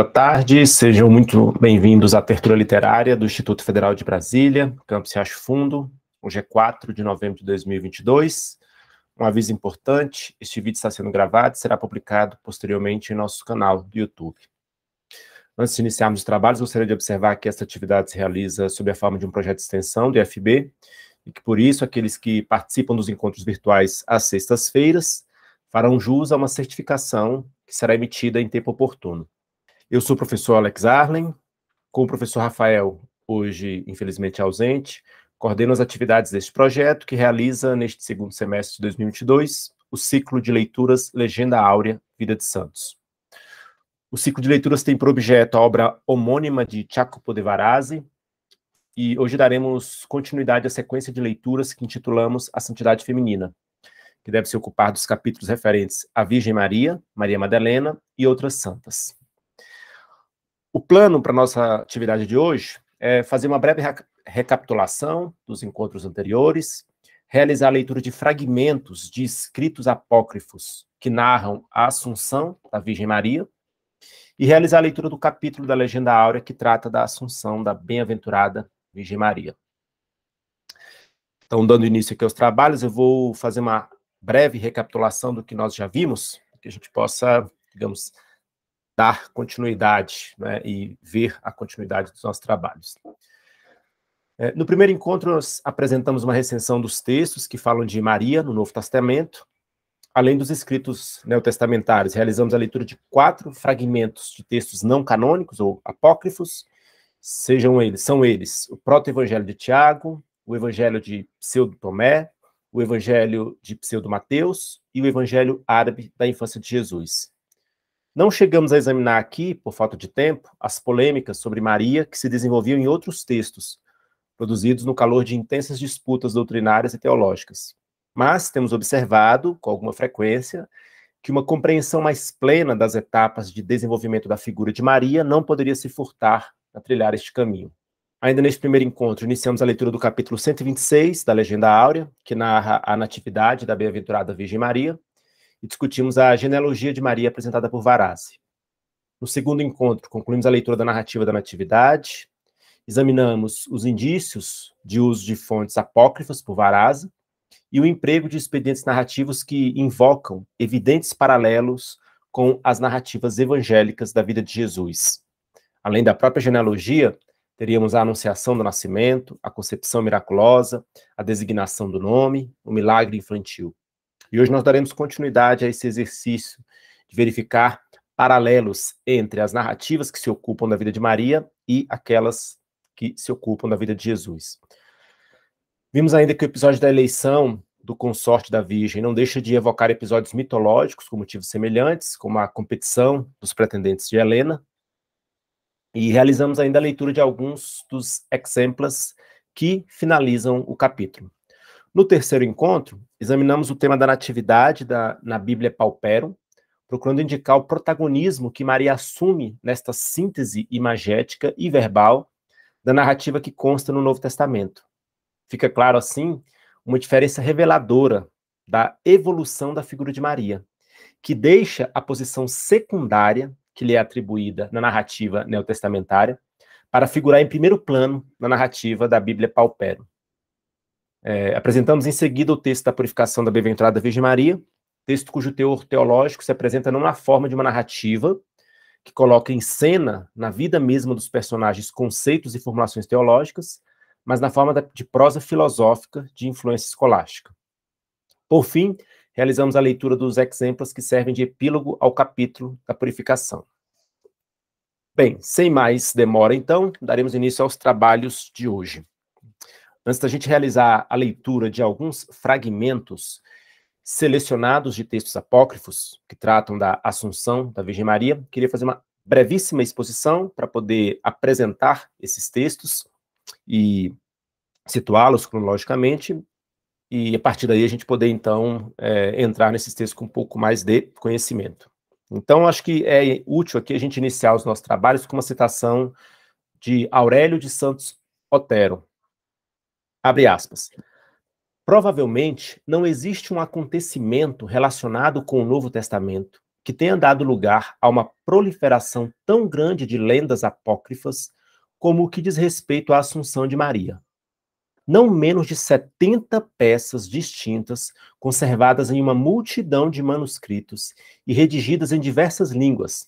Boa tarde, sejam muito bem-vindos à Tertura Literária do Instituto Federal de Brasília, Campus Riacho Fundo. Hoje é 4 de novembro de 2022. Um aviso importante: este vídeo está sendo gravado e será publicado posteriormente em nosso canal do YouTube. Antes de iniciarmos os trabalhos, gostaria de observar que esta atividade se realiza sob a forma de um projeto de extensão do IFB e que, por isso, aqueles que participam dos encontros virtuais às sextas-feiras farão jus a uma certificação que será emitida em tempo oportuno. Eu sou o professor Alex Arlen, com o professor Rafael, hoje infelizmente ausente, coordeno as atividades deste projeto que realiza neste segundo semestre de 2022 o ciclo de leituras Legenda Áurea Vida de Santos. O ciclo de leituras tem por objeto a obra homônima de Jacopo de Varazzi, e hoje daremos continuidade à sequência de leituras que intitulamos A Santidade Feminina, que deve se ocupar dos capítulos referentes à Virgem Maria, Maria Madalena e outras santas. O plano para nossa atividade de hoje é fazer uma breve recapitulação dos encontros anteriores, realizar a leitura de fragmentos de escritos apócrifos que narram a Assunção da Virgem Maria e realizar a leitura do capítulo da Legenda Áurea que trata da Assunção da Bem-aventurada Virgem Maria. Então, dando início aqui aos trabalhos, eu vou fazer uma breve recapitulação do que nós já vimos, que a gente possa, digamos, dar continuidade né, e ver a continuidade dos nossos trabalhos. É, no primeiro encontro, nós apresentamos uma recensão dos textos que falam de Maria no Novo Testamento, além dos escritos neotestamentários. Realizamos a leitura de quatro fragmentos de textos não canônicos ou apócrifos, sejam eles, são eles o Proto-Evangelho de Tiago, o Evangelho de Pseudo Tomé, o Evangelho de Pseudo Mateus e o Evangelho Árabe da Infância de Jesus. Não chegamos a examinar aqui, por falta de tempo, as polêmicas sobre Maria que se desenvolviam em outros textos, produzidos no calor de intensas disputas doutrinárias e teológicas. Mas temos observado, com alguma frequência, que uma compreensão mais plena das etapas de desenvolvimento da figura de Maria não poderia se furtar a trilhar este caminho. Ainda neste primeiro encontro, iniciamos a leitura do capítulo 126 da Legenda Áurea, que narra a natividade da bem-aventurada Virgem Maria, e discutimos a genealogia de Maria apresentada por Varazzi. No segundo encontro, concluímos a leitura da narrativa da Natividade, examinamos os indícios de uso de fontes apócrifas por Varazzi e o emprego de expedientes narrativos que invocam evidentes paralelos com as narrativas evangélicas da vida de Jesus. Além da própria genealogia, teríamos a anunciação do nascimento, a concepção miraculosa, a designação do nome, o milagre infantil. E hoje nós daremos continuidade a esse exercício de verificar paralelos entre as narrativas que se ocupam da vida de Maria e aquelas que se ocupam da vida de Jesus. Vimos ainda que o episódio da eleição do consorte da Virgem não deixa de evocar episódios mitológicos com motivos semelhantes, como a competição dos pretendentes de Helena. E realizamos ainda a leitura de alguns dos exemplos que finalizam o capítulo. No terceiro encontro, examinamos o tema da natividade da, na Bíblia Pauperum, procurando indicar o protagonismo que Maria assume nesta síntese imagética e verbal da narrativa que consta no Novo Testamento. Fica claro, assim, uma diferença reveladora da evolução da figura de Maria, que deixa a posição secundária que lhe é atribuída na narrativa neotestamentária para figurar em primeiro plano na narrativa da Bíblia Pauperum. É, apresentamos em seguida o texto da purificação da bem-aventurada Virgem Maria, texto cujo teor teológico se apresenta não na forma de uma narrativa, que coloca em cena, na vida mesma dos personagens, conceitos e formulações teológicas, mas na forma de prosa filosófica de influência escolástica. Por fim, realizamos a leitura dos exemplos que servem de epílogo ao capítulo da purificação. Bem, sem mais demora, então, daremos início aos trabalhos de hoje. Antes da gente realizar a leitura de alguns fragmentos selecionados de textos apócrifos que tratam da Assunção da Virgem Maria, queria fazer uma brevíssima exposição para poder apresentar esses textos e situá-los cronologicamente e a partir daí a gente poder então é, entrar nesses textos com um pouco mais de conhecimento. Então acho que é útil aqui a gente iniciar os nossos trabalhos com uma citação de Aurélio de Santos Otero, Abre aspas. Provavelmente não existe um acontecimento relacionado com o Novo Testamento que tenha dado lugar a uma proliferação tão grande de lendas apócrifas como o que diz respeito à Assunção de Maria. Não menos de 70 peças distintas, conservadas em uma multidão de manuscritos e redigidas em diversas línguas: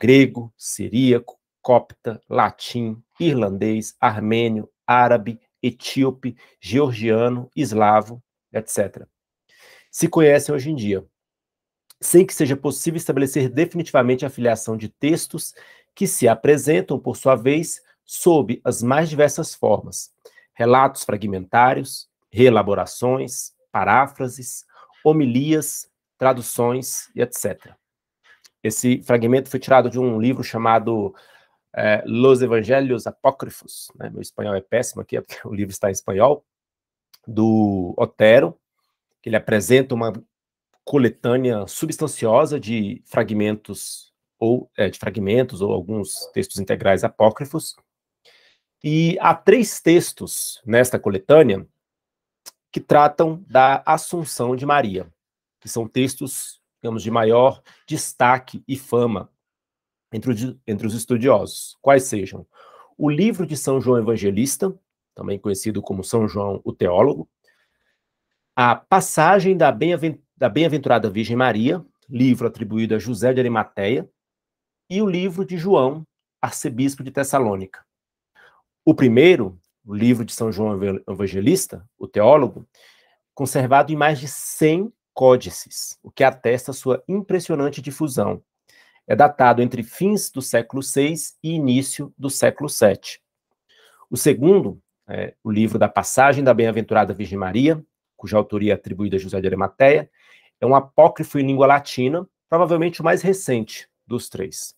grego, siríaco, copta, latim, irlandês, armênio, árabe, etíope, georgiano, eslavo, etc. Se conhecem hoje em dia, sem que seja possível estabelecer definitivamente a filiação de textos que se apresentam, por sua vez, sob as mais diversas formas: relatos fragmentários, reelaborações, paráfrases, homilias, traduções e etc. Esse fragmento foi tirado de um livro chamado é, Los Evangelhos Apócrifos, né? meu espanhol é péssimo aqui, é porque o livro está em espanhol, do Otero, que ele apresenta uma coletânea substanciosa de fragmentos ou é, de fragmentos ou alguns textos integrais apócrifos. E há três textos nesta coletânea que tratam da Assunção de Maria, que são textos, digamos, de maior destaque e fama entre, entre os estudiosos, quais sejam o livro de São João Evangelista, também conhecido como São João o Teólogo, a Passagem da Bem-aventurada Virgem Maria, livro atribuído a José de Arimateia, e o livro de João, arcebispo de Tessalônica. O primeiro, o livro de São João Evangelista, o teólogo, conservado em mais de 100 códices, o que atesta sua impressionante difusão, é datado entre fins do século VI e início do século VII. O segundo, é, o livro da Passagem da Bem-aventurada Virgem Maria, cuja autoria é atribuída a José de Arimateia, é um apócrifo em língua latina, provavelmente o mais recente dos três.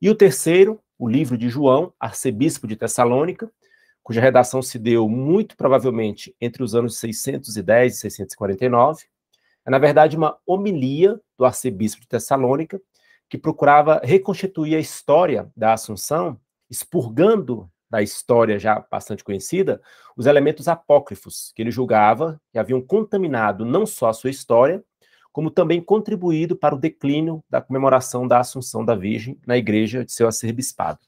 E o terceiro, o livro de João, arcebispo de Tessalônica, cuja redação se deu muito provavelmente entre os anos 610 e 649, é, na verdade, uma homilia do arcebispo de Tessalônica, que procurava reconstituir a história da Assunção, expurgando da história já bastante conhecida os elementos apócrifos que ele julgava que haviam contaminado não só a sua história, como também contribuído para o declínio da comemoração da Assunção da Virgem na igreja de seu acerbispado.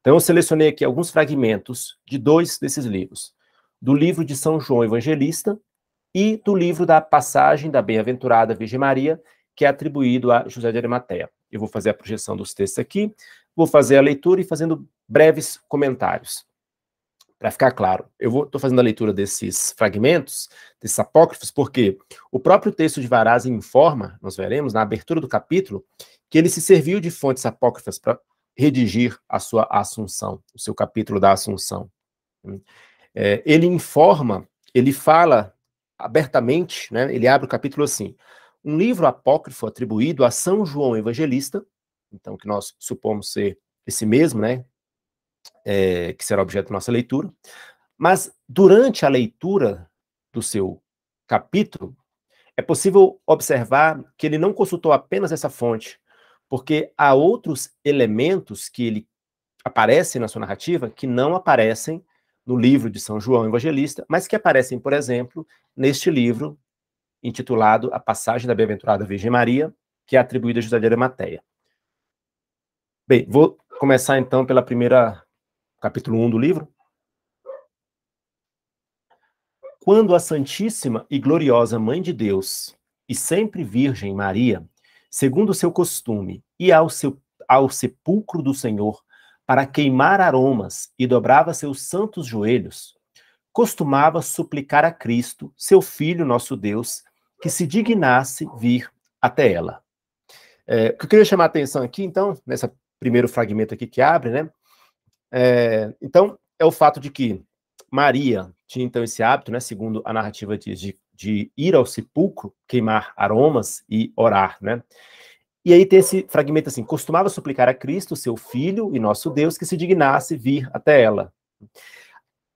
Então, eu selecionei aqui alguns fragmentos de dois desses livros: do livro de São João Evangelista e do livro da Passagem da Bem-aventurada Virgem Maria, que é atribuído a José de Arimateia. Eu vou fazer a projeção dos textos aqui, vou fazer a leitura e fazendo breves comentários. Para ficar claro, eu estou fazendo a leitura desses fragmentos, desses apócrifos, porque o próprio texto de Varaz informa, nós veremos na abertura do capítulo, que ele se serviu de fontes apócrifas para redigir a sua Assunção, o seu capítulo da Assunção. É, ele informa, ele fala abertamente, né, ele abre o capítulo assim: um livro apócrifo atribuído a São João Evangelista, então que nós supomos ser esse mesmo, né, é, que será objeto da nossa leitura. Mas durante a leitura do seu capítulo, é possível observar que ele não consultou apenas essa fonte, porque há outros elementos que ele aparecem na sua narrativa que não aparecem no livro de São João Evangelista, mas que aparecem, por exemplo, neste livro intitulado A Passagem da Bem-aventurada Virgem Maria, que é atribuída a José de Arimateia. Bem, vou começar então pela primeira, capítulo 1 do livro. Quando a Santíssima e Gloriosa Mãe de Deus, e sempre Virgem Maria, segundo o seu costume, ia ao, seu, ao sepulcro do Senhor para queimar aromas e dobrava seus santos joelhos, costumava suplicar a Cristo, seu Filho, nosso Deus, que se dignasse vir até ela. É, o que eu queria chamar a atenção aqui, então, nesse primeiro fragmento aqui que abre, né? É, então, é o fato de que Maria tinha então esse hábito, né, segundo a narrativa diz, de, de ir ao sepulcro, queimar aromas e orar, né? E aí tem esse fragmento assim: costumava suplicar a Cristo, seu filho e nosso Deus, que se dignasse vir até ela.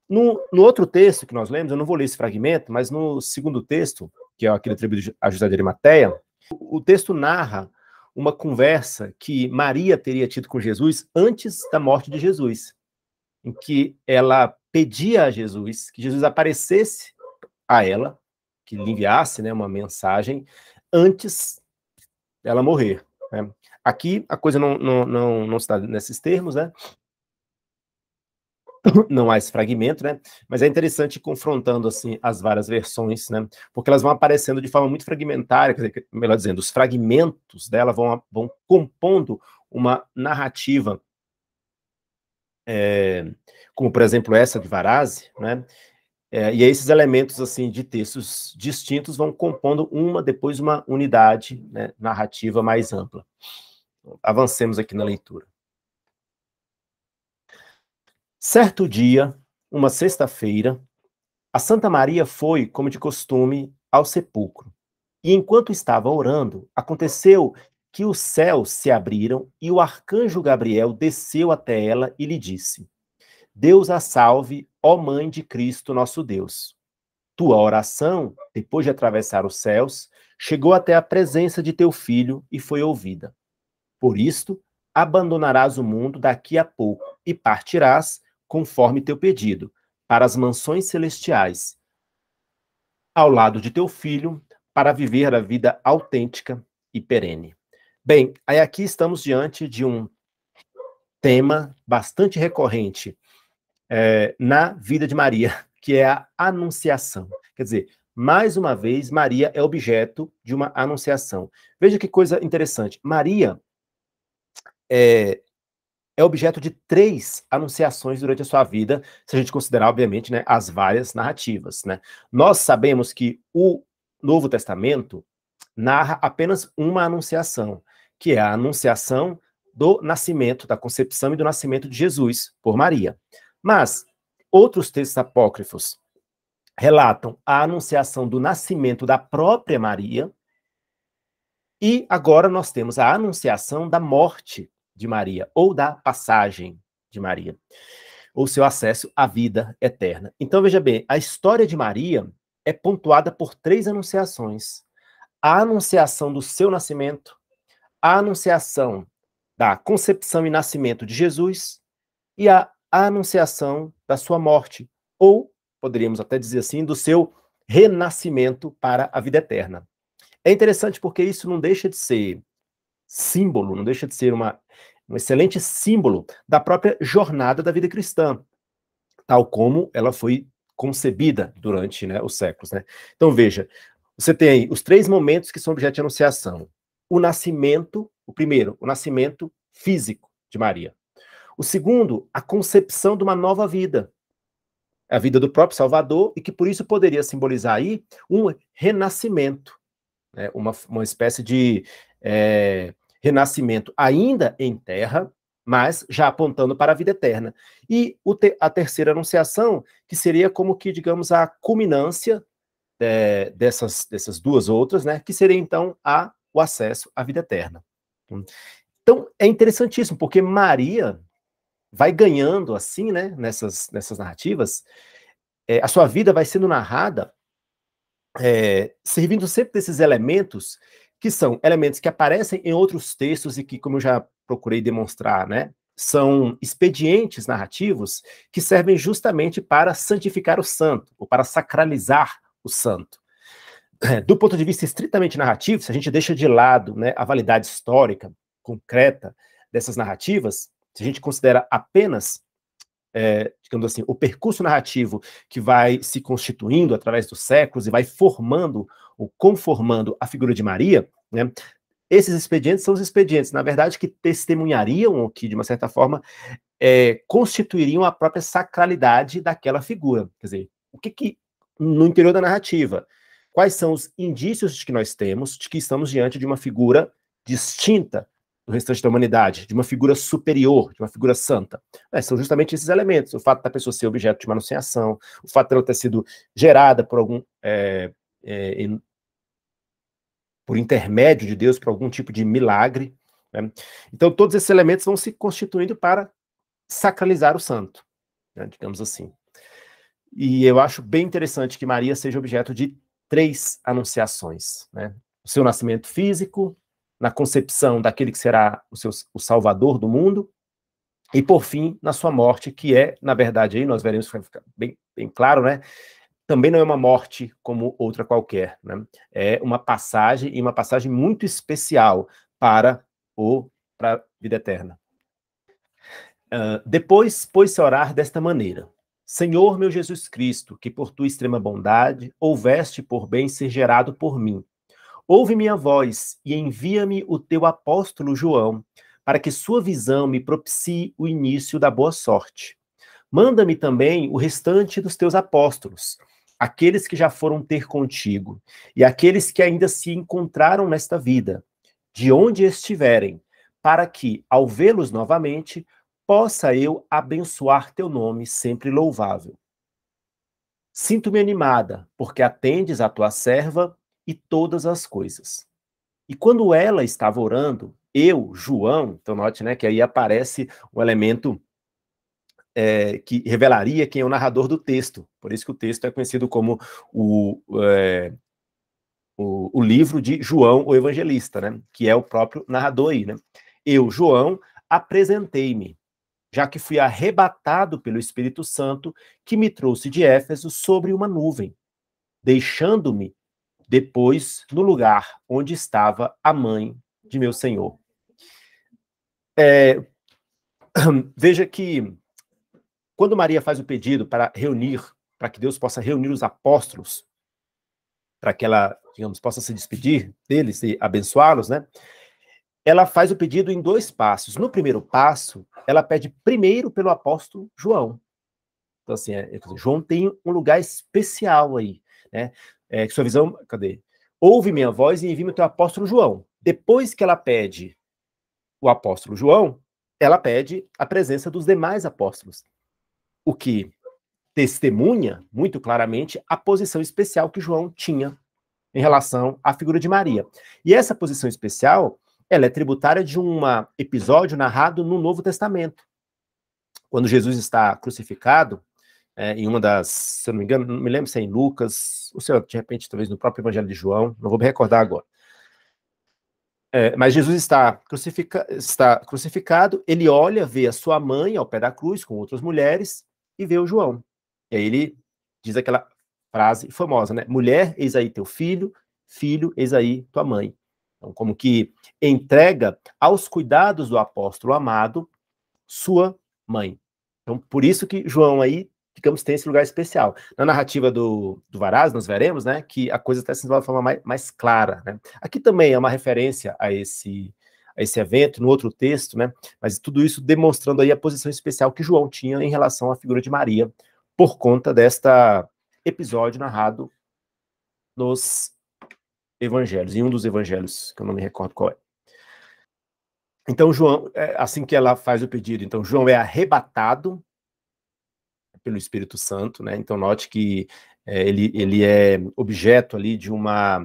No, no outro texto que nós lemos, eu não vou ler esse fragmento, mas no segundo texto, que é aquele atribuído a José de Arimateia, o texto narra uma conversa que Maria teria tido com Jesus antes da morte de Jesus, em que ela pedia a Jesus que Jesus aparecesse a ela, que lhe enviasse né, uma mensagem antes dela morrer. Né? Aqui a coisa não, não, não, não nesses termos, né? não há esse fragmento, né? Mas é interessante confrontando assim as várias versões, né? Porque elas vão aparecendo de forma muito fragmentária, dizer, melhor dizendo, os fragmentos dela vão, vão compondo uma narrativa, é, como por exemplo essa de Varazzi, né? É, e esses elementos assim de textos distintos vão compondo uma depois uma unidade né, narrativa mais ampla. Então, avancemos aqui na leitura. Certo dia, uma sexta-feira, a Santa Maria foi, como de costume, ao sepulcro. E enquanto estava orando, aconteceu que os céus se abriram e o arcanjo Gabriel desceu até ela e lhe disse: Deus a salve, ó Mãe de Cristo nosso Deus. Tua oração, depois de atravessar os céus, chegou até a presença de teu filho e foi ouvida. Por isto, abandonarás o mundo daqui a pouco e partirás conforme teu pedido, para as mansões celestiais, ao lado de teu filho, para viver a vida autêntica e perene. Bem, aí aqui estamos diante de um tema bastante recorrente é, na vida de Maria, que é a anunciação. Quer dizer, mais uma vez, Maria é objeto de uma anunciação. Veja que coisa interessante. Maria é, é objeto de três anunciações durante a sua vida, se a gente considerar, obviamente, né, as várias narrativas. Né? Nós sabemos que o Novo Testamento narra apenas uma anunciação, que é a anunciação do nascimento, da concepção e do nascimento de Jesus por Maria. Mas outros textos apócrifos relatam a anunciação do nascimento da própria Maria, e agora nós temos a anunciação da morte de Maria, ou da passagem de Maria, ou seu acesso à vida eterna. Então, veja bem, a história de Maria é pontuada por três anunciações: a anunciação do seu nascimento, a anunciação da concepção e nascimento de Jesus e a anunciação da sua morte, ou poderíamos até dizer assim, do seu renascimento para a vida eterna. É interessante porque isso não deixa de ser símbolo, não deixa de ser uma, um excelente símbolo da própria jornada da vida cristã, tal como ela foi concebida durante né, os séculos. Né? Então veja, você tem os três momentos que são objeto de anunciação: o nascimento, o primeiro, o nascimento físico de Maria. O segundo, a concepção de uma nova vida, a vida do próprio Salvador, e que por isso poderia simbolizar aí um renascimento, né? uma, uma espécie de é, renascimento ainda em terra, mas já apontando para a vida eterna. E te a terceira anunciação, que seria como que, digamos, a culminância é, dessas, dessas duas outras, né, que seria então a, o acesso à vida eterna. Então, é interessantíssimo, porque Maria vai ganhando, assim, né, nessas, nessas narrativas, é, a sua vida vai sendo narrada é, servindo sempre desses elementos que são elementos que aparecem em outros textos e que, como eu já procurei demonstrar, né, são expedientes narrativos que servem justamente para santificar o santo, ou para sacralizar o santo. É, do ponto de vista estritamente narrativo, se a gente deixa de lado né, a validade histórica, concreta, dessas narrativas, se a gente considera apenas, é, digamos assim, o percurso narrativo que vai se constituindo através dos séculos e vai formando ou conformando a figura de Maria, né, esses expedientes são os expedientes, na verdade, que testemunhariam ou que, de uma certa forma, é, constituiriam a própria sacralidade daquela figura. Quer dizer, o que, que no interior da narrativa, quais são os indícios que nós temos de que estamos diante de uma figura distinta do restante da humanidade, de uma figura superior, de uma figura santa. É, são justamente esses elementos: o fato da pessoa ser objeto de manuseação, o fato dela ter sido gerada por algum é, é, por intermédio de Deus para algum tipo de milagre. Né? Então, todos esses elementos vão se constituindo para sacralizar o santo, né? digamos assim. E eu acho bem interessante que Maria seja objeto de três anunciações: né? o seu nascimento físico, na concepção daquele que será o, seu, o salvador do mundo, e por fim, na sua morte, que é, na verdade, aí nós veremos bem, bem claro, né? também não é uma morte como outra qualquer, né? É uma passagem e uma passagem muito especial para o para a vida eterna. Uh, depois pôs-se a orar desta maneira: Senhor meu Jesus Cristo, que por tua extrema bondade houveste por bem ser gerado por mim, ouve minha voz e envia-me o teu apóstolo João, para que sua visão me propicie o início da boa sorte. Manda-me também o restante dos teus apóstolos, aqueles que já foram ter contigo e aqueles que ainda se encontraram nesta vida, de onde estiverem, para que, ao vê-los novamente, possa eu abençoar teu nome sempre louvável. Sinto-me animada, porque atendes a tua serva e todas as coisas. E quando ela estava orando, eu, João, então note né, que aí aparece um elemento é, que revelaria quem é o narrador do texto. Por isso que o texto é conhecido como o, é, o, o, livro de João, o evangelista, né? que é o próprio narrador aí. Né? Eu, João, apresentei-me, já que fui arrebatado pelo Espírito Santo, que me trouxe de Éfeso sobre uma nuvem, deixando-me depois no lugar onde estava a mãe de meu Senhor. É, veja que quando Maria faz o pedido para reunir, para que Deus possa reunir os apóstolos, para que ela, digamos, possa se despedir deles e abençoá-los, né? Ela faz o pedido em dois passos. No primeiro passo, ela pede primeiro pelo apóstolo João. Então, assim, é, João tem um lugar especial aí, né? É, sua visão, cadê? Ouve minha voz e envie o teu apóstolo João. Depois que ela pede o apóstolo João, ela pede a presença dos demais apóstolos o que testemunha muito claramente a posição especial que João tinha em relação à figura de Maria. E essa posição especial, ela é tributária de um episódio narrado no Novo Testamento. Quando Jesus está crucificado, é, em uma das, se eu não me engano, não me lembro se é em Lucas, ou se é, de repente talvez no próprio Evangelho de João, não vou me recordar agora. É, mas Jesus está, crucifica, está crucificado, ele olha, vê a sua mãe ao pé da cruz com outras mulheres, e vê o João. E aí ele diz aquela frase famosa, né? Mulher, eis aí teu filho, filho, eis aí tua mãe. Então, como que entrega aos cuidados do apóstolo amado sua mãe. Então, por isso que João aí, digamos, tem esse lugar especial. Na narrativa do, do Varaz, nós veremos, né, que a coisa está sendo de uma forma mais, mais clara, né? Aqui também é uma referência a esse esse evento, no outro texto, né? Mas tudo isso demonstrando aí a posição especial que João tinha em relação à figura de Maria, por conta desta episódio narrado nos evangelhos, em um dos evangelhos, que eu não me recordo qual é. Então, João, é, assim que ela faz o pedido, então, João é arrebatado pelo Espírito Santo, né? Então, note que é, ele, ele é objeto ali de uma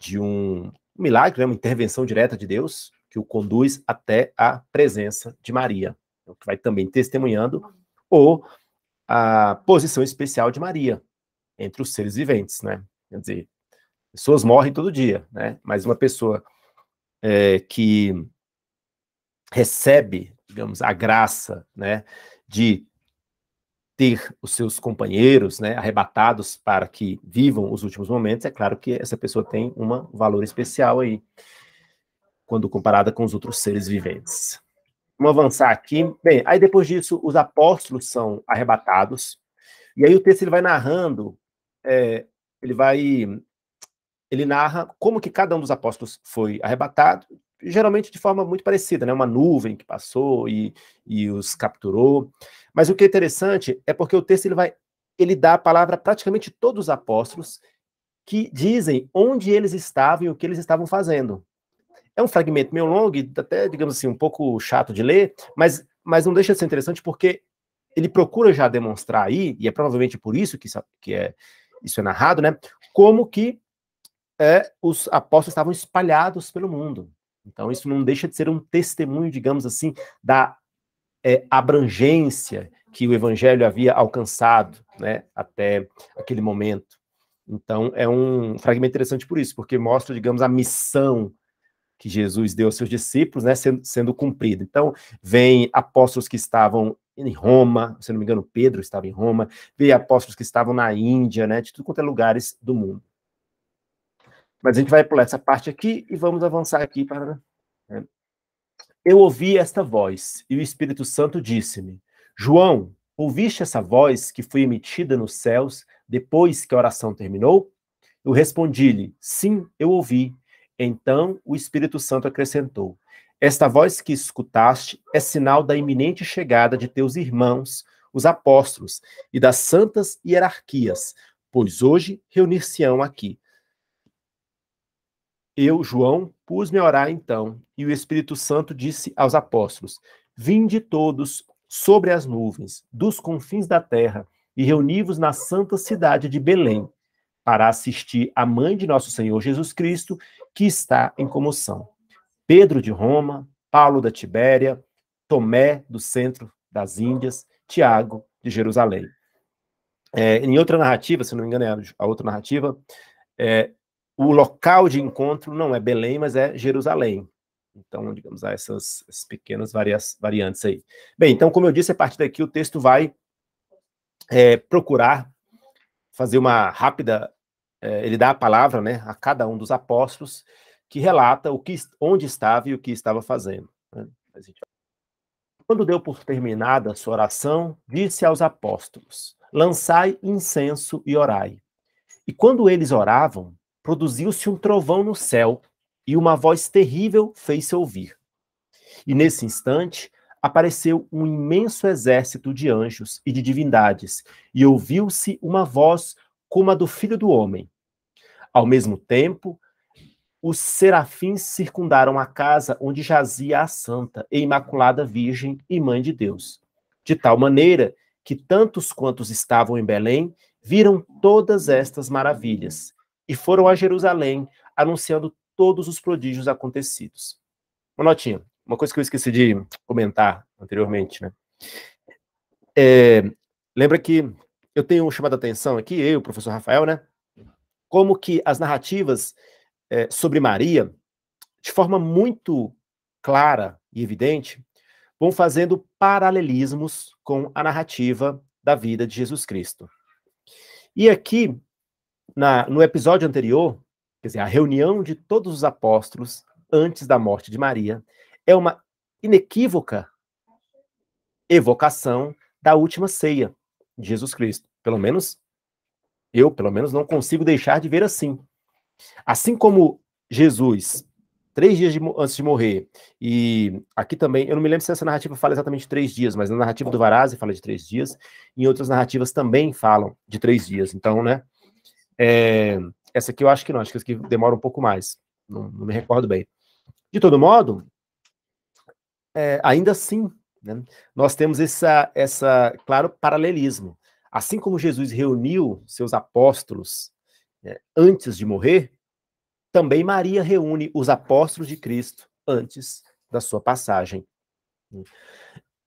de um um milagre, né, uma intervenção direta de Deus que o conduz até a presença de Maria, o que vai também testemunhando, ou a posição especial de Maria entre os seres viventes, né? Quer dizer, pessoas morrem todo dia, né? Mas uma pessoa é, que recebe, digamos, a graça, né, de ter os seus companheiros né, arrebatados para que vivam os últimos momentos, é claro que essa pessoa tem um valor especial aí, quando comparada com os outros seres viventes. Vamos avançar aqui. Bem, aí depois disso, os apóstolos são arrebatados, e aí o texto ele vai narrando, é, ele vai, ele narra como que cada um dos apóstolos foi arrebatado, geralmente de forma muito parecida, né? Uma nuvem que passou e, e os capturou. Mas o que é interessante é porque o texto ele vai ele dá a palavra a praticamente todos os apóstolos que dizem onde eles estavam e o que eles estavam fazendo. É um fragmento meio longo e até, digamos assim, um pouco chato de ler, mas, mas não deixa de ser interessante porque ele procura já demonstrar aí, e é provavelmente por isso que isso, que é, isso é narrado, né? Como que é, os apóstolos estavam espalhados pelo mundo. Então, isso não deixa de ser um testemunho, digamos assim, da é, abrangência que o evangelho havia alcançado né, até aquele momento. Então, é um fragmento interessante por isso, porque mostra, digamos, a missão que Jesus deu aos seus discípulos, né, sendo, sendo cumprida. Então, vem apóstolos que estavam em Roma, se não me engano, Pedro estava em Roma, Vem apóstolos que estavam na Índia, né, de tudo quanto é lugares do mundo. Mas a gente vai pular essa parte aqui e vamos avançar aqui para eu ouvi esta voz, e o Espírito Santo disse-me: João, ouviste essa voz que foi emitida nos céus depois que a oração terminou? Eu respondi-lhe: Sim, eu ouvi. Então o Espírito Santo acrescentou: Esta voz que escutaste é sinal da iminente chegada de teus irmãos, os apóstolos, e das santas hierarquias, pois hoje reunir-se-ão aqui. Eu, João, pus-me a orar então, e o Espírito Santo disse aos apóstolos: Vinde todos sobre as nuvens, dos confins da terra, e reuni-vos na santa cidade de Belém, para assistir à mãe de nosso Senhor Jesus Cristo, que está em comoção. Pedro de Roma, Paulo da Tibéria, Tomé do centro das Índias, Tiago de Jerusalém. É, em outra narrativa, se não me engano, é a outra narrativa, é, o local de encontro não é Belém, mas é Jerusalém. Então, digamos, há essas, essas pequenas varias, variantes aí. Bem, então, como eu disse, a partir daqui o texto vai é, procurar fazer uma rápida. É, ele dá a palavra né, a cada um dos apóstolos que relata o que, onde estava e o que estava fazendo. Né. Quando deu por terminada a sua oração, disse aos apóstolos: Lançai incenso e orai. E quando eles oravam, produziu-se um trovão no céu e uma voz terrível fez-se ouvir. E nesse instante apareceu um imenso exército de anjos e de divindades, e ouviu-se uma voz como a do filho do homem. Ao mesmo tempo, os serafins circundaram a casa onde jazia a Santa e Imaculada Virgem e Mãe de Deus, de tal maneira que tantos quantos estavam em Belém viram todas estas maravilhas e foram a Jerusalém, anunciando todos os prodígios acontecidos. Uma notinha, uma coisa que eu esqueci de comentar anteriormente, né? É, lembra que eu tenho chamado a atenção aqui, eu, o professor Rafael, né? Como que as narrativas é, sobre Maria, de forma muito clara e evidente, vão fazendo paralelismos com a narrativa da vida de Jesus Cristo. E aqui na, no episódio anterior, quer dizer, a reunião de todos os apóstolos antes da morte de Maria é uma inequívoca evocação da última ceia de Jesus Cristo. Pelo menos eu, pelo menos, não consigo deixar de ver assim. Assim como Jesus, três dias de, antes de morrer, e aqui também, eu não me lembro se essa narrativa fala exatamente três dias, mas na narrativa do Varazzi fala de três dias, e em outras narrativas também falam de três dias. Então, né, é, essa aqui eu acho que não, acho que essa aqui demora um pouco mais. Não, não me recordo bem. De todo modo, é, ainda assim, né, nós temos essa, essa, claro, paralelismo. Assim como Jesus reuniu seus apóstolos né, antes de morrer, também Maria reúne os apóstolos de Cristo antes da sua passagem.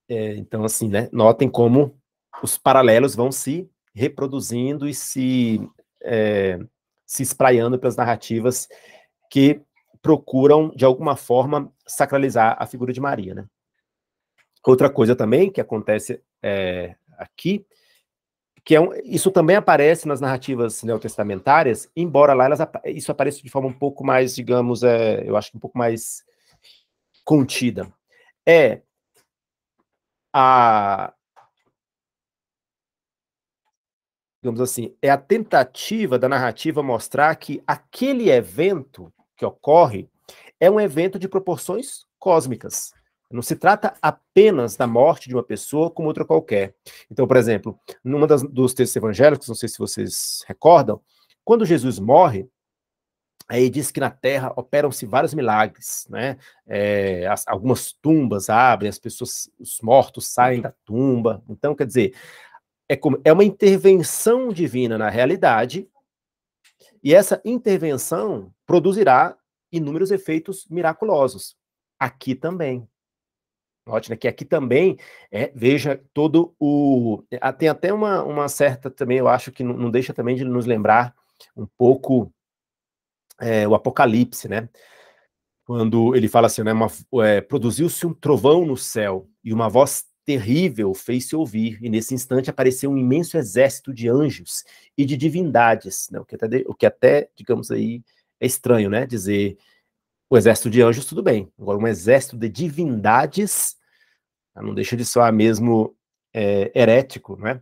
É, então, assim, né, notem como os paralelos vão se reproduzindo e se é, se espraiando pelas narrativas que procuram, de alguma forma, sacralizar a figura de Maria. Né? Outra coisa também que acontece é, aqui, que é um, isso também aparece nas narrativas neotestamentárias, embora lá elas, isso apareça de forma um pouco mais, digamos, é, eu acho que um pouco mais contida. É a digamos assim, é a tentativa da narrativa mostrar que aquele evento que ocorre é um evento de proporções cósmicas. Não se trata apenas da morte de uma pessoa como outra qualquer. Então, por exemplo, numa das, dos textos evangélicos, não sei se vocês recordam, quando Jesus morre, aí diz que na Terra operam-se vários milagres, né? É, as, algumas tumbas abrem, as pessoas, os mortos saem uhum. da tumba. Então, quer dizer, é, como, é uma intervenção divina na realidade, e essa intervenção produzirá inúmeros efeitos miraculosos. Aqui também. Note né, que aqui também, é, veja, todo o... É, tem até uma, uma certa também, eu acho que não, deixa também de nos lembrar um pouco é, o Apocalipse, né? Quando ele fala assim, né, é, produziu-se um trovão no céu e uma voz terrível fez-se ouvir, e nesse instante apareceu um imenso exército de anjos e de divindades, né? o, que até, o que até, digamos aí, é estranho, né? Dizer o exército de anjos, tudo bem. Agora, um exército de divindades, tá? não deixa de soar mesmo é, herético, né?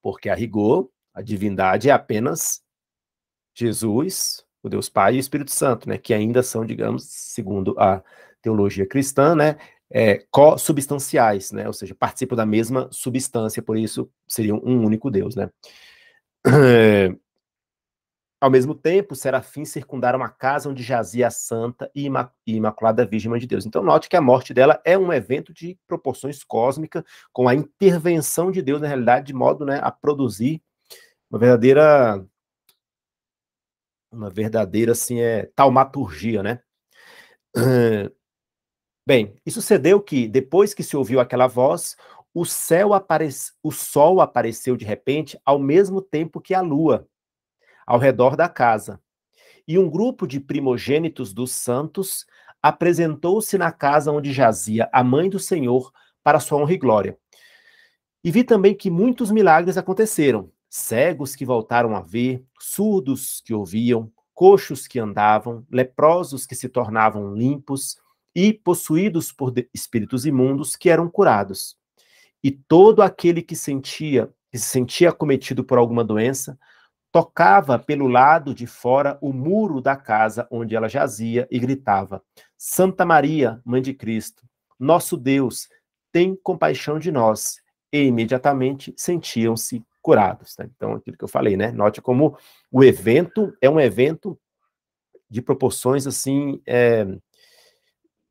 Porque, a rigor, a divindade é apenas Jesus, o Deus Pai e o Espírito Santo, né? Que ainda são, digamos, segundo a teologia cristã, né? é, co-substanciais, né? Ou seja, participam da mesma substância, por isso seriam um único Deus, né? É... Ao mesmo tempo, os serafins circundaram a casa onde jazia a santa e imaculada Virgem Mãe de Deus. Então, note que a morte dela é um evento de proporções cósmicas, com a intervenção de Deus, na realidade, de modo né, a produzir uma verdadeira. Uma verdadeira, assim, é, taumaturgia, né? Bem, e sucedeu que, depois que se ouviu aquela voz, o, céu apare... o sol apareceu de repente ao mesmo tempo que a lua, ao redor da casa. E um grupo de primogênitos dos santos apresentou-se na casa onde jazia a mãe do Senhor para sua honra e glória. E vi também que muitos milagres aconteceram: cegos que voltaram a ver, surdos que ouviam, coxos que andavam, leprosos que se tornavam limpos e possuídos por espíritos imundos que eram curados. E todo aquele que sentia que se sentia acometido por alguma doença, tocava pelo lado de fora o muro da casa onde ela jazia e gritava: Santa Maria, Mãe de Cristo, nosso Deus, tem compaixão de nós. E imediatamente sentiam-se curados. Né? Então, aquilo que eu falei, né? Note como o evento é um evento de proporções assim é,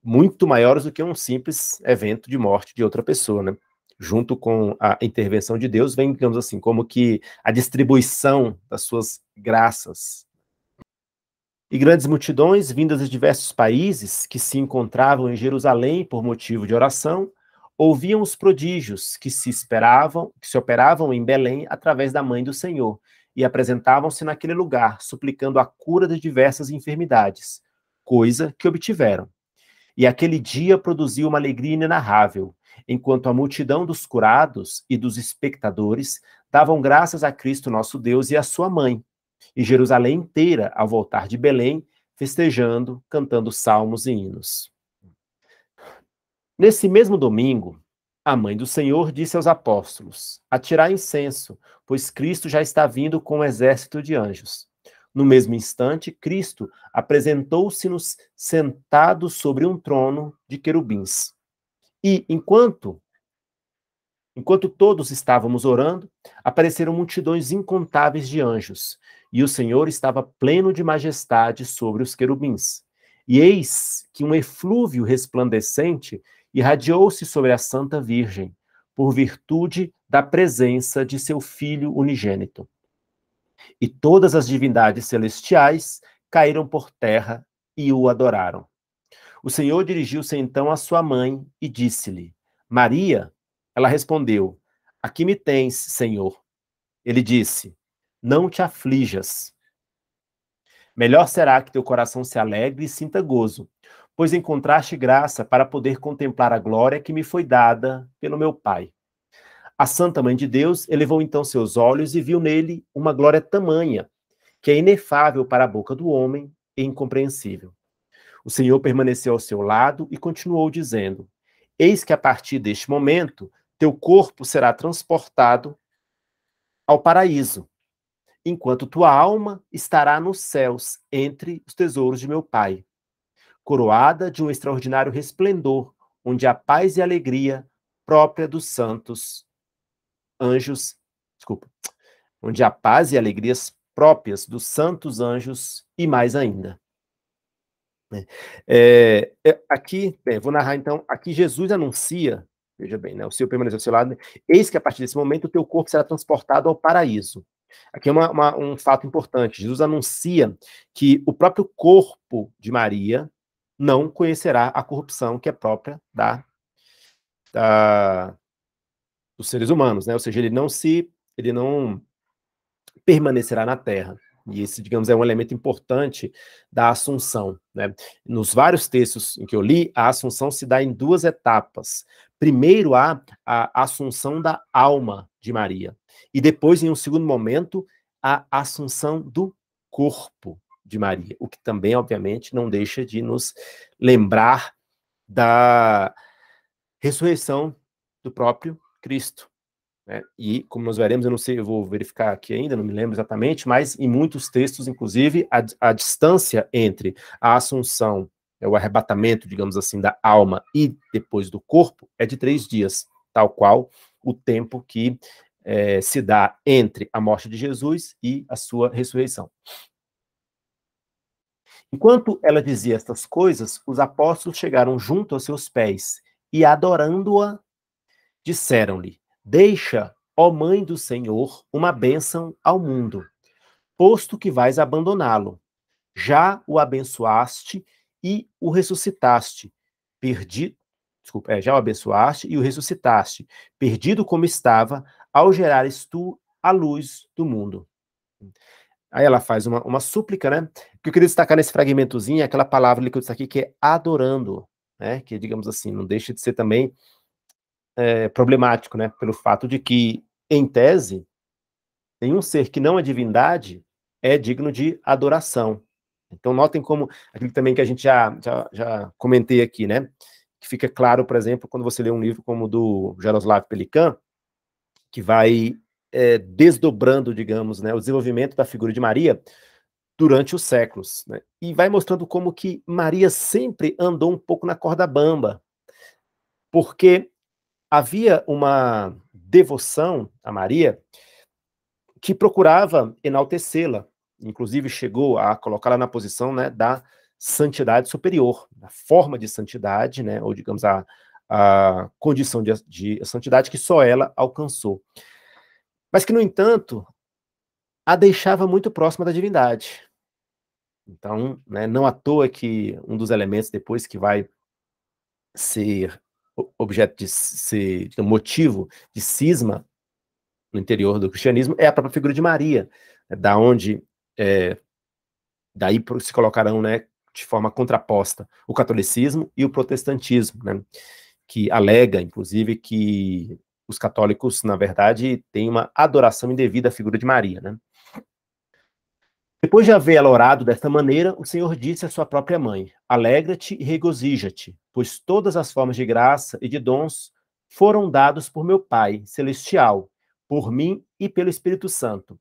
muito maiores do que um simples evento de morte de outra pessoa, né? Junto com a intervenção de Deus, vem, digamos assim, como que a distribuição das suas graças. E grandes multidões vindas de diversos países que se encontravam em Jerusalém por motivo de oração, ouviam os prodígios que se esperavam, que se operavam em Belém através da mãe do Senhor, e apresentavam-se naquele lugar, suplicando a cura de diversas enfermidades, coisa que obtiveram e aquele dia produziu uma alegria inenarrável, enquanto a multidão dos curados e dos espectadores davam graças a Cristo nosso Deus e à sua mãe. E Jerusalém inteira, ao voltar de Belém, festejando, cantando salmos e hinos. Nesse mesmo domingo, a mãe do Senhor disse aos apóstolos: Atirai incenso, pois Cristo já está vindo com um exército de anjos. No mesmo instante, Cristo apresentou-se-nos sentado sobre um trono de querubins. E enquanto enquanto todos estávamos orando, apareceram multidões incontáveis de anjos, e o Senhor estava pleno de majestade sobre os querubins. E eis que um eflúvio resplandecente irradiou-se sobre a Santa Virgem, por virtude da presença de seu filho unigênito. E todas as divindades celestiais caíram por terra e o adoraram. O Senhor dirigiu-se então à sua mãe e disse-lhe: Maria. Ela respondeu: Aqui me tens, Senhor. Ele disse: Não te aflijas. Melhor será que teu coração se alegre e sinta gozo, pois encontraste graça para poder contemplar a glória que me foi dada pelo meu Pai. A Santa Mãe de Deus elevou então seus olhos e viu nele uma glória tamanha, que é inefável para a boca do homem e incompreensível. O Senhor permaneceu ao seu lado e continuou dizendo: Eis que a partir deste momento teu corpo será transportado ao paraíso, enquanto tua alma estará nos céus entre os tesouros de meu Pai, coroada de um extraordinário resplendor, onde a paz e alegria própria dos santos anjos, desculpa, onde há paz e alegrias próprias dos santos anjos e mais ainda. Né? É, é, aqui, é, vou narrar então, aqui Jesus anuncia, veja bem, né, o Senhor permaneceu ao seu lado, eis que a partir desse momento o teu corpo será transportado ao paraíso. Aqui é uma, uma, um fato importante, Jesus anuncia que o próprio corpo de Maria não conhecerá a corrupção que é própria da, da dos seres humanos, né? Ou seja, ele não se, ele não permanecerá na Terra. E esse, digamos, é um elemento importante da Assunção. Né? Nos vários textos em que eu li, a Assunção se dá em duas etapas. Primeiro, há a Assunção da alma de Maria. E depois, em um segundo momento, a Assunção do corpo de Maria. O que também, obviamente, não deixa de nos lembrar da ressurreição do próprio Cristo. Né? E, como nós veremos, eu não sei, eu vou verificar aqui ainda, não me lembro exatamente, mas em muitos textos, inclusive, a, a distância entre a assunção, é o arrebatamento, digamos assim, da alma e depois do corpo é de três dias, tal qual o tempo que é, se dá entre a morte de Jesus e a sua ressurreição. Enquanto ela dizia estas coisas, os apóstolos chegaram junto aos seus pés e, adorando-a, Disseram-lhe: Deixa, ó Mãe do Senhor, uma bênção ao mundo, posto que vais abandoná-lo. Já o abençoaste e o ressuscitaste. Perdido, desculpa, é, já o abençoaste e o ressuscitaste. Perdido como estava, ao gerares tu a luz do mundo. Aí ela faz uma, uma súplica, né? O que eu queria destacar nesse fragmentozinho é aquela palavra que eu aqui, que é adorando, né? Que, digamos assim, não deixa de ser também é, problemático, né? Pelo fato de que, em tese, nenhum ser que não é divindade é digno de adoração. Então, notem como aquilo também que a gente já, já, já comentei aqui, né? Que fica claro, por exemplo, quando você lê um livro como o do Jaroslav Pelikan, que vai é, desdobrando, digamos, né, o desenvolvimento da figura de Maria durante os séculos. Né? E vai mostrando como que Maria sempre andou um pouco na corda bamba, porque havia uma devoção a Maria que procurava enaltecê-la, inclusive chegou a colocá-la na posição né, da santidade superior, da forma de santidade, né, ou digamos a, a condição de, de santidade que só ela alcançou. Mas que, no entanto, a deixava muito próxima da divindade. Então, né, não à toa que um dos elementos depois que vai ser objeto de, motivo de cisma no interior do cristianismo é a própria figura de Maria, né, da onde é, daí se colocarão, né, de forma contraposta, o catolicismo e o protestantismo, né, que alega, inclusive, que os católicos, na verdade, têm uma adoração indevida à figura de Maria, né. Depois de havê-la orado desta maneira, o Senhor disse à sua própria mãe: Alegra-te e regozija-te, pois todas as formas de graça e de dons foram dados por meu Pai celestial, por mim e pelo Espírito Santo.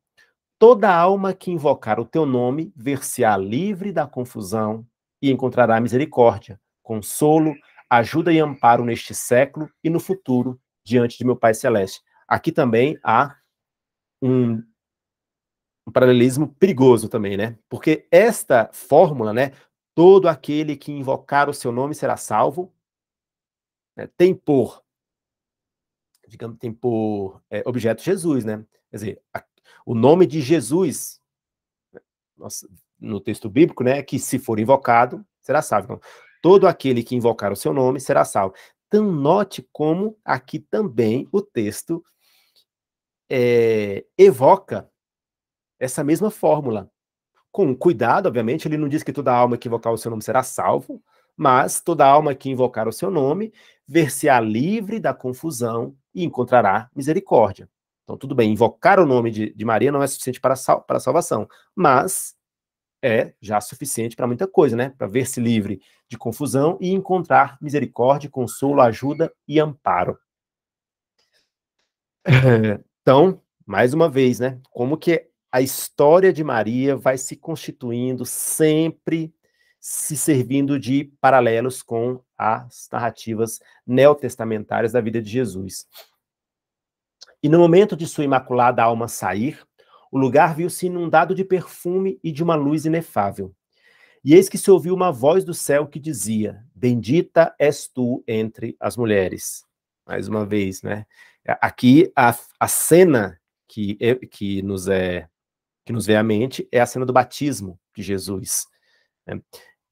Toda alma que invocar o teu nome ver-se-á livre da confusão e encontrará misericórdia, consolo, ajuda e amparo neste século e no futuro, diante de meu Pai celeste. Aqui também há um um paralelismo perigoso também, né? Porque esta fórmula, né? Todo aquele que invocar o seu nome será salvo, né? tem por, digamos, tem por é, objeto Jesus, né? Quer dizer, a, o nome de Jesus, nossa, né, no texto bíblico, né? Que se for invocado, será salvo. Então, todo aquele que invocar o seu nome será salvo. Então, note como aqui também o texto é, evoca essa mesma fórmula. Com cuidado, obviamente, ele não diz que toda alma que invocar o seu nome será salvo, mas toda alma que invocar o seu nome ver-se-á livre da confusão e encontrará misericórdia. Então, tudo bem, invocar o nome de, de Maria não é suficiente para, sal, para a salvação, mas é já suficiente para muita coisa, né? Para ver-se livre de confusão e encontrar misericórdia, consolo, ajuda e amparo. Então, mais uma vez, né? Como que a história de Maria vai se constituindo sempre se servindo de paralelos com as narrativas neotestamentárias da vida de Jesus. E no momento de sua imaculada alma sair, o lugar viu-se inundado de perfume e de uma luz inefável. E eis que se ouviu uma voz do céu que dizia: Bendita és tu entre as mulheres. Mais uma vez, né? Aqui a, a cena que, que nos é que nos vem à mente é a cena do batismo de Jesus. Né?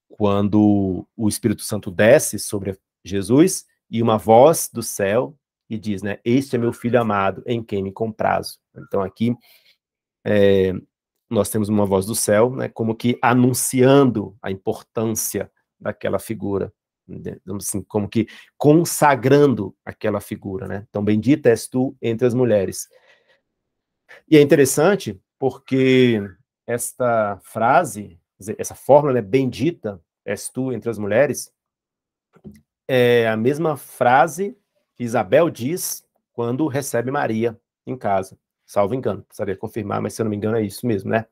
Quando o Espírito Santo desce sobre Jesus e uma voz do céu e diz, né, este é meu filho amado, em quem me comprazo. Então aqui é, nós temos uma voz do céu, né, como que anunciando a importância daquela figura, né, assim, como que consagrando aquela figura, né? Então bendita és tu entre as mulheres. E é interessante porque esta frase, essa fórmula é bendita, és tu entre as mulheres, é a mesma frase que Isabel diz quando recebe Maria em casa. Salvo engano, precisaria confirmar, mas se eu não me engano é isso mesmo, né?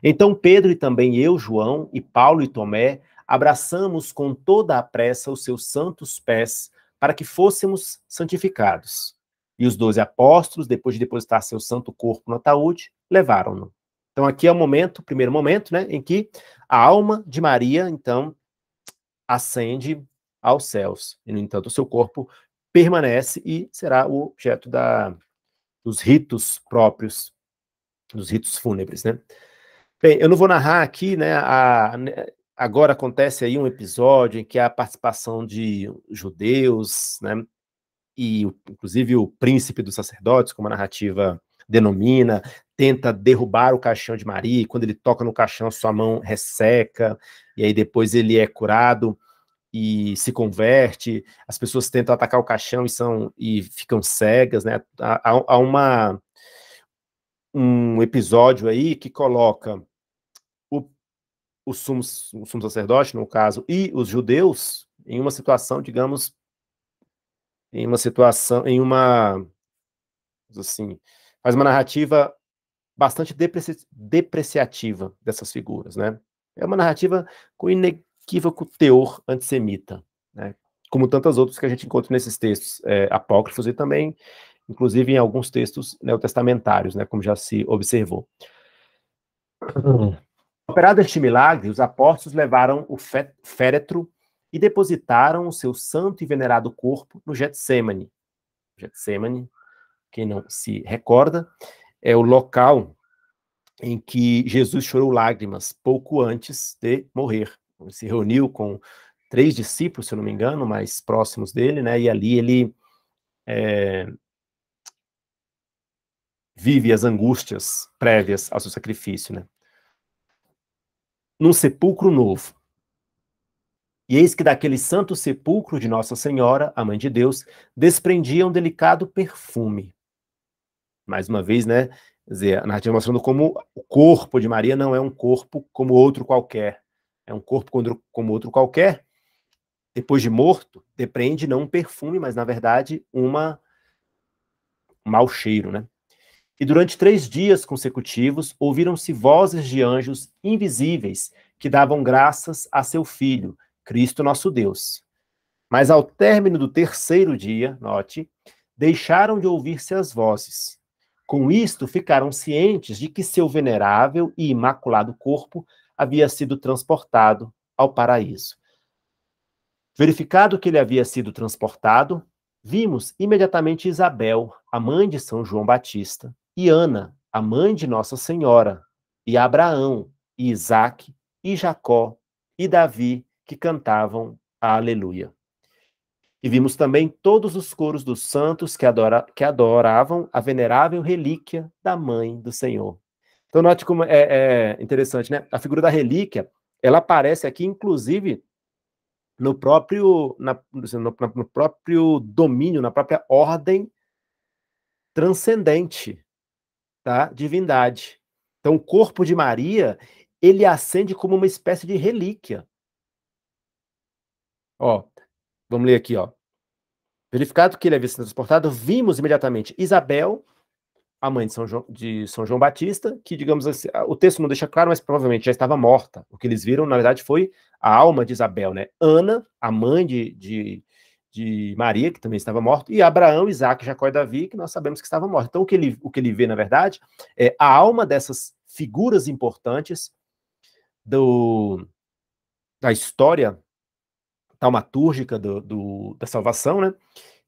Então Pedro e também eu, João, e Paulo e Tomé abraçamos com toda a pressa os seus santos pés para que fôssemos santificados. E os doze apóstolos, depois de depositar seu santo corpo no ataúde, levaram-no. Então, aqui é o momento, o primeiro momento, né, em que a alma de Maria, então, ascende aos céus. E, no entanto, o seu corpo permanece e será o objeto da, dos ritos próprios, dos ritos fúnebres, né? Bem, eu não vou narrar aqui, né, a, agora acontece aí um episódio em que há a participação de judeus, né, e inclusive o príncipe dos sacerdotes, como a narrativa denomina, tenta derrubar o caixão de Maria, e quando ele toca no caixão, sua mão resseca, e aí depois ele é curado e se converte, as pessoas tentam atacar o caixão e são e ficam cegas, né? Há, há uma um episódio aí que coloca o, sumo, o sumo sacerdote, no caso, e os judeus em uma situação, digamos, em uma situação, em uma, assim, faz uma narrativa bastante depreciativa dessas figuras, né? É uma narrativa com inequívoco teor antissemita, né? como tantas outras que a gente encontra nesses textos é, apócrifos e também, inclusive, em alguns textos neotestamentários, né, como já se observou. Uhum. Operado este milagre, os apóstolos levaram o féretro e depositaram o seu santo e venerado corpo no Getsemane. Getsemane, quem não se recorda, é o local em que Jesus chorou lágrimas pouco antes de morrer. Ele se reuniu com três discípulos, se eu não me engano, mais próximos dele, né? E ali ele é, vive as angústias prévias ao seu sacrifício, né? Num sepulcro novo, e eis que daquele santo sepulcro de Nossa Senhora, a Mãe de Deus, desprendia um delicado perfume. Mais uma vez, né? Dizer, a narrativa mostrando como o corpo de Maria não é um corpo como outro qualquer. É um corpo como outro qualquer. Depois de morto, depreende não um perfume, mas na verdade uma um mau cheiro, né? E durante três dias consecutivos ouviram-se vozes de anjos invisíveis que davam graças a seu filho Cristo nosso Deus. Mas ao término do terceiro dia, note, deixaram de ouvir-se as vozes. Com isto, ficaram cientes de que seu venerável e imaculado corpo havia sido transportado ao paraíso. Verificado que ele havia sido transportado, vimos imediatamente Isabel, a mãe de São João Batista, e Ana, a mãe de Nossa Senhora, e Abraão, e Isaac, e Jacó, e Davi, que cantavam a aleluia. E vimos também todos os coros dos santos que, adora, que adoravam a venerável relíquia da mãe do Senhor. Então, note como é, é interessante, né? A figura da relíquia, ela aparece aqui, inclusive, no próprio, na, no, no próprio domínio, na própria ordem transcendente da tá? divindade. Então, o corpo de Maria, ele acende como uma espécie de relíquia. Ó, vamos ler aqui, ó. Verificado que ele havia é sido transportado, vimos imediatamente Isabel, a mãe de São, João, de São João, Batista, que, digamos assim, o texto não deixa claro, mas provavelmente já estava morta. O que eles viram, na verdade, foi a alma de Isabel, né? Ana, a mãe de, de, de Maria, que também estava morta, e Abraão, Isaac, Jacó e Davi, que nós sabemos que estavam mortos. Então, o que ele, o que ele vê, na verdade, é a alma dessas figuras importantes do, da história taumatúrgica do, do, da salvação, né?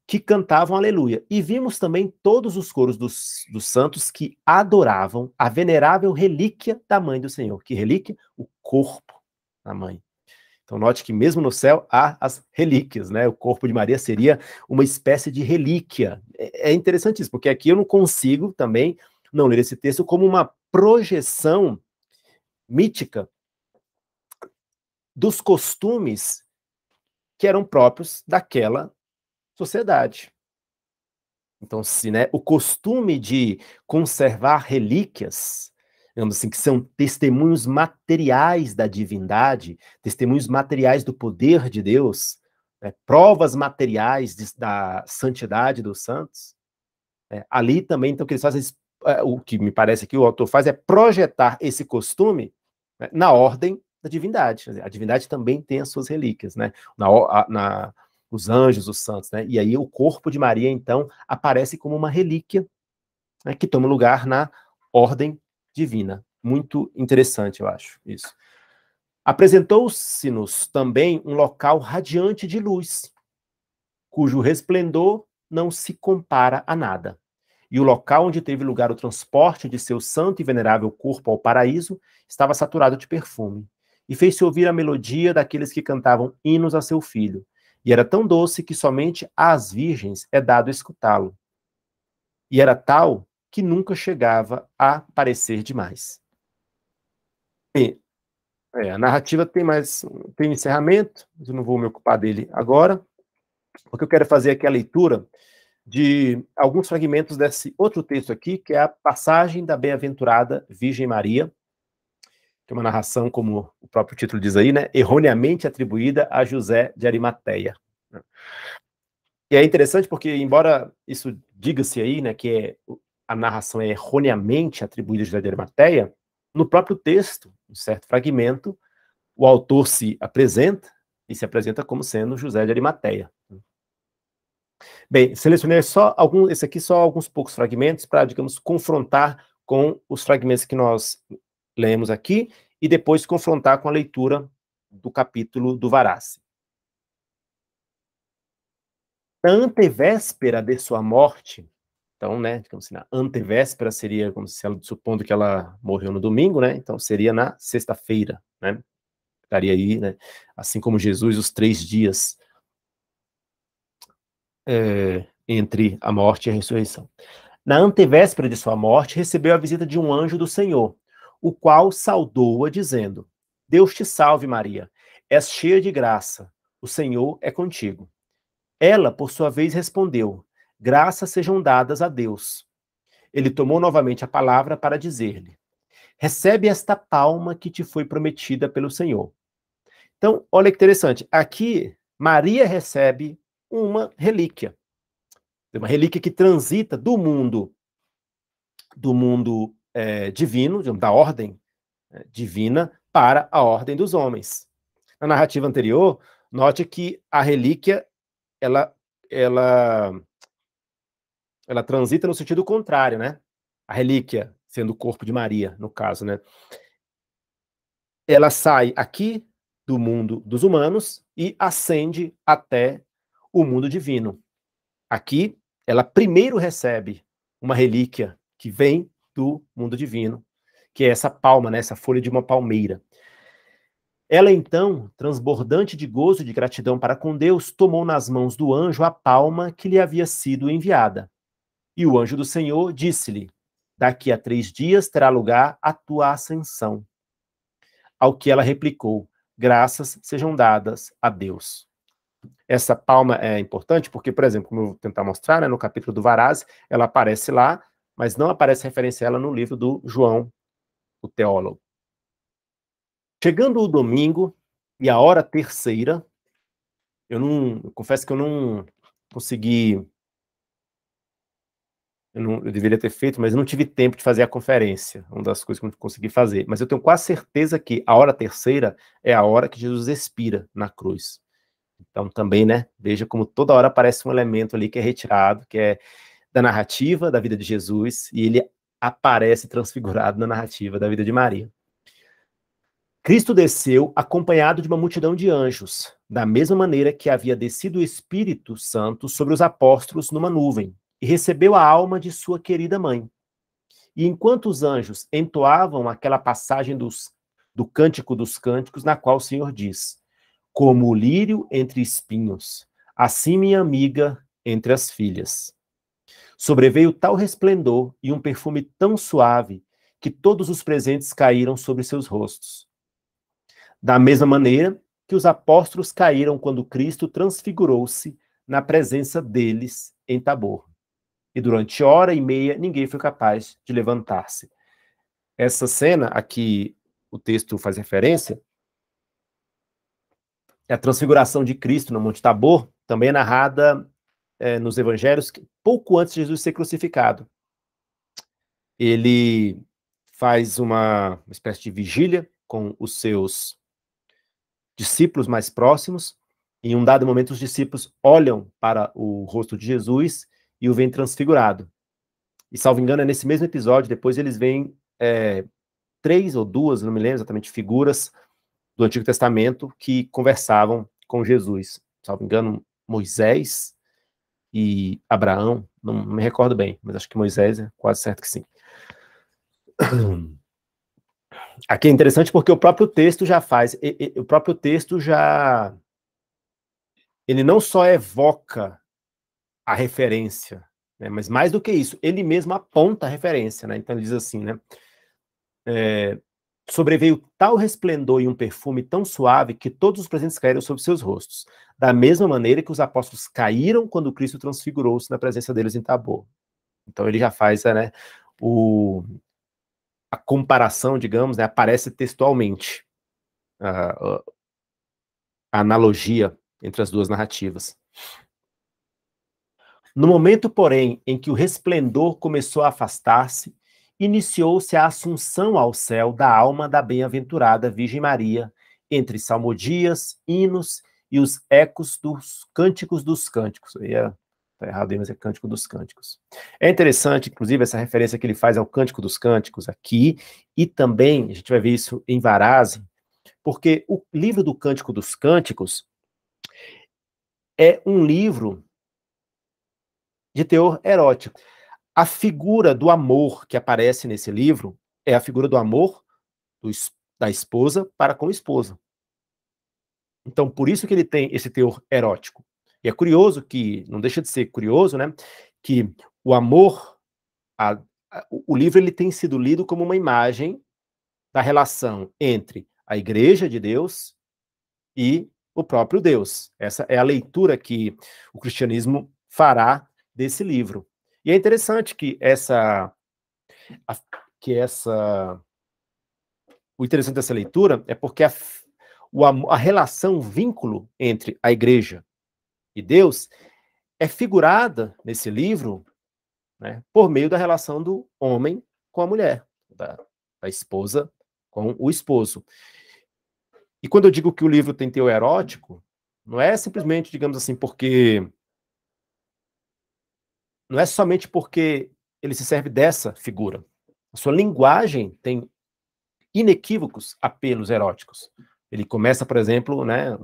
Que cantavam aleluia. E vimos também todos os coros dos, dos santos que adoravam a venerável relíquia da mãe do Senhor. Que relíquia? O corpo da mãe. Então, note que mesmo no céu há as relíquias, né? O corpo de Maria seria uma espécie de relíquia. É, é interessante isso, porque aqui eu não consigo também não ler esse texto como uma projeção mítica dos costumes que eram próprios daquela sociedade. Então, se né, o costume de conservar relíquias, digamos assim, que são testemunhos materiais da divindade, testemunhos materiais do poder de Deus, né, provas materiais de, da santidade dos santos, né, ali também, então, o que eles fazem, é, o que me parece que o autor faz é projetar esse costume né, na ordem da divindade. A divindade também tem as suas relíquias, né? Na, na, os anjos, os santos, né? E aí o corpo de Maria, então, aparece como uma relíquia né, que toma lugar na ordem divina. Muito interessante, eu acho, isso. Apresentou-se-nos também um local radiante de luz, cujo resplendor não se compara a nada. E o local onde teve lugar o transporte de seu santo e venerável corpo ao paraíso estava saturado de perfume e fez-se ouvir a melodia daqueles que cantavam hinos a seu filho. E era tão doce que somente às virgens é dado escutá-lo. E era tal que nunca chegava a parecer demais. E, é, a narrativa tem mais tem encerramento, mas eu não vou me ocupar dele agora, porque eu quero fazer aqui a leitura de alguns fragmentos desse outro texto aqui, que é a passagem da bem-aventurada Virgem Maria, que é uma narração, como o próprio título diz aí, né, erroneamente atribuída a José de Arimateia. Né. E é interessante porque, embora isso diga-se aí, né, que é, a narração é erroneamente atribuída a José de Arimateia, no próprio texto, um certo fragmento, o autor se apresenta e se apresenta como sendo José de Arimateia. Né. Bem, selecionei só alguns, esse aqui só alguns poucos fragmentos para, digamos, confrontar com os fragmentos que nós lemos aqui, e depois confrontar com a leitura do capítulo do Varase. Na antevéspera de sua morte, então, né, digamos assim, na antevéspera seria como se ela, supondo que ela morreu no domingo, né, então seria na sexta-feira, né, estaria aí, né, assim como Jesus, os três dias é, entre a morte e a ressurreição. Na antevéspera de sua morte, recebeu a visita de um anjo do Senhor, o qual saudou-a dizendo: Deus te salve, Maria, és cheia de graça, o Senhor é contigo. Ela, por sua vez, respondeu: Graças sejam dadas a Deus. Ele tomou novamente a palavra para dizer-lhe: Recebe esta palma que te foi prometida pelo Senhor. Então, olha que interessante. Aqui, Maria recebe uma relíquia. Uma relíquia que transita do mundo do mundo é, divino, da ordem é, divina, para a ordem dos homens. Na narrativa anterior, note que a relíquia ela, ela, ela transita no sentido contrário, né? A relíquia, sendo o corpo de Maria, no caso, né? Ela sai aqui do mundo dos humanos e ascende até o mundo divino. Aqui, ela primeiro recebe uma relíquia que vem do mundo divino, que é essa palma, né, essa folha de uma palmeira. Ela então, transbordante de gozo e de gratidão para com Deus, tomou nas mãos do anjo a palma que lhe havia sido enviada. E o anjo do Senhor disse-lhe: Daqui a três dias terá lugar a tua ascensão. Ao que ela replicou: Graças sejam dadas a Deus. Essa palma é importante porque, por exemplo, como eu vou tentar mostrar, né, no capítulo do Varaz, ela aparece lá mas não aparece referência a ela no livro do João, o teólogo. Chegando o domingo e a hora terceira, eu não, eu confesso que eu não consegui eu, não, eu, deveria ter feito, mas eu não tive tempo de fazer a conferência, uma das coisas que eu não consegui fazer. Mas eu tenho quase certeza que a hora terceira é a hora que Jesus expira na cruz. Então, também, né? Veja como toda hora aparece um elemento ali que é retirado, que é da narrativa da vida de Jesus e ele aparece transfigurado na narrativa da vida de Maria. Cristo desceu acompanhado de uma multidão de anjos, da mesma maneira que havia descido o Espírito Santo sobre os apóstolos numa nuvem, e recebeu a alma de sua querida mãe. E enquanto os anjos entoavam aquela passagem dos, do Cântico dos Cânticos, na qual o Senhor diz: Como o lírio entre espinhos, assim minha amiga entre as filhas. Sobreveio tal resplendor e um perfume tão suave que todos os presentes caíram sobre seus rostos. Da mesma maneira que os apóstolos caíram quando Cristo transfigurou-se na presença deles em Tabor. E durante hora e meia ninguém foi capaz de levantar-se. Essa cena a que o texto faz referência é a transfiguração de Cristo no Monte Tabor, também é narrada é, nos evangelhos, pouco antes de Jesus ser crucificado. Ele faz uma, uma espécie de vigília com os seus discípulos mais próximos. Em um dado momento, os discípulos olham para o rosto de Jesus e o veem transfigurado. E, salvo engano, é nesse mesmo episódio, depois eles veem é, três ou duas, não me lembro exatamente, figuras do Antigo Testamento que conversavam com Jesus. Salvo engano, Moisés e Abraão, não me recordo bem, mas acho que Moisés é quase certo que sim. Aqui é interessante porque o próprio texto já faz, e, e, o próprio texto já. Ele não só evoca a referência, né, mas mais do que isso, ele mesmo aponta a referência. Né? Então ele diz assim, né? É, Sobreveio tal resplendor e um perfume tão suave que todos os presentes caíram sobre seus rostos, da mesma maneira que os apóstolos caíram quando Cristo transfigurou-se na presença deles em Tabor. Então ele já faz né, o, a comparação, digamos, né, aparece textualmente a, a analogia entre as duas narrativas. No momento, porém, em que o resplendor começou a afastar-se, iniciou-se a assunção ao céu da alma da bem-aventurada Virgem Maria, entre salmodias, hinos e os ecos dos cânticos dos cânticos. Aí é, tá errado aí, mas é cântico dos cânticos. É interessante, inclusive, essa referência que ele faz ao cântico dos cânticos aqui, e também, a gente vai ver isso em Varazzi, porque o livro do Cântico dos Cânticos é um livro de teor erótico. A figura do amor que aparece nesse livro é a figura do amor do, da esposa para com o esposo. Então, por isso que ele tem esse teor erótico. E é curioso que, não deixa de ser curioso, né, que o amor, a, a, o livro ele tem sido lido como uma imagem da relação entre a igreja de Deus e o próprio Deus. Essa é a leitura que o cristianismo fará desse livro. E é interessante que essa que essa o interessante dessa leitura é porque a, o, a relação, o vínculo entre a igreja e Deus é figurada nesse livro né, por meio da relação do homem com a mulher, da, da esposa com o esposo. E quando eu digo que o livro tem teu erótico, não é simplesmente, digamos assim, porque não é somente porque ele se serve dessa figura. A sua linguagem tem inequívocos apelos eróticos. Ele começa, por exemplo, né,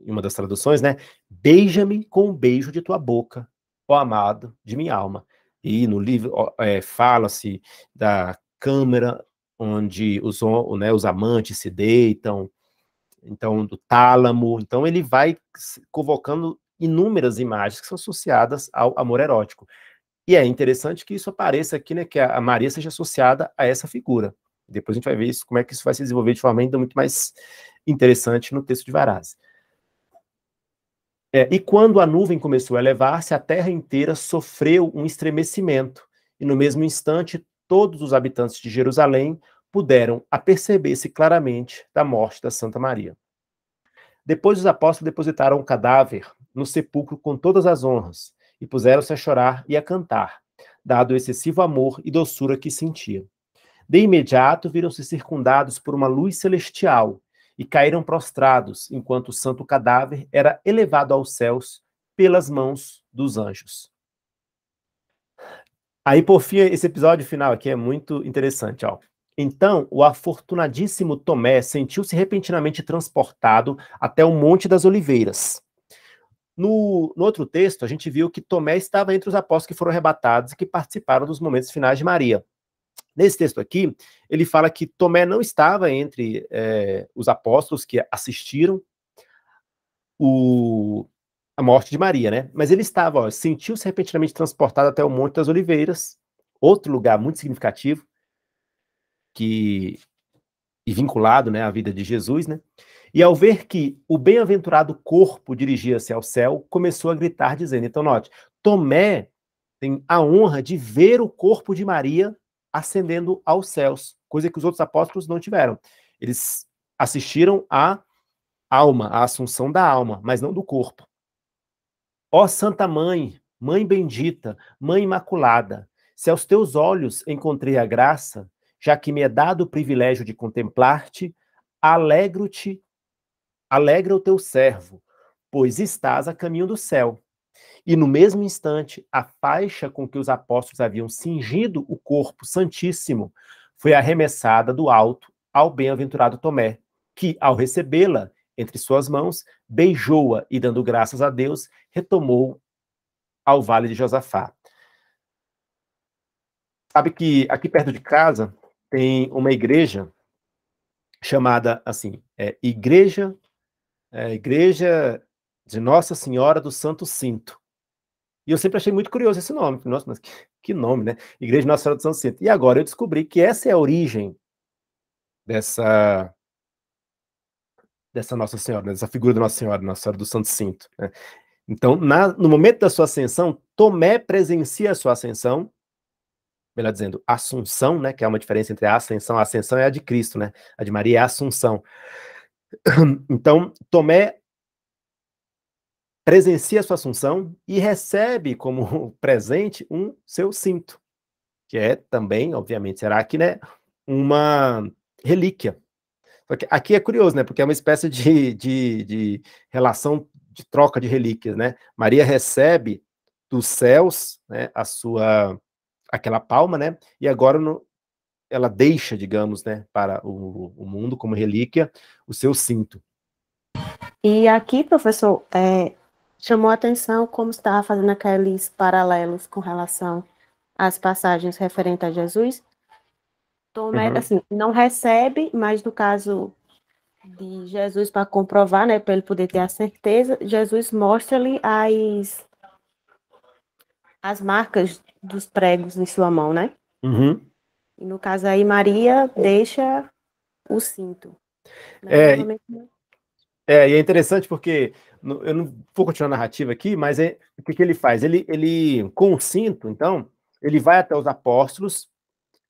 em uma das traduções, né, beija-me com um beijo de tua boca, ó amado de minha alma. E no livro é, fala-se da câmera onde os, né, os amantes se deitam, então do tálamo. Então ele vai convocando inúmeras imagens que são associadas ao amor erótico. E é interessante que isso apareça aqui, né, que a Maria seja associada a essa figura. Depois a gente vai ver isso, como é que isso vai se desenvolver de forma ainda muito mais interessante no texto de Varazzi. É, e quando a nuvem começou a elevar-se, a terra inteira sofreu um estremecimento, e no mesmo instante todos os habitantes de Jerusalém puderam aperceber-se claramente da morte da Santa Maria. Depois os apóstolos depositaram o cadáver no sepulcro com todas as honras, e puseram-se a chorar e a cantar, dado o excessivo amor e doçura que sentiam. De imediato viram-se circundados por uma luz celestial e caíram prostrados, enquanto o santo cadáver era elevado aos céus pelas mãos dos anjos. Aí, por fim, esse episódio final aqui é muito interessante, ó. Então, o afortunadíssimo Tomé sentiu-se repentinamente transportado até o Monte das Oliveiras, no, no, outro texto, a gente viu que Tomé estava entre os apóstolos que foram arrebatados e que participaram dos momentos finais de Maria. Nesse texto aqui, ele fala que Tomé não estava entre é, os apóstolos que assistiram o, a morte de Maria, né? Mas ele estava, sentiu-se repentinamente transportado até o Monte das Oliveiras, outro lugar muito significativo que e vinculado, né, à vida de Jesus, né? E ao ver que o bem-aventurado corpo dirigia-se ao céu, começou a gritar, dizendo: Então, note, Tomé tem a honra de ver o corpo de Maria ascendendo aos céus, coisa que os outros apóstolos não tiveram. Eles assistiram à alma, à assunção da alma, mas não do corpo. Ó Santa Mãe, Mãe bendita, Mãe imaculada, se aos teus olhos encontrei a graça, já que me é dado o privilégio de contemplar-te, alegro-te Alegra o teu servo, pois estás a caminho do céu. E no mesmo instante, a faixa com que os apóstolos haviam cingido o corpo santíssimo foi arremessada do alto ao bem-aventurado Tomé, que, ao recebê-la entre suas mãos, beijou-a e, dando graças a Deus, retomou ao vale de Josafá. Sabe que aqui perto de casa tem uma igreja chamada assim, é, Igreja é, Igreja de Nossa Senhora do Santo Cinto. E eu sempre achei muito curioso esse nome. Nossa, mas que, que nome, né? Igreja de Nossa Senhora do Santo Cinto. E agora eu descobri que essa é a origem dessa dessa Nossa Senhora, né? dessa figura da Nossa Senhora, Nossa Senhora do Santo Cinto. Né? Então, na, no momento da sua ascensão, Tomé presencia a sua ascensão, melhor dizendo, assunção, né, que é uma diferença entre a ascensão, a ascensão é a de Cristo, né? A de Maria é a assunção. Então, Tomé presencia sua assunção e recebe como presente um seu cinto, que é também, obviamente, será que, né, uma relíquia. Aqui é curioso, né, porque é uma espécie de, de, de relação de troca de relíquias, né? Maria recebe dos céus, né, a sua aquela palma, né? E agora no, ela deixa, digamos, né, para o, o mundo como relíquia, o seu cinto. E aqui, professor, é, chamou a atenção como estava fazendo aqueles paralelos com relação às passagens referentes a Jesus. Tomé, uhum. assim, não recebe, mas no caso de Jesus para comprovar, né, para ele poder ter a certeza, Jesus mostra-lhe as as marcas dos pregos em sua mão, né? Uhum. E no caso aí, Maria deixa o cinto. Né? é, né? é, e é interessante porque eu não vou continuar a narrativa aqui, mas é, o que, que ele faz? Ele, ele, com o cinto, então, ele vai até os apóstolos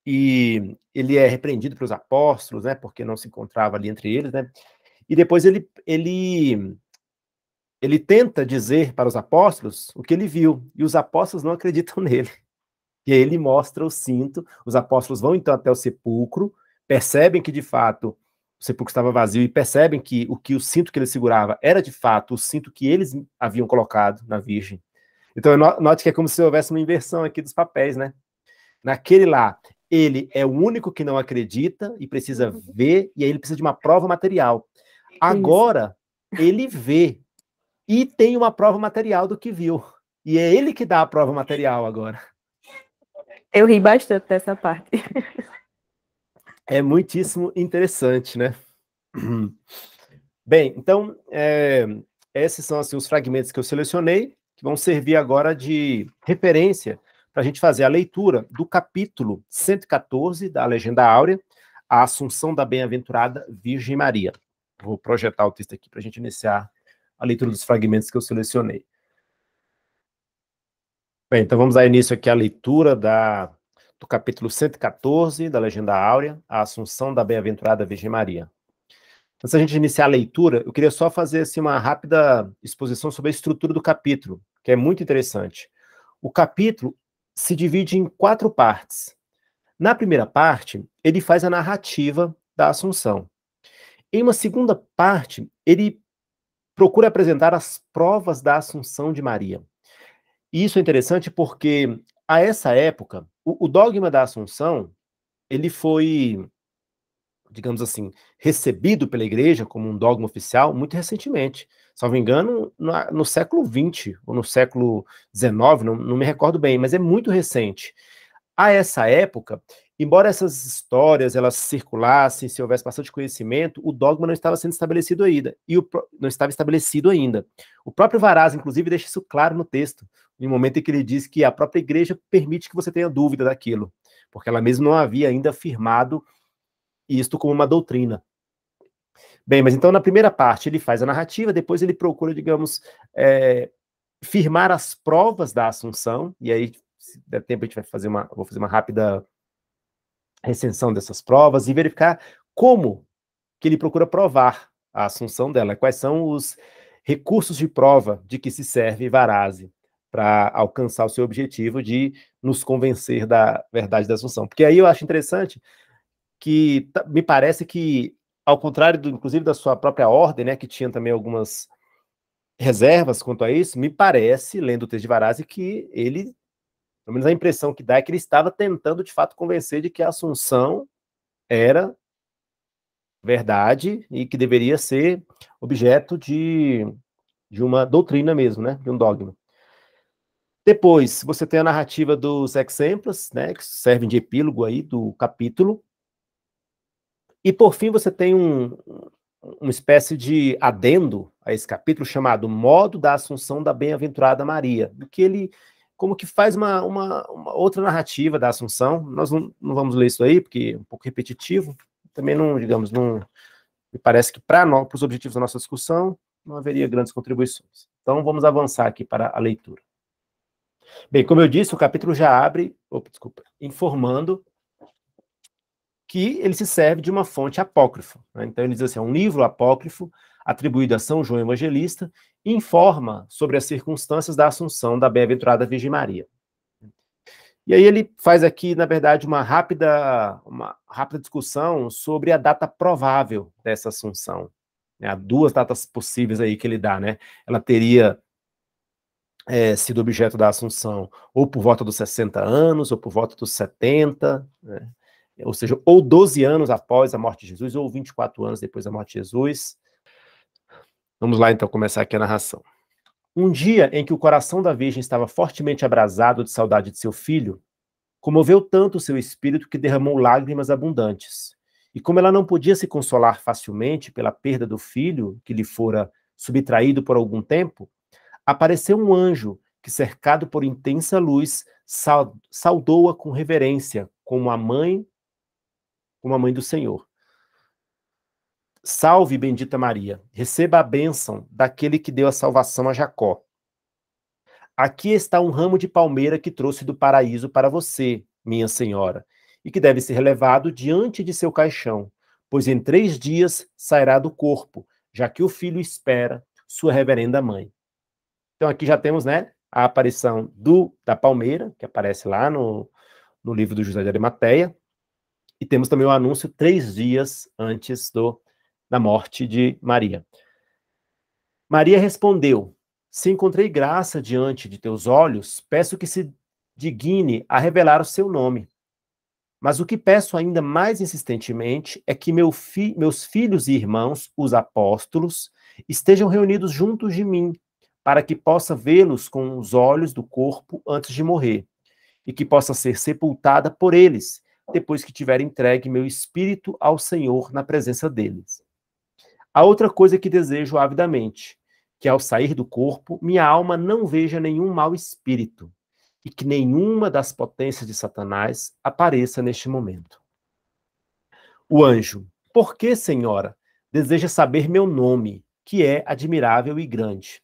e ele é repreendido pelos apóstolos, né? Porque não se encontrava ali entre eles, né? E depois ele, ele, ele tenta dizer para os apóstolos o que ele viu, e os apóstolos não acreditam nele. E aí ele mostra o cinto. Os apóstolos vão então até o sepulcro, percebem que de fato o sepulcro estava vazio e percebem que o que o cinto que ele segurava era de fato o cinto que eles haviam colocado na virgem. Então note que é como se houvesse uma inversão aqui dos papéis, né? Naquele lá, ele é o único que não acredita e precisa uhum. ver, e aí ele precisa de uma prova material. Agora, ele vê e tem uma prova material do que viu. E é ele que dá a prova material agora. Eu ri bastante dessa parte. É muitíssimo interessante, né? Bem, então, é, esses são assim, os fragmentos que eu selecionei, que vão servir agora de referência para a gente fazer a leitura do capítulo 114 da Legenda Áurea, A Assunção da Bem-Aventurada Virgem Maria. Vou projetar o texto aqui para a gente iniciar a leitura dos fragmentos que eu selecionei. Bem, então vamos dar início aqui à leitura da, do capítulo 114 da Legenda Áurea, a Assunção da Bem-aventurada Virgem Maria. Antes então, da gente iniciar a leitura, eu queria só fazer assim, uma rápida exposição sobre a estrutura do capítulo, que é muito interessante. O capítulo se divide em quatro partes. Na primeira parte, ele faz a narrativa da Assunção. Em uma segunda parte, ele procura apresentar as provas da Assunção de Maria. E isso é interessante porque, a essa época, o, o dogma da Assunção, ele foi, digamos assim, recebido pela igreja como um dogma oficial muito recentemente. Salvo engano, no, no século XX ou no século XIX, não, não me recordo bem, mas é muito recente. A essa época, Embora essas histórias elas circulassem, se houvesse bastante conhecimento, o dogma não estava sendo estabelecido ainda. E o, não estava estabelecido ainda. O próprio Varaz, inclusive, deixa isso claro no texto, no momento em que ele diz que a própria igreja permite que você tenha dúvida daquilo, porque ela mesma não havia ainda afirmado isto como uma doutrina. Bem, mas então na primeira parte ele faz a narrativa, depois ele procura, digamos, é, firmar as provas da Assunção, e aí, se der tempo, a gente vai fazer uma, vou fazer uma rápida recensão dessas provas e verificar como que ele procura provar a assunção dela, quais são os recursos de prova de que se serve Varazzi para alcançar o seu objetivo de nos convencer da verdade da assunção. Porque aí eu acho interessante que me parece que ao contrário do, inclusive da sua própria ordem, né, que tinha também algumas reservas quanto a isso, me parece, lendo o texto de Varazzi, que ele pelo menos a impressão que dá é que ele estava tentando de fato convencer de que a Assunção era verdade e que deveria ser objeto de, de uma doutrina mesmo, né, de um dogma. Depois, você tem a narrativa dos exemplos, né, que servem de epílogo aí do capítulo. E por fim, você tem um, uma espécie de adendo a esse capítulo chamado Modo da Assunção da Bem-aventurada Maria, do que ele como que faz uma, uma, uma, outra narrativa da Assunção. Nós não, não vamos ler isso aí, porque é um pouco repetitivo. Também não, digamos, não. Me parece que para os objetivos da nossa discussão não haveria grandes contribuições. Então vamos avançar aqui para a leitura. Bem, como eu disse, o capítulo já abre, opa, desculpa, informando que ele se serve de uma fonte apócrifa. Né? Então ele diz assim: é um livro apócrifo atribuído a São João Evangelista informa sobre as circunstâncias da assunção da bem-aventurada Virgem Maria. E aí ele faz aqui, na verdade, uma rápida, uma rápida discussão sobre a data provável dessa assunção. Né? Há duas datas possíveis aí que ele dá, né? Ela teria é, sido objeto da Assunção ou por volta dos 60 anos, ou por volta dos 70, né? ou seja, ou 12 anos após a morte de Jesus, ou 24 anos depois da morte de Jesus. Vamos lá então começar aqui a narração. Um dia em que o coração da Virgem estava fortemente abrasado de saudade de seu filho, comoveu tanto seu espírito que derramou lágrimas abundantes. E como ela não podia se consolar facilmente pela perda do filho, que lhe fora subtraído por algum tempo, apareceu um anjo que, cercado por intensa luz, saudou-a com reverência, como a mãe, como a mãe do Senhor. Salve, bendita Maria, receba a bênção daquele que deu a salvação a Jacó. Aqui está um ramo de palmeira que trouxe do paraíso para você, minha senhora, e que deve ser levado diante de seu caixão, pois em três dias sairá do corpo, já que o filho espera sua reverenda mãe. Então aqui já temos, né, a aparição do da palmeira, que aparece lá no, no livro do José de Arimateia, e temos também o anúncio três dias antes do na morte de Maria. Maria respondeu: Se encontrei graça diante de teus olhos, peço que se digne a revelar o seu nome. Mas o que peço ainda mais insistentemente é que meu fi, meus filhos e irmãos, os apóstolos, estejam reunidos juntos de mim, para que possa vê-los com os olhos do corpo antes de morrer, e que possa ser sepultada por eles, depois que tiver entregue meu espírito ao Senhor na presença deles. A outra coisa que desejo avidamente, que ao sair do corpo, minha alma não veja nenhum mau espírito e que nenhuma das potências de Satanás apareça neste momento. O anjo, por que, senhora, deseja saber meu nome, que é admirável e grande?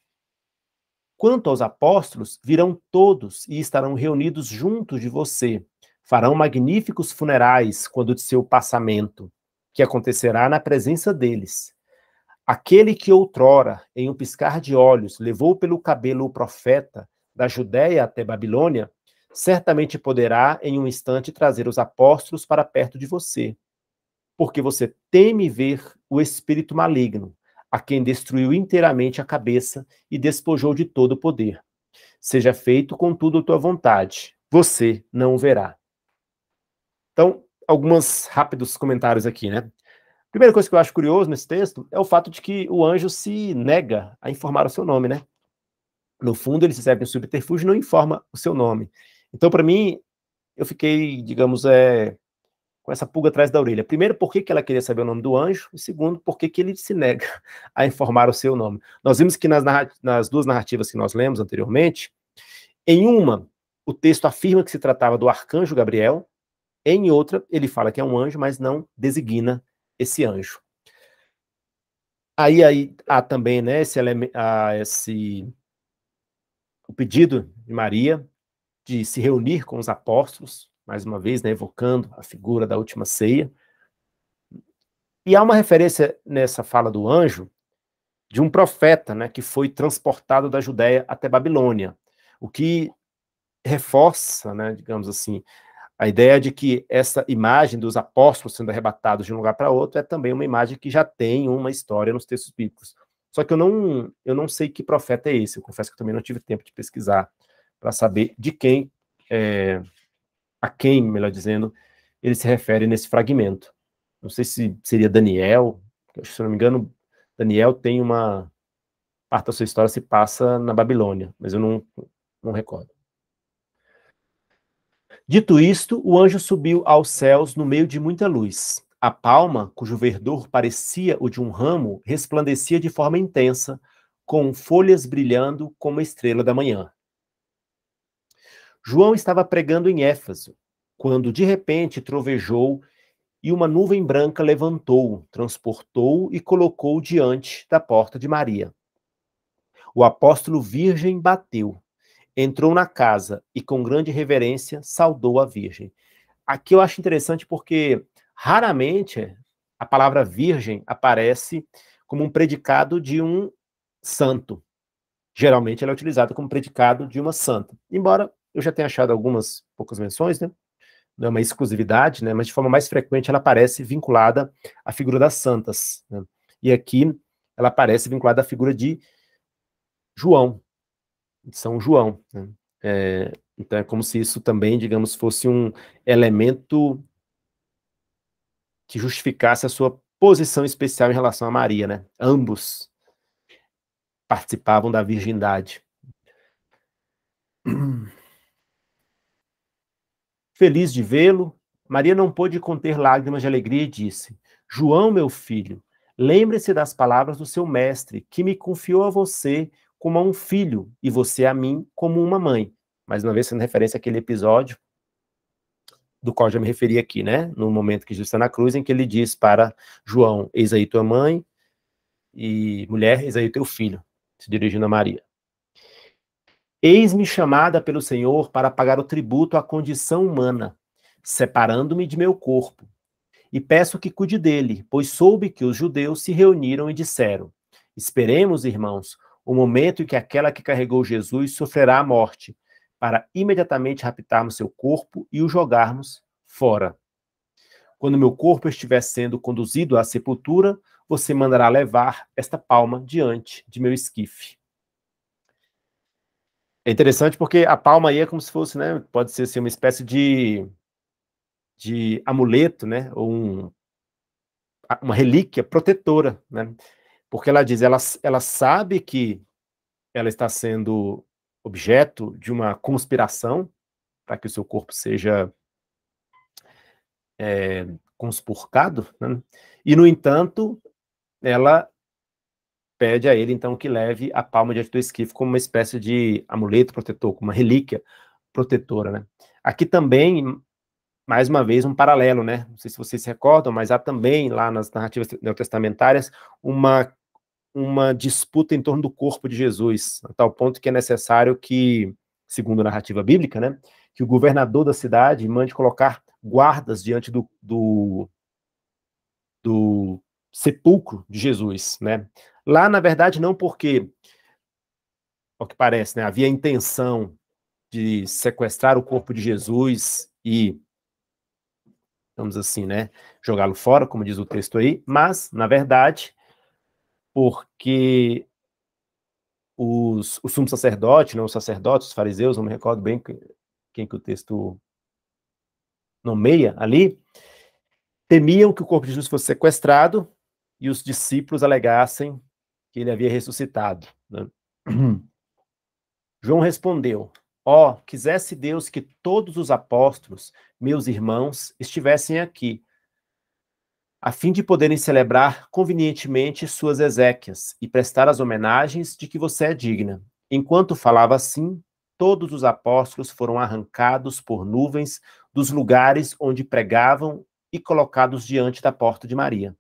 Quanto aos apóstolos, virão todos e estarão reunidos juntos de você. Farão magníficos funerais quando de seu passamento, que acontecerá na presença deles. Aquele que outrora, em um piscar de olhos, levou pelo cabelo o profeta da Judéia até Babilônia, certamente poderá, em um instante, trazer os apóstolos para perto de você, porque você teme ver o espírito maligno, a quem destruiu inteiramente a cabeça e despojou de todo o poder. Seja feito, contudo, a tua vontade, você não o verá. Então, alguns rápidos comentários aqui, né? Primeira coisa que eu acho curioso nesse texto é o fato de que o anjo se nega a informar o seu nome, né? No fundo, ele se serve um subterfúgio e não informa o seu nome. Então, para mim, eu fiquei, digamos, é, com essa pulga atrás da orelha. Primeiro, por que, que ela queria saber o nome do anjo? E segundo, por que, que ele se nega a informar o seu nome? Nós vimos que nas, nas duas narrativas que nós lemos anteriormente, em uma, o texto afirma que se tratava do arcanjo Gabriel, em outra, ele fala que é um anjo, mas não designa esse anjo. Aí, aí há também né, esse, esse o pedido de Maria de se reunir com os apóstolos, mais uma vez, né, evocando a figura da última ceia. E há uma referência nessa fala do anjo de um profeta né, que foi transportado da Judéia até Babilônia, o que reforça, né, digamos assim, a ideia de que essa imagem dos apóstolos sendo arrebatados de um lugar para outro é também uma imagem que já tem uma história nos textos bíblicos. Só que eu não, eu não sei que profeta é esse. Eu confesso que eu também não tive tempo de pesquisar para saber de quem, é, a quem, melhor dizendo, ele se refere nesse fragmento. Não sei se seria Daniel, se não me engano, Daniel tem uma parte da sua história se passa na Babilônia, mas eu não, não recordo. Dito isto, o anjo subiu aos céus no meio de muita luz. A palma, cujo verdor parecia o de um ramo, resplandecia de forma intensa, com folhas brilhando como a estrela da manhã. João estava pregando em Éfaso, quando de repente trovejou e uma nuvem branca levantou, transportou e colocou diante da porta de Maria. O apóstolo virgem bateu, Entrou na casa e, com grande reverência, saudou a Virgem. Aqui eu acho interessante porque raramente a palavra virgem aparece como um predicado de um santo. Geralmente ela é utilizada como predicado de uma santa. Embora eu já tenha achado algumas poucas menções, né? não é uma exclusividade, né? mas de forma mais frequente ela aparece vinculada à figura das santas. Né? E aqui ela aparece vinculada à figura de João, de São João. Né? É, então é como se isso também, digamos, fosse um elemento que justificasse a sua posição especial em relação a Maria, né? Ambos participavam da virgindade. Feliz de vê-lo, Maria não pôde conter lágrimas de alegria e disse: João, meu filho, lembre-se das palavras do seu mestre, que me confiou a você como a um filho e você a mim como uma mãe. Mais uma vez, sendo referência àquele episódio do qual já me referi aqui, né? No momento que Jesus está na cruz, em que ele diz para João: Eis aí tua mãe, e mulher, eis aí teu filho, se dirigindo a Maria. Eis-me chamada pelo Senhor para pagar o tributo à condição humana, separando-me de meu corpo. E peço que cuide dele, pois soube que os judeus se reuniram e disseram: Esperemos, irmãos, o momento em que aquela que carregou Jesus sofrerá a morte, para imediatamente raptarmos seu corpo e o jogarmos fora. Quando meu corpo estiver sendo conduzido à sepultura, você mandará levar esta palma diante de meu esquife. É interessante porque a palma aí é como se fosse, né? Pode ser assim, uma espécie de, de amuleto, né? Ou um, uma relíquia protetora, né? Porque ela diz, ela, ela sabe que ela está sendo objeto de uma conspiração para que o seu corpo seja é, conspurcado, né? e, no entanto, ela pede a ele, então, que leve a palma diante do esquife como uma espécie de amuleto protetor, como uma relíquia protetora, né? Aqui também, mais uma vez, um paralelo, né? Não sei se vocês se recordam, mas há também, lá nas narrativas neotestamentárias, uma uma disputa em torno do corpo de Jesus, a tal ponto que é necessário que, segundo a narrativa bíblica, né, que o governador da cidade mande colocar guardas diante do, do, do sepulcro de Jesus, né? Lá, na verdade, não porque, ao que parece, né, havia intenção de sequestrar o corpo de Jesus e, vamos assim, né, jogá-lo fora, como diz o texto aí, mas, na verdade, porque os, o sumo sacerdote, não né, os sacerdotes, os fariseus, não me recordo bem quem que o texto nomeia ali, temiam que o corpo de Jesus fosse sequestrado e os discípulos alegassem que ele havia ressuscitado. Né? João respondeu: Ó, oh, quisesse Deus que todos os apóstolos, meus irmãos, estivessem aqui, a fim de poderem celebrar convenientemente suas exéquias e prestar as homenagens de que você é digna. Enquanto falava assim, todos os apóstolos foram arrancados por nuvens dos lugares onde pregavam e colocados diante da porta de Maria.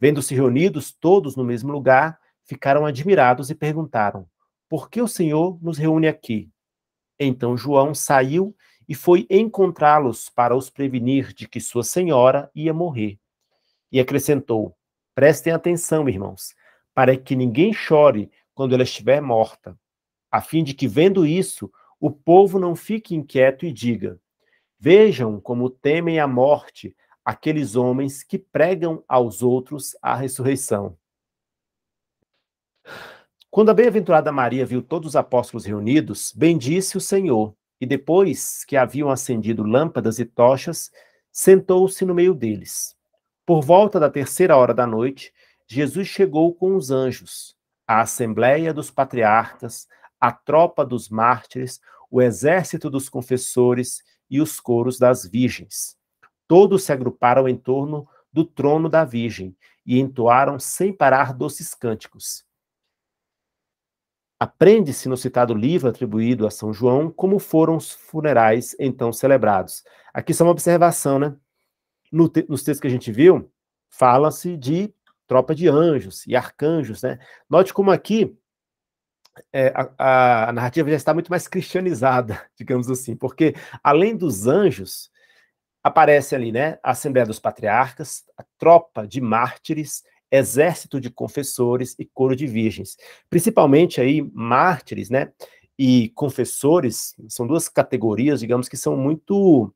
Vendo-se reunidos todos no mesmo lugar, ficaram admirados e perguntaram: Por que o Senhor nos reúne aqui? Então João saiu e foi encontrá-los para os prevenir de que sua senhora ia morrer e acrescentou: Prestem atenção, irmãos, para que ninguém chore quando ela estiver morta, a fim de que, vendo isso, o povo não fique inquieto e diga: Vejam como temem a morte aqueles homens que pregam aos outros a ressurreição. Quando a bem-aventurada Maria viu todos os apóstolos reunidos, bendisse o Senhor, e depois que haviam acendido lâmpadas e tochas, sentou-se no meio deles. Por volta da terceira hora da noite, Jesus chegou com os anjos, a assembleia dos patriarcas, a tropa dos mártires, o exército dos confessores e os coros das virgens. Todos se agruparam em torno do trono da Virgem e entoaram sem parar doces cânticos. Aprende-se no citado livro atribuído a São João como foram os funerais então celebrados. Aqui só uma observação, né? no te nos textos que a gente viu, fala-se de tropa de anjos e arcanjos, né? Note como aqui é, a, a, narrativa já está muito mais cristianizada, digamos assim, porque além dos anjos, aparece ali, né, a Assembleia dos Patriarcas, a tropa de mártires, exército de confessores e coro de virgens. Principalmente aí mártires, né, e confessores, são duas categorias, digamos, que são muito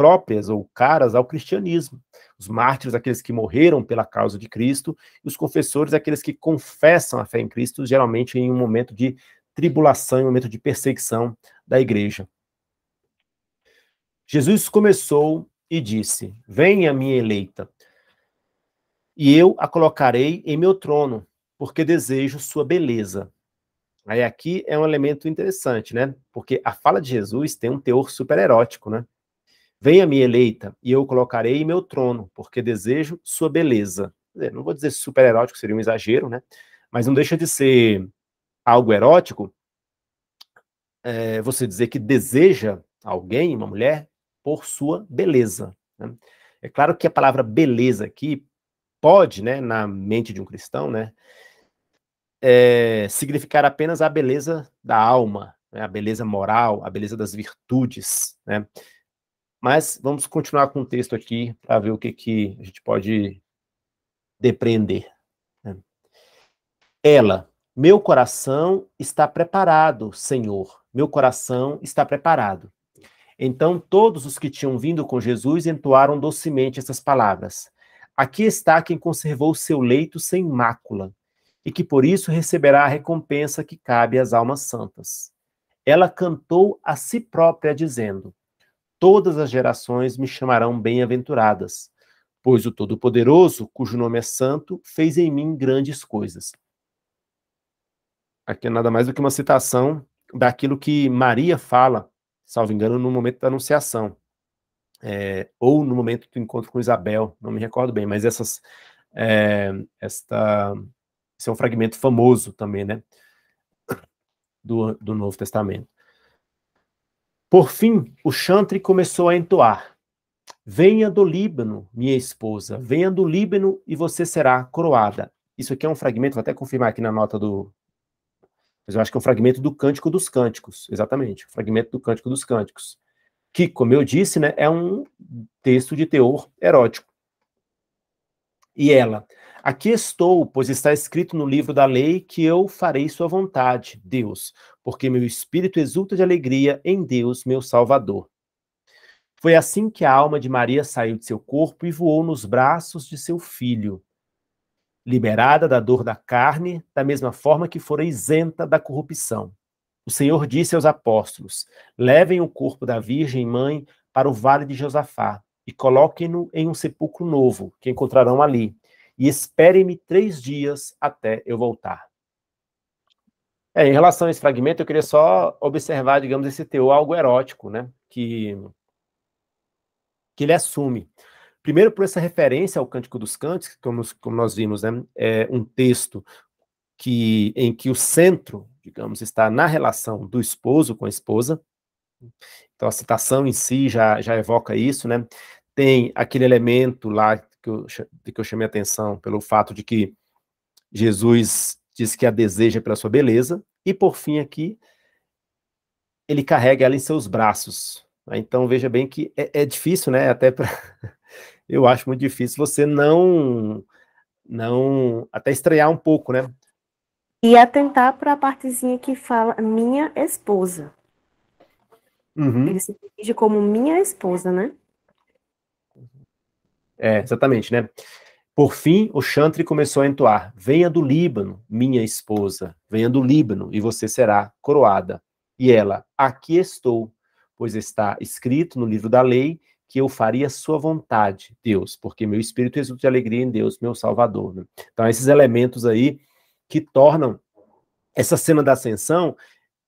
próprias ou caras ao cristianismo. Os mártires, aqueles que morreram pela causa de Cristo, e os confessores, aqueles que confessam a fé em Cristo, geralmente em um momento de tribulação, em um momento de perseguição da igreja. Jesus começou e disse: Venha, minha eleita, e eu a colocarei em meu trono, porque desejo sua beleza. Aí aqui é um elemento interessante, né? Porque a fala de Jesus tem um teor super erótico, né? Venha-me eleita, e eu colocarei em meu trono, porque desejo sua beleza. não vou dizer super erótico, seria um exagero, né? Mas não deixa de ser algo erótico é, você dizer que deseja alguém, uma mulher, por sua beleza. Né? É claro que a palavra beleza aqui pode, né, na mente de um cristão, né, é, significar apenas a beleza da alma, né, a beleza moral, a beleza das virtudes, né? Mas vamos continuar com o texto aqui para ver o que, que a gente pode depreender. Né? Ela, meu coração está preparado, Senhor, meu coração está preparado. Então todos os que tinham vindo com Jesus entoaram docemente essas palavras: Aqui está quem conservou seu leito sem mácula, e que por isso receberá a recompensa que cabe às almas santas. Ela cantou a si própria, dizendo: todas as gerações me chamarão bem-aventuradas, pois o Todo-Poderoso, cujo nome é Santo, fez em mim grandes coisas. Aqui é nada mais do que uma citação daquilo que Maria fala, salvo engano, no momento da Anunciação, é, ou no momento do encontro com Isabel, não me recordo bem, mas essas, é, esta, esse é um fragmento famoso também, né, do, do Novo Testamento. Por fim, o chantre começou a entoar: Venha do Líbano, minha esposa, venha do Líbano e você será coroada. Isso aqui é um fragmento, vou até confirmar aqui na nota do. Mas eu acho que é um fragmento do Cântico dos Cânticos, exatamente, um fragmento do Cântico dos Cânticos, que, como eu disse, né, é um texto de teor erótico. E ela, Aqui estou, pois está escrito no livro da lei que eu farei sua vontade, Deus, porque meu espírito exulta de alegria em Deus, meu Salvador. Foi assim que a alma de Maria saiu de seu corpo e voou nos braços de seu filho. Liberada da dor da carne, da mesma forma que fora isenta da corrupção. O Senhor disse aos apóstolos: Levem o corpo da Virgem Mãe para o vale de Josafá e coloquem-no em um sepulcro novo, que encontrarão ali e espere-me três dias até eu voltar. É, em relação a esse fragmento, eu queria só observar, digamos, esse teor algo erótico, né? Que, que ele assume. Primeiro, por essa referência ao Cântico dos Cânticos, como, como nós vimos, né? É um texto que, em que o centro, digamos, está na relação do esposo com a esposa. Então, a citação em si já, já evoca isso, né? Tem aquele elemento lá que eu, de que eu chamei a atenção pelo fato de que Jesus diz que a deseja pela sua beleza, e por fim aqui, ele carrega ela em seus braços. Né? Então veja bem que é, é difícil, né? Até para eu acho muito difícil você não não até estrear um pouco, né? E atentar para a partezinha que fala minha esposa. Uhum. Ele se dirige como minha esposa, né? É, exatamente, né? Por fim, o chantre começou a entoar: Venha do Líbano, minha esposa, venha do Líbano, e você será coroada. E ela: Aqui estou, pois está escrito no livro da lei que eu faria sua vontade, Deus, porque meu espírito exulta de alegria em Deus, meu Salvador. Né? Então, esses elementos aí que tornam essa cena da ascensão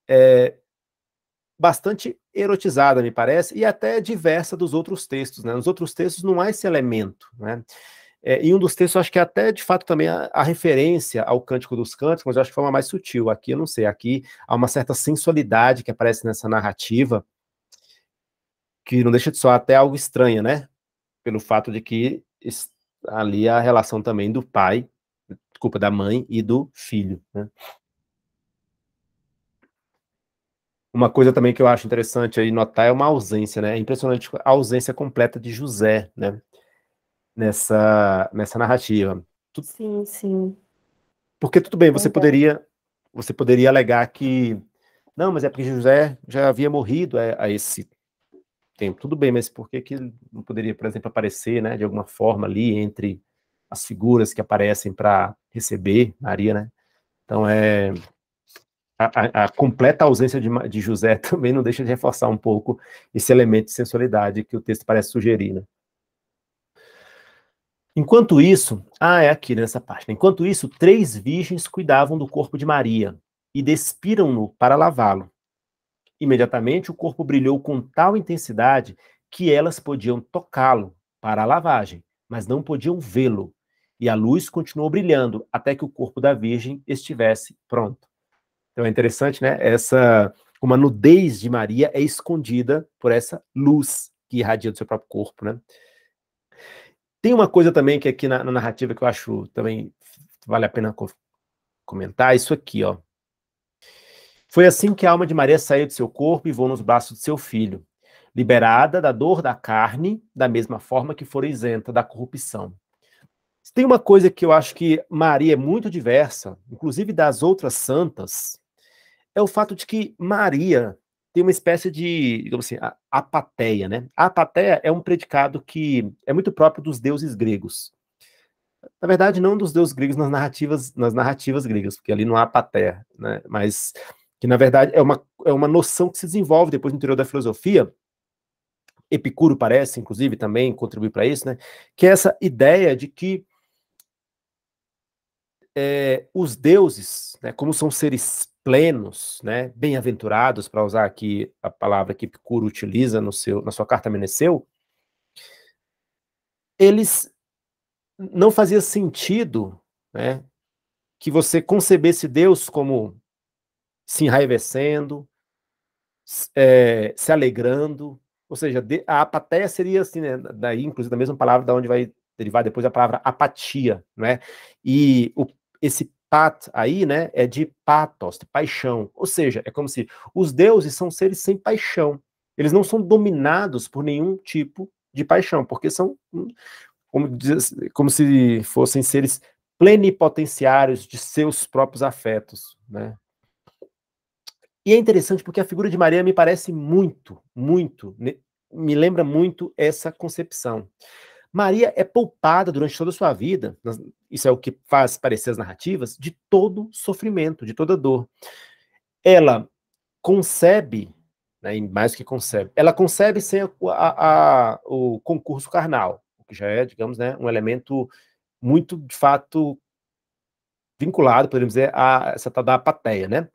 é, bastante erotizada, me parece, e até diversa dos outros textos. Né? Nos outros textos não há esse elemento. Né? É, e um dos textos, acho que é até de fato também a, a, referência ao Cântico dos Cânticos, mas eu acho que foi uma mais sutil. Aqui, eu não sei, aqui há uma certa sensualidade que aparece nessa narrativa, que não deixa de soar até algo estranho, né? Pelo fato de que ali a relação também do pai, desculpa, da mãe e do filho. Né? Uma coisa também que eu acho interessante aí notar é uma ausência, né? É impressionante a ausência completa de José, né? Nessa, nessa narrativa. Sim, sim. Porque tudo bem, você é. poderia você poderia alegar que não, mas é porque José já havia morrido a, a esse tempo. Tudo bem, mas por que que não poderia, por exemplo, aparecer, né, de alguma forma ali entre as figuras que aparecem para receber Maria, né? Então é a, a, completa ausência de, de, José também não deixa de reforçar um pouco esse elemento de sensualidade que o texto parece sugerir. Né? Enquanto isso, ah, é aqui nessa página. Enquanto isso, três virgens cuidavam do corpo de Maria e despiram-no para lavá-lo. Imediatamente o corpo brilhou com tal intensidade que elas podiam tocá-lo para a lavagem, mas não podiam vê-lo. E a luz continuou brilhando até que o corpo da virgem estivesse pronto. Então é interessante, né? Essa uma nudez de Maria é escondida por essa luz que irradia do seu próprio corpo, né? Tem uma coisa também que aqui na, na narrativa que eu acho também vale a pena co comentar, isso aqui, ó. Foi assim que a alma de Maria saiu de seu corpo e voou nos braços de seu filho, liberada da dor da carne, da mesma forma que fora isenta da corrupção. Tem uma coisa que eu acho que Maria é muito diversa, inclusive das outras santas, é o fato de que Maria tem uma espécie de, digamos assim, apateia, né? A apateia é um predicado que é muito próprio dos deuses gregos. Na verdade, não dos deuses gregos nas narrativas, nas narrativas gregas, porque ali não há apateia, né? Mas que, na verdade, é uma, é uma noção que se desenvolve depois no interior da filosofia, Epicuro parece, inclusive, também contribuir para isso, né? Que é essa ideia de que é, os deuses, né, como são seres plenos, né, bem-aventurados, para usar aqui a palavra que Picuro utiliza no seu, na sua carta Meneceu, eles não fazia sentido né, que você concebesse Deus como se enraivecendo, é, se alegrando, ou seja, a apatia seria assim, né, daí inclusive a mesma palavra da onde vai derivar depois a palavra apatia, é? E o esse pat aí, né, é de patos, de paixão. Ou seja, é como se os deuses são seres sem paixão. Eles não são dominados por nenhum tipo de paixão, porque são hum, como, diz, como se fossem seres plenipotenciários de seus próprios afetos, né? E é interessante porque a figura de Maria me parece muito, muito, me lembra muito essa concepção. Maria é poupada durante toda a sua vida, isso é o que faz parecer as narrativas, de todo sofrimento, de toda dor. Ela concebe, né, mais do que concebe, ela concebe sem a, a, a, o concurso carnal, o que já é, digamos, né, um elemento muito, de fato, vinculado, podemos dizer, a essa tal da apateia, né?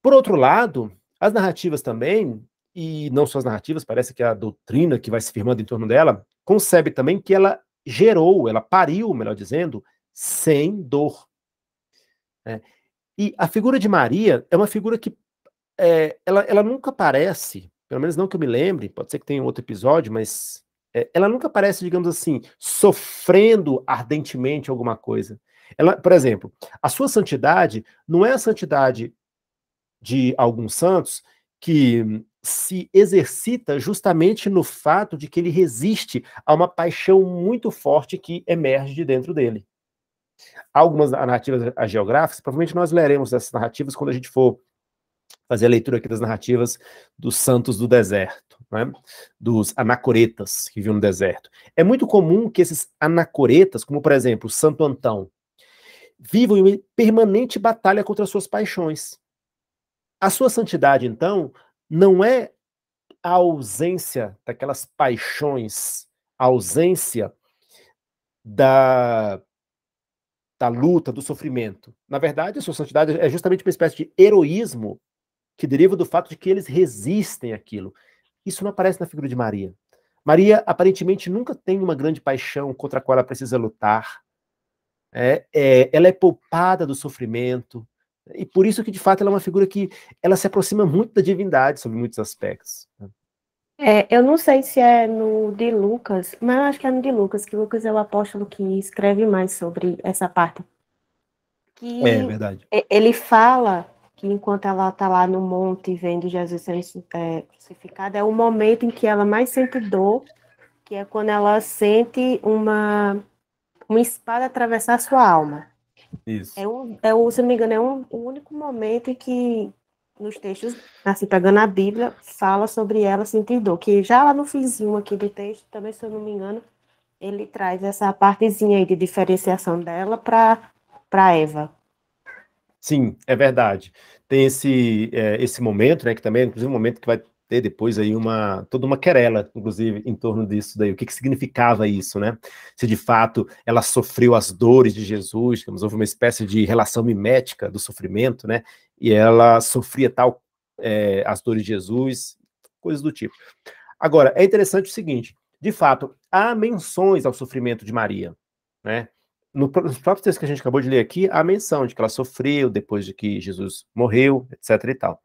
Por outro lado, as narrativas também, e não só as narrativas, parece que é a doutrina que vai se firmando em torno dela, concebe também que ela gerou, ela pariu, melhor dizendo, sem dor. É. E a figura de Maria é uma figura que é, ela, ela nunca aparece, pelo menos não que eu me lembre, pode ser que tenha outro episódio, mas é, ela nunca aparece, digamos assim, sofrendo ardentemente alguma coisa. Ela, por exemplo, a sua santidade não é a santidade de alguns santos que se exercita justamente no fato de que ele resiste a uma paixão muito forte que emerge de dentro dele. Há algumas narrativas geográficas, provavelmente nós leremos essas narrativas quando a gente for fazer a leitura aqui das narrativas dos santos do deserto, né? dos anacoretas que viviam no deserto. É muito comum que esses anacoretas, como por exemplo Santo Antão, vivam em permanente batalha contra suas paixões. A sua santidade, então, não é a ausência daquelas paixões, a ausência da, da luta, do sofrimento. Na verdade, a sua santidade é justamente uma espécie de heroísmo que deriva do fato de que eles resistem àquilo. Isso não aparece na figura de Maria. Maria aparentemente nunca tem uma grande paixão contra a qual ela precisa lutar. É, é, ela é poupada do sofrimento, e por isso que, de fato, ela é uma figura que ela se aproxima muito da divindade sobre muitos aspectos. Né? É, eu não sei se é no de Lucas, mas eu acho que é no de Lucas, que Lucas é o apóstolo que escreve mais sobre essa parte. Que é, é verdade. Ele fala que enquanto ela está lá no monte vendo Jesus sendo é, crucificado, é o momento em que ela mais sente dor, que é quando ela sente uma, uma espada atravessar sua alma. Isso. É um, é o, se não me engano, é um, o único momento em que nos textos, assim, pegando a Bíblia, fala sobre ela sentir assim, dor, que já lá no finzinho aqui do texto, também, se eu não me engano, ele traz essa partezinha aí de diferenciação dela para Eva. Sim, é verdade. Tem esse, é, esse momento, né, que também é inclusive um momento que vai ter depois aí uma toda uma querela, inclusive, em torno disso daí. O que, que significava isso, né? Se de fato ela sofreu as dores de Jesus, digamos, houve uma espécie de relação mimética do sofrimento, né? E ela sofria tal é, as dores de Jesus, coisas do tipo. Agora, é interessante o seguinte: de fato, há menções ao sofrimento de Maria, né? No, nos próprios textos que a gente acabou de ler aqui, há menção de que ela sofreu depois de que Jesus morreu, etc. e tal.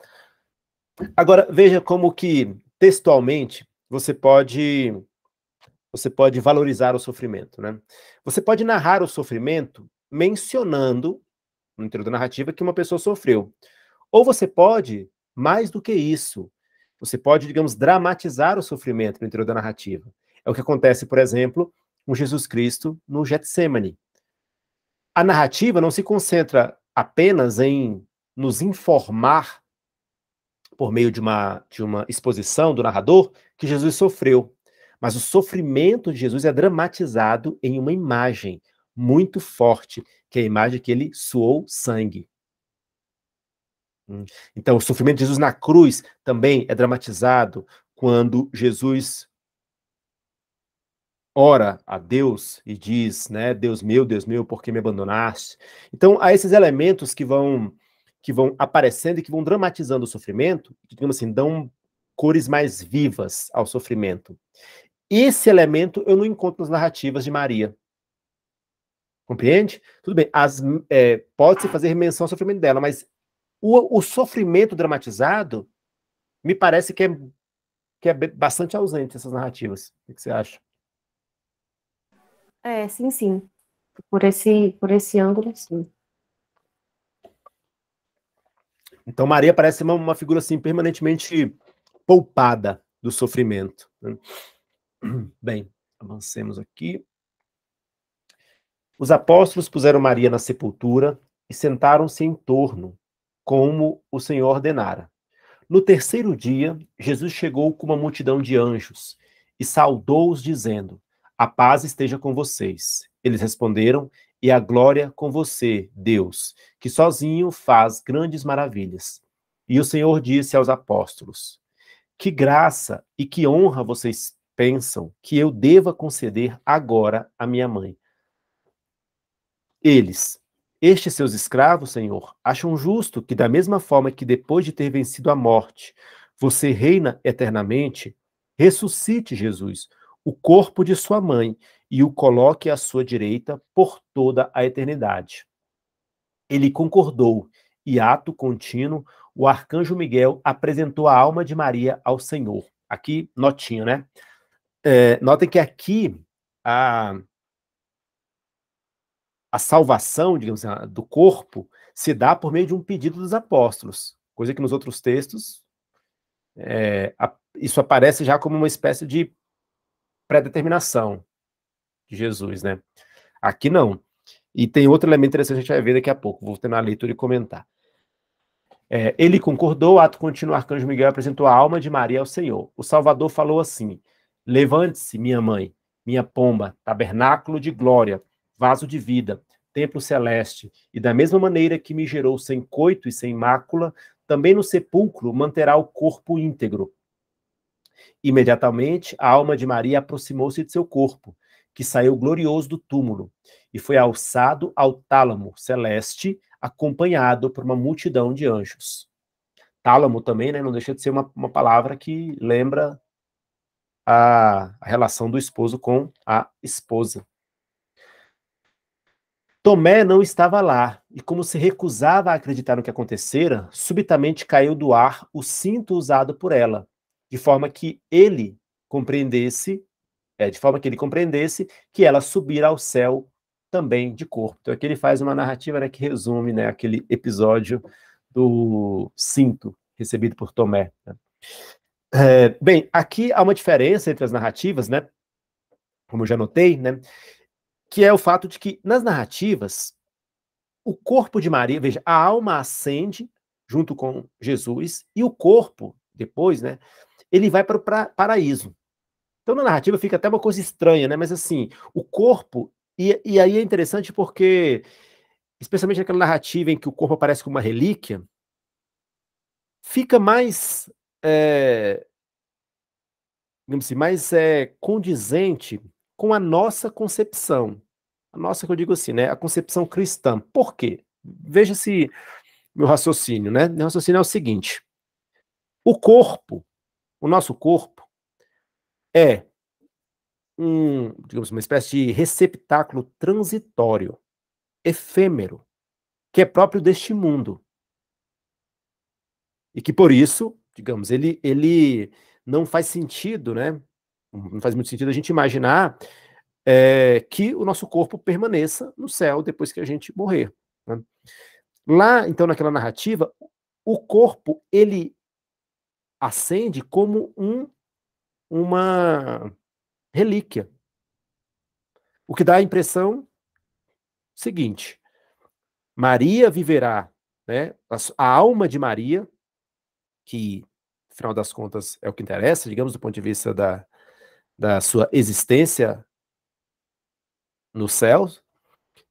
Agora, veja como que textualmente você pode você pode valorizar o sofrimento, né? Você pode narrar o sofrimento mencionando no interior da narrativa que uma pessoa sofreu. Ou você pode, mais do que isso, você pode, digamos, dramatizar o sofrimento no interior da narrativa. É o que acontece, por exemplo, com Jesus Cristo no Getsemane. A narrativa não se concentra apenas em nos informar por meio de uma, de uma exposição do narrador, que Jesus sofreu. Mas o sofrimento de Jesus é dramatizado em uma imagem muito forte, que é a imagem que ele suou sangue. Hum. Então, o sofrimento de Jesus na cruz também é dramatizado quando Jesus ora a Deus e diz, né, Deus meu, Deus meu, por que me abandonaste? Então, há esses elementos que vão que vão aparecendo e que vão dramatizando o sofrimento, digamos assim, dão cores mais vivas ao sofrimento. Esse elemento eu não encontro nas narrativas de Maria. Compreende? Tudo bem, as, é, pode-se fazer menção ao sofrimento dela, mas o, o sofrimento dramatizado me parece que é, que é bastante ausente essas narrativas. O que você acha? É, sim, sim. Por esse, por esse ângulo, sim. Então Maria parece uma, uma figura assim permanentemente poupada do sofrimento. Né? Bem, avancemos aqui. Os apóstolos puseram Maria na sepultura e sentaram-se em torno, como o Senhor ordenara. No terceiro dia, Jesus chegou com uma multidão de anjos e saudou-os, dizendo: A paz esteja com vocês. Eles responderam: e a glória com você, Deus, que sozinho faz grandes maravilhas. E o Senhor disse aos apóstolos: Que graça e que honra vocês pensam que eu deva conceder agora à minha mãe? Eles, estes seus escravos, Senhor, acham justo que, da mesma forma que depois de ter vencido a morte, você reina eternamente, ressuscite Jesus, o corpo de sua mãe e o coloque à sua direita por toda a eternidade. Ele concordou, e ato contínuo, o arcanjo Miguel apresentou a alma de Maria ao Senhor. Aqui, notinha, né? É, notem que aqui a, a salvação, digamos assim, do corpo se dá por meio de um pedido dos apóstolos, coisa que nos outros textos é, a, isso aparece já como uma espécie de pré-determinação de Jesus, né? Aqui não. E tem outro elemento interessante que a gente vai ver daqui a pouco, vou terminar a leitura e comentar. É, ele concordou, o ato contínuo, o arcanjo Miguel apresentou a alma de Maria ao Senhor. O Salvador falou assim: Levante-se, minha mãe, minha pomba, tabernáculo de glória, vaso de vida, templo celeste, e da mesma maneira que me gerou sem coito e sem mácula, também no sepulcro manterá o corpo íntegro, Imediatamente, a alma de Maria aproximou-se de seu corpo, que saiu glorioso do túmulo, e foi alçado ao tálamo celeste, acompanhado por uma multidão de anjos. Tálamo também, né, não deixa de ser uma, uma palavra que lembra a, a relação do esposo com a esposa. Tomé não estava lá, e como se recusava a acreditar no que acontecera, subitamente caiu do ar o cinto usado por ela, de forma que ele compreendesse, é, de forma que ele compreendesse que ela subirá ao céu também de corpo. Então aqui ele faz uma narrativa né, que resume né, aquele episódio do cinto recebido por Tomé. Né? É, bem, aqui há uma diferença entre as narrativas, né? Como eu já notei, né? Que é o fato de que nas narrativas o corpo de Maria, veja, a alma ascende junto com Jesus e o corpo depois, né? ele vai para o paraíso. Então, na narrativa fica até uma coisa estranha, né? Mas assim, o corpo. E, e aí é interessante porque, especialmente naquela narrativa em que o corpo aparece como uma relíquia, fica mais. É, digamos assim, mais é, condizente com a nossa concepção. A nossa, que eu digo assim, né? A concepção cristã. Por quê? Veja se meu raciocínio, né? Meu raciocínio é o seguinte: o corpo o nosso corpo é um, digamos, uma espécie de receptáculo transitório, efêmero, que é próprio deste mundo. E que por isso, digamos, ele, ele não faz sentido, né? Não faz muito sentido a gente imaginar é, que o nosso corpo permaneça no céu depois que a gente morrer. Né? Lá, então, naquela narrativa, o corpo ele acende como um uma relíquia. O que dá a impressão seguinte: Maria viverá, né? A alma de Maria, que afinal das contas é o que interessa, digamos, do ponto de vista da, da sua existência no céu,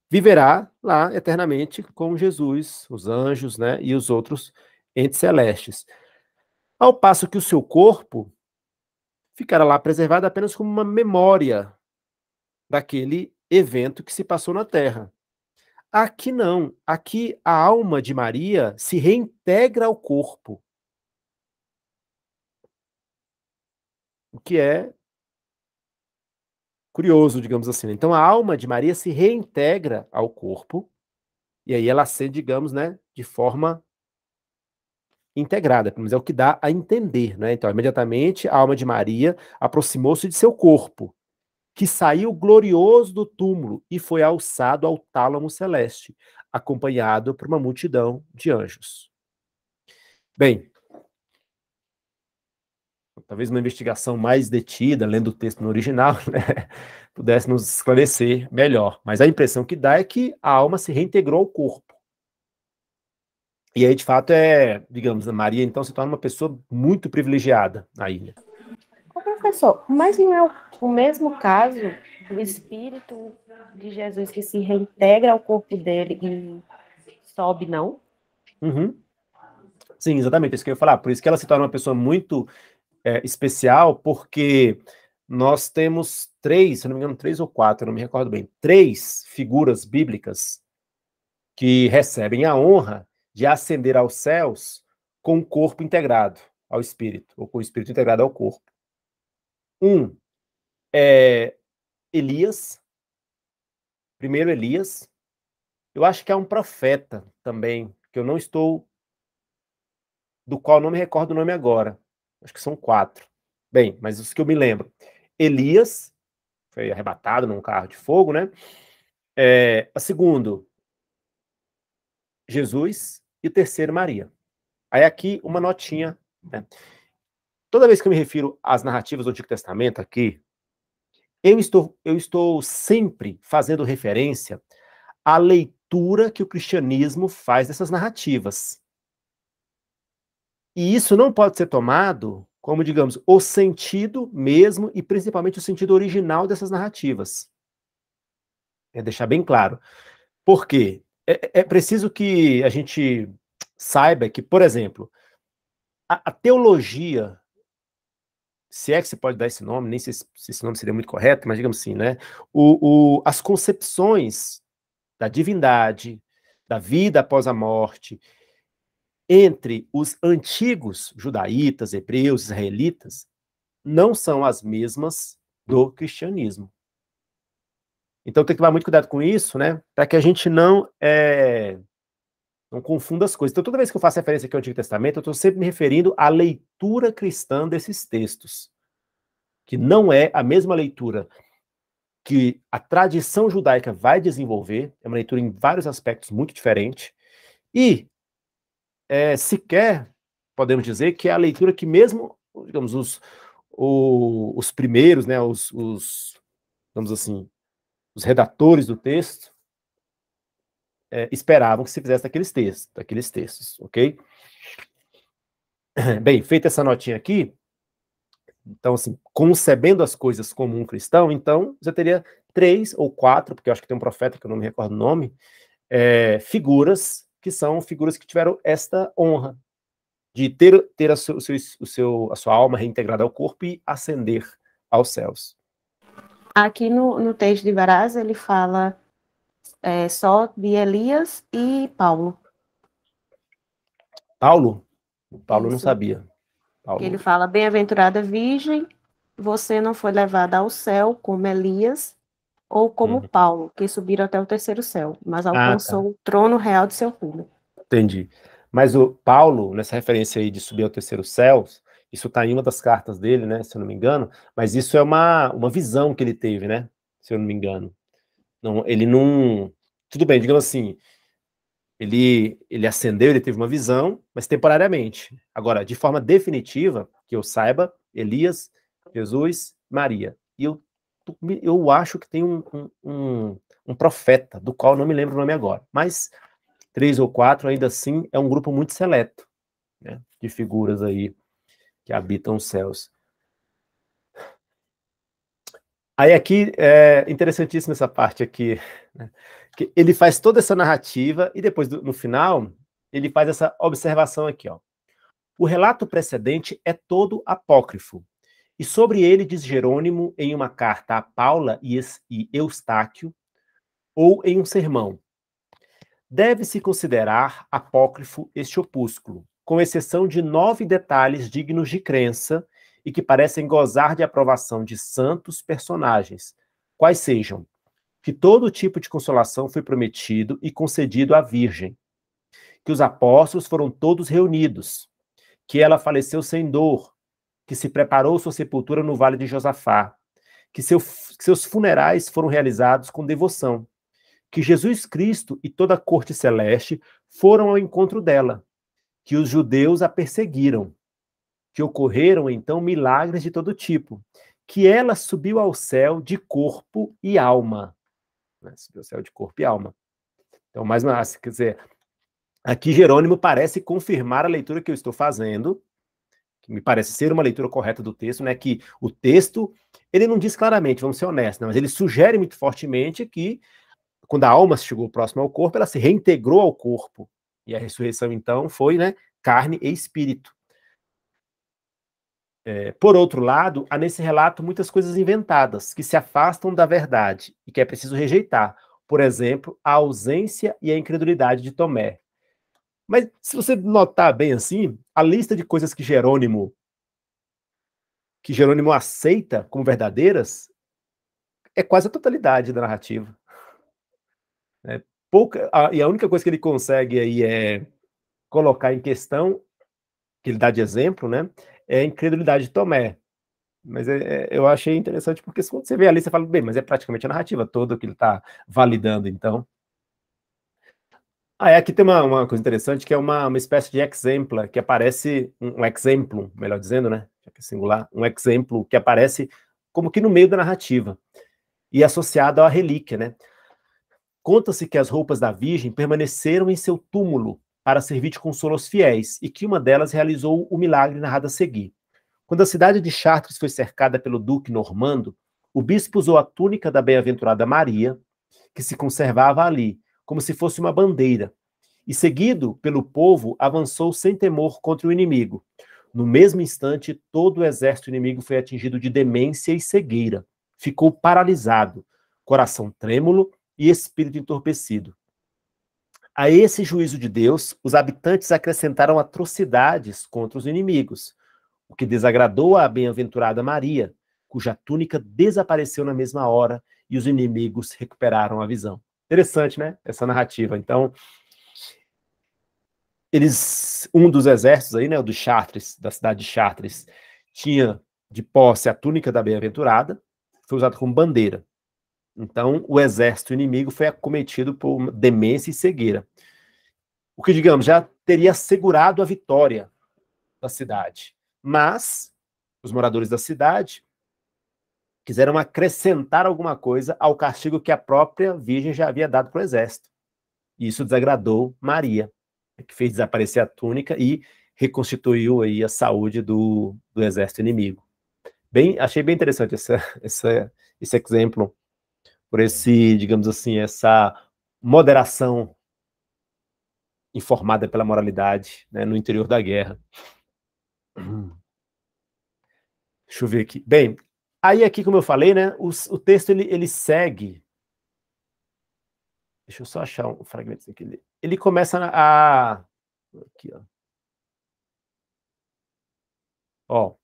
viverá lá eternamente com Jesus, os anjos, né, e os outros entes celestes. Ao passo que o seu corpo ficará lá preservado apenas como uma memória daquele evento que se passou na Terra. Aqui não. Aqui a alma de Maria se reintegra ao corpo. O que é curioso, digamos assim. Né? Então a alma de Maria se reintegra ao corpo e aí ela se, digamos, né, de forma integrada, mas é o que dá a entender, né? Então, imediatamente a alma de Maria aproximou-se de seu corpo, que saiu glorioso do túmulo e foi alçado ao tálamo celeste, acompanhado por uma multidão de anjos. Bem, talvez uma investigação mais detida, lendo o texto no original, né, pudesse nos esclarecer melhor. Mas a impressão que dá é que a alma se reintegrou ao corpo. E aí, de fato, é, digamos, a Maria então se torna uma pessoa muito privilegiada na ilha. professor, mas não é o mesmo caso do espírito de Jesus que se reintegra ao corpo dele e sobe, não? Uhum. Sim, exatamente, é isso que eu ia falar. Por isso que ela se torna uma pessoa muito é, especial, porque nós temos três, se não me engano, três ou quatro, não me recordo bem, três figuras bíblicas que recebem a honra de ascender aos céus com o corpo integrado ao espírito, ou com o espírito integrado ao corpo. Um é Elias, primeiro Elias. Eu acho que há um profeta também, que eu não estou. do qual não me recordo o nome agora. Acho que são quatro. Bem, mas os que eu me lembro. Elias, foi arrebatado num carro de fogo, né? É, a segundo, Jesus, e o terceiro Maria. Aí aqui uma notinha. Né? Toda vez que eu me refiro às narrativas do Antigo Testamento aqui, eu estou, eu estou sempre fazendo referência à leitura que o cristianismo faz dessas narrativas. E isso não pode ser tomado como, digamos, o sentido mesmo e principalmente o sentido original dessas narrativas. É deixar bem claro. Porque é, é, é preciso que a gente saiba que, por exemplo, a, a, teologia, se é que se pode dar esse nome, nem sei se, esse nome seria muito correto, mas digamos assim, né? O, o, as concepções da divindade, da vida após a morte, entre os antigos judaítas, hebreus, israelitas, não são as mesmas do cristianismo. Então tem que tomar muito cuidado com isso, né? Para que a gente não é, não confunda as coisas. Então toda vez que eu faço referência aqui ao Antigo Testamento, eu estou sempre me referindo à leitura cristã desses textos, que não é a mesma leitura que a tradição judaica vai desenvolver. É uma leitura em vários aspectos muito diferente e é, sequer podemos dizer que é a leitura que mesmo, digamos, os, o, os primeiros, né, os, os, digamos assim, os redatores do texto é, esperavam que se fizesse daqueles textos, daqueles textos, ok? Bem, feita essa notinha aqui, então, assim, concebendo as coisas como um cristão, então você teria três ou quatro, porque eu acho que tem um profeta que eu não me recordo o nome, é, figuras que são figuras que tiveram esta honra de ter, ter a, seu, o seu, a sua alma reintegrada ao corpo e ascender aos céus. Aqui no, no texto de Varaz, ele fala é, só de Elias e Paulo. Paulo? Paulo Isso. não sabia. Paulo. Ele fala: Bem-aventurada Virgem, você não foi levada ao céu como Elias ou como uhum. Paulo, que subiram até o terceiro céu, mas ah, alcançou ah, tá. o trono real de seu filho. Entendi. Mas o Paulo, nessa referência aí de subir ao terceiro céu, isso está em uma das cartas dele, né? Se eu não me engano. Mas isso é uma, uma visão que ele teve, né? Se eu não me engano. Não, ele não. Tudo bem, digamos assim. Ele, ele acendeu, ele teve uma visão, mas temporariamente. Agora, de forma definitiva, que eu saiba, Elias, Jesus, Maria. E eu, eu acho que tem um, um, um profeta, do qual não me lembro o nome agora. Mas três ou quatro, ainda assim, é um grupo muito seleto né, de figuras aí que habitam os céus. Aí aqui é interessantíssima essa parte aqui. Né? Que ele faz toda essa narrativa e depois, no final, ele faz essa observação aqui. Ó. O relato precedente é todo apócrifo. E sobre ele diz Jerônimo em uma carta a Paula e Eustáquio, ou em um sermão. Deve-se considerar apócrifo este opúsculo, com exceção de nove detalhes dignos de crença e que parecem gozar de aprovação de santos personagens, quais sejam que todo tipo de consolação foi prometido e concedido à Virgem, que os apóstolos foram todos reunidos, que ela faleceu sem dor, que se preparou sua sepultura no Vale de Josafá, que, seu, que seus funerais foram realizados com devoção, que Jesus Cristo e toda a corte celeste foram ao encontro dela, que os judeus a perseguiram, que ocorreram então milagres de todo tipo, que ela subiu ao céu de corpo e alma. Né? Subiu ao céu de corpo e alma. Então, mais uma, quer dizer, aqui Jerônimo parece confirmar a leitura que eu estou fazendo, que me parece ser uma leitura correta do texto, né? Que o texto, ele não diz claramente, vamos ser honestos, né? mas ele sugere muito fortemente que quando a alma chegou próxima ao corpo, ela se reintegrou ao corpo. E a ressurreição, então, foi né, carne e espírito. É, por outro lado, há nesse relato muitas coisas inventadas que se afastam da verdade e que é preciso rejeitar. Por exemplo, a ausência e a incredulidade de Tomé. Mas se você notar bem assim, a lista de coisas que Jerônimo que Jerônimo aceita como verdadeiras é quase a totalidade da narrativa. É, pouca. A, e a única coisa que ele consegue aí é colocar em questão, que ele dá de exemplo, né? É a incredulidade de Tomé. Mas é, é, eu achei interessante, porque quando você vê ali, você fala, bem, mas é praticamente a narrativa toda que ele está validando, então. Ah, é, aqui tem uma, uma coisa interessante, que é uma, uma espécie de exemplo, que aparece, um, um exemplo, melhor dizendo, né? É singular, um exemplo que aparece como que no meio da narrativa e associado à relíquia, né? Conta-se que as roupas da Virgem permaneceram em seu túmulo para servir de consolo aos fiéis e que uma delas realizou o milagre narrado a seguir. Quando a cidade de Chartres foi cercada pelo duque normando, o bispo usou a túnica da bem-aventurada Maria, que se conservava ali, como se fosse uma bandeira, e seguido pelo povo, avançou sem temor contra o inimigo. No mesmo instante, todo o exército inimigo foi atingido de demência e cegueira. Ficou paralisado, coração trêmulo e espírito entorpecido. A esse juízo de Deus, os habitantes acrescentaram atrocidades contra os inimigos, o que desagradou a bem-aventurada Maria, cuja túnica desapareceu na mesma hora e os inimigos recuperaram a visão. Interessante, né? Essa narrativa. Então, eles, um dos exércitos aí, né, o do Chartres, da cidade de Chartres, tinha de posse a túnica da bem-aventurada, foi usada como bandeira. Então, o exército inimigo foi acometido por demência e cegueira. O que, digamos, já teria assegurado a vitória da cidade. Mas os moradores da cidade quiseram acrescentar alguma coisa ao castigo que a própria Virgem já havia dado para o exército. E isso desagradou Maria, que fez desaparecer a túnica e reconstituiu aí a saúde do, do exército inimigo. Bem, achei bem interessante essa, essa, esse exemplo por esse, digamos assim, essa moderação informada pela moralidade né, no interior da guerra. Deixa eu ver aqui. Bem, aí aqui, como eu falei, né, o, o texto ele, ele segue. Deixa eu só achar um fragmento aqui. Ele, ele começa a. Aqui, ó. Ó,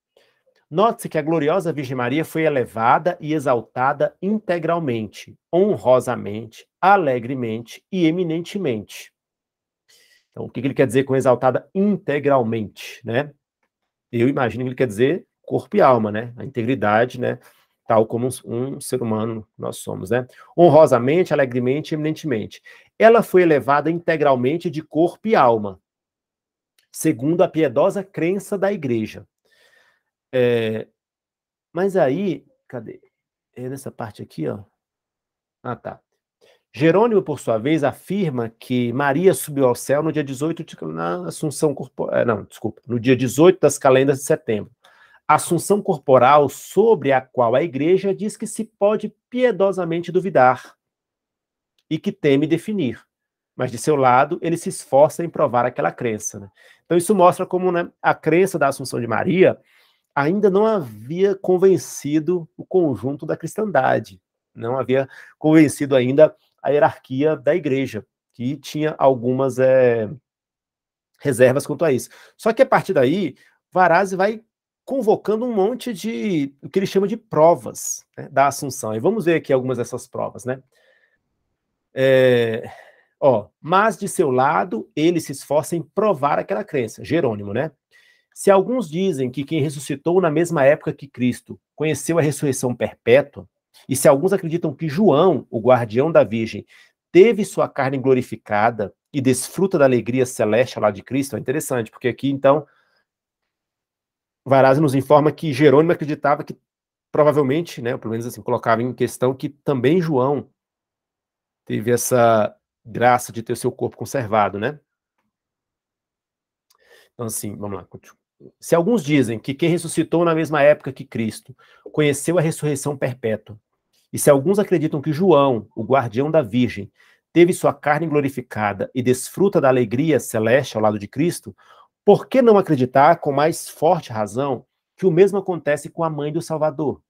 Note-se que a gloriosa Virgem Maria foi elevada e exaltada integralmente, honrosamente, alegremente e eminentemente. Então, o que ele quer dizer com exaltada integralmente, né? Eu imagino que ele quer dizer corpo e alma, né? A integridade, né? Tal como um, um ser humano nós somos, né? Honrosamente, alegremente, eminentemente. Ela foi elevada integralmente de corpo e alma, segundo a piedosa crença da igreja é, mas aí, cadê? É nessa parte aqui, ó. Ah, tá. Jerônimo, por sua vez, afirma que Maria subiu ao céu no dia 18 de, na Assunção Corporal. Eh, não, desculpa, no dia 18 das calendas de setembro. Assunção corporal sobre a qual a igreja diz que se pode piedosamente duvidar e que teme definir. Mas de seu lado, ele se esforça em provar aquela crença. Né? Então, isso mostra como né, a crença da Assunção de Maria ainda não havia convencido o conjunto da cristandade, não havia convencido ainda a hierarquia da igreja, que tinha algumas é, reservas quanto a isso. Só que a partir daí, Varazzi vai convocando um monte de o que ele chama de provas né, da Assunção. E vamos ver aqui algumas dessas provas, né? É, ó, mas de seu lado ele se esforça em provar aquela crença. Jerônimo, né? Se alguns dizem que quem ressuscitou na mesma época que Cristo conheceu a ressurreição perpétua, e se alguns acreditam que João, o guardião da Virgem, teve sua carne glorificada e desfruta da alegria celeste lá de Cristo, é interessante, porque aqui então Varazzi nos informa que Jerônimo acreditava que provavelmente, né, pelo menos assim, colocava em questão que também João teve essa graça de ter o seu corpo conservado, né? Então, assim, vamos lá, continua. Se alguns dizem que quem ressuscitou na mesma época que Cristo conheceu a ressurreição perpétua, e se alguns acreditam que João, o guardião da Virgem, teve sua carne glorificada e desfruta da alegria celeste ao lado de Cristo, por que não acreditar com mais forte razão que o mesmo acontece com a mãe do Salvador?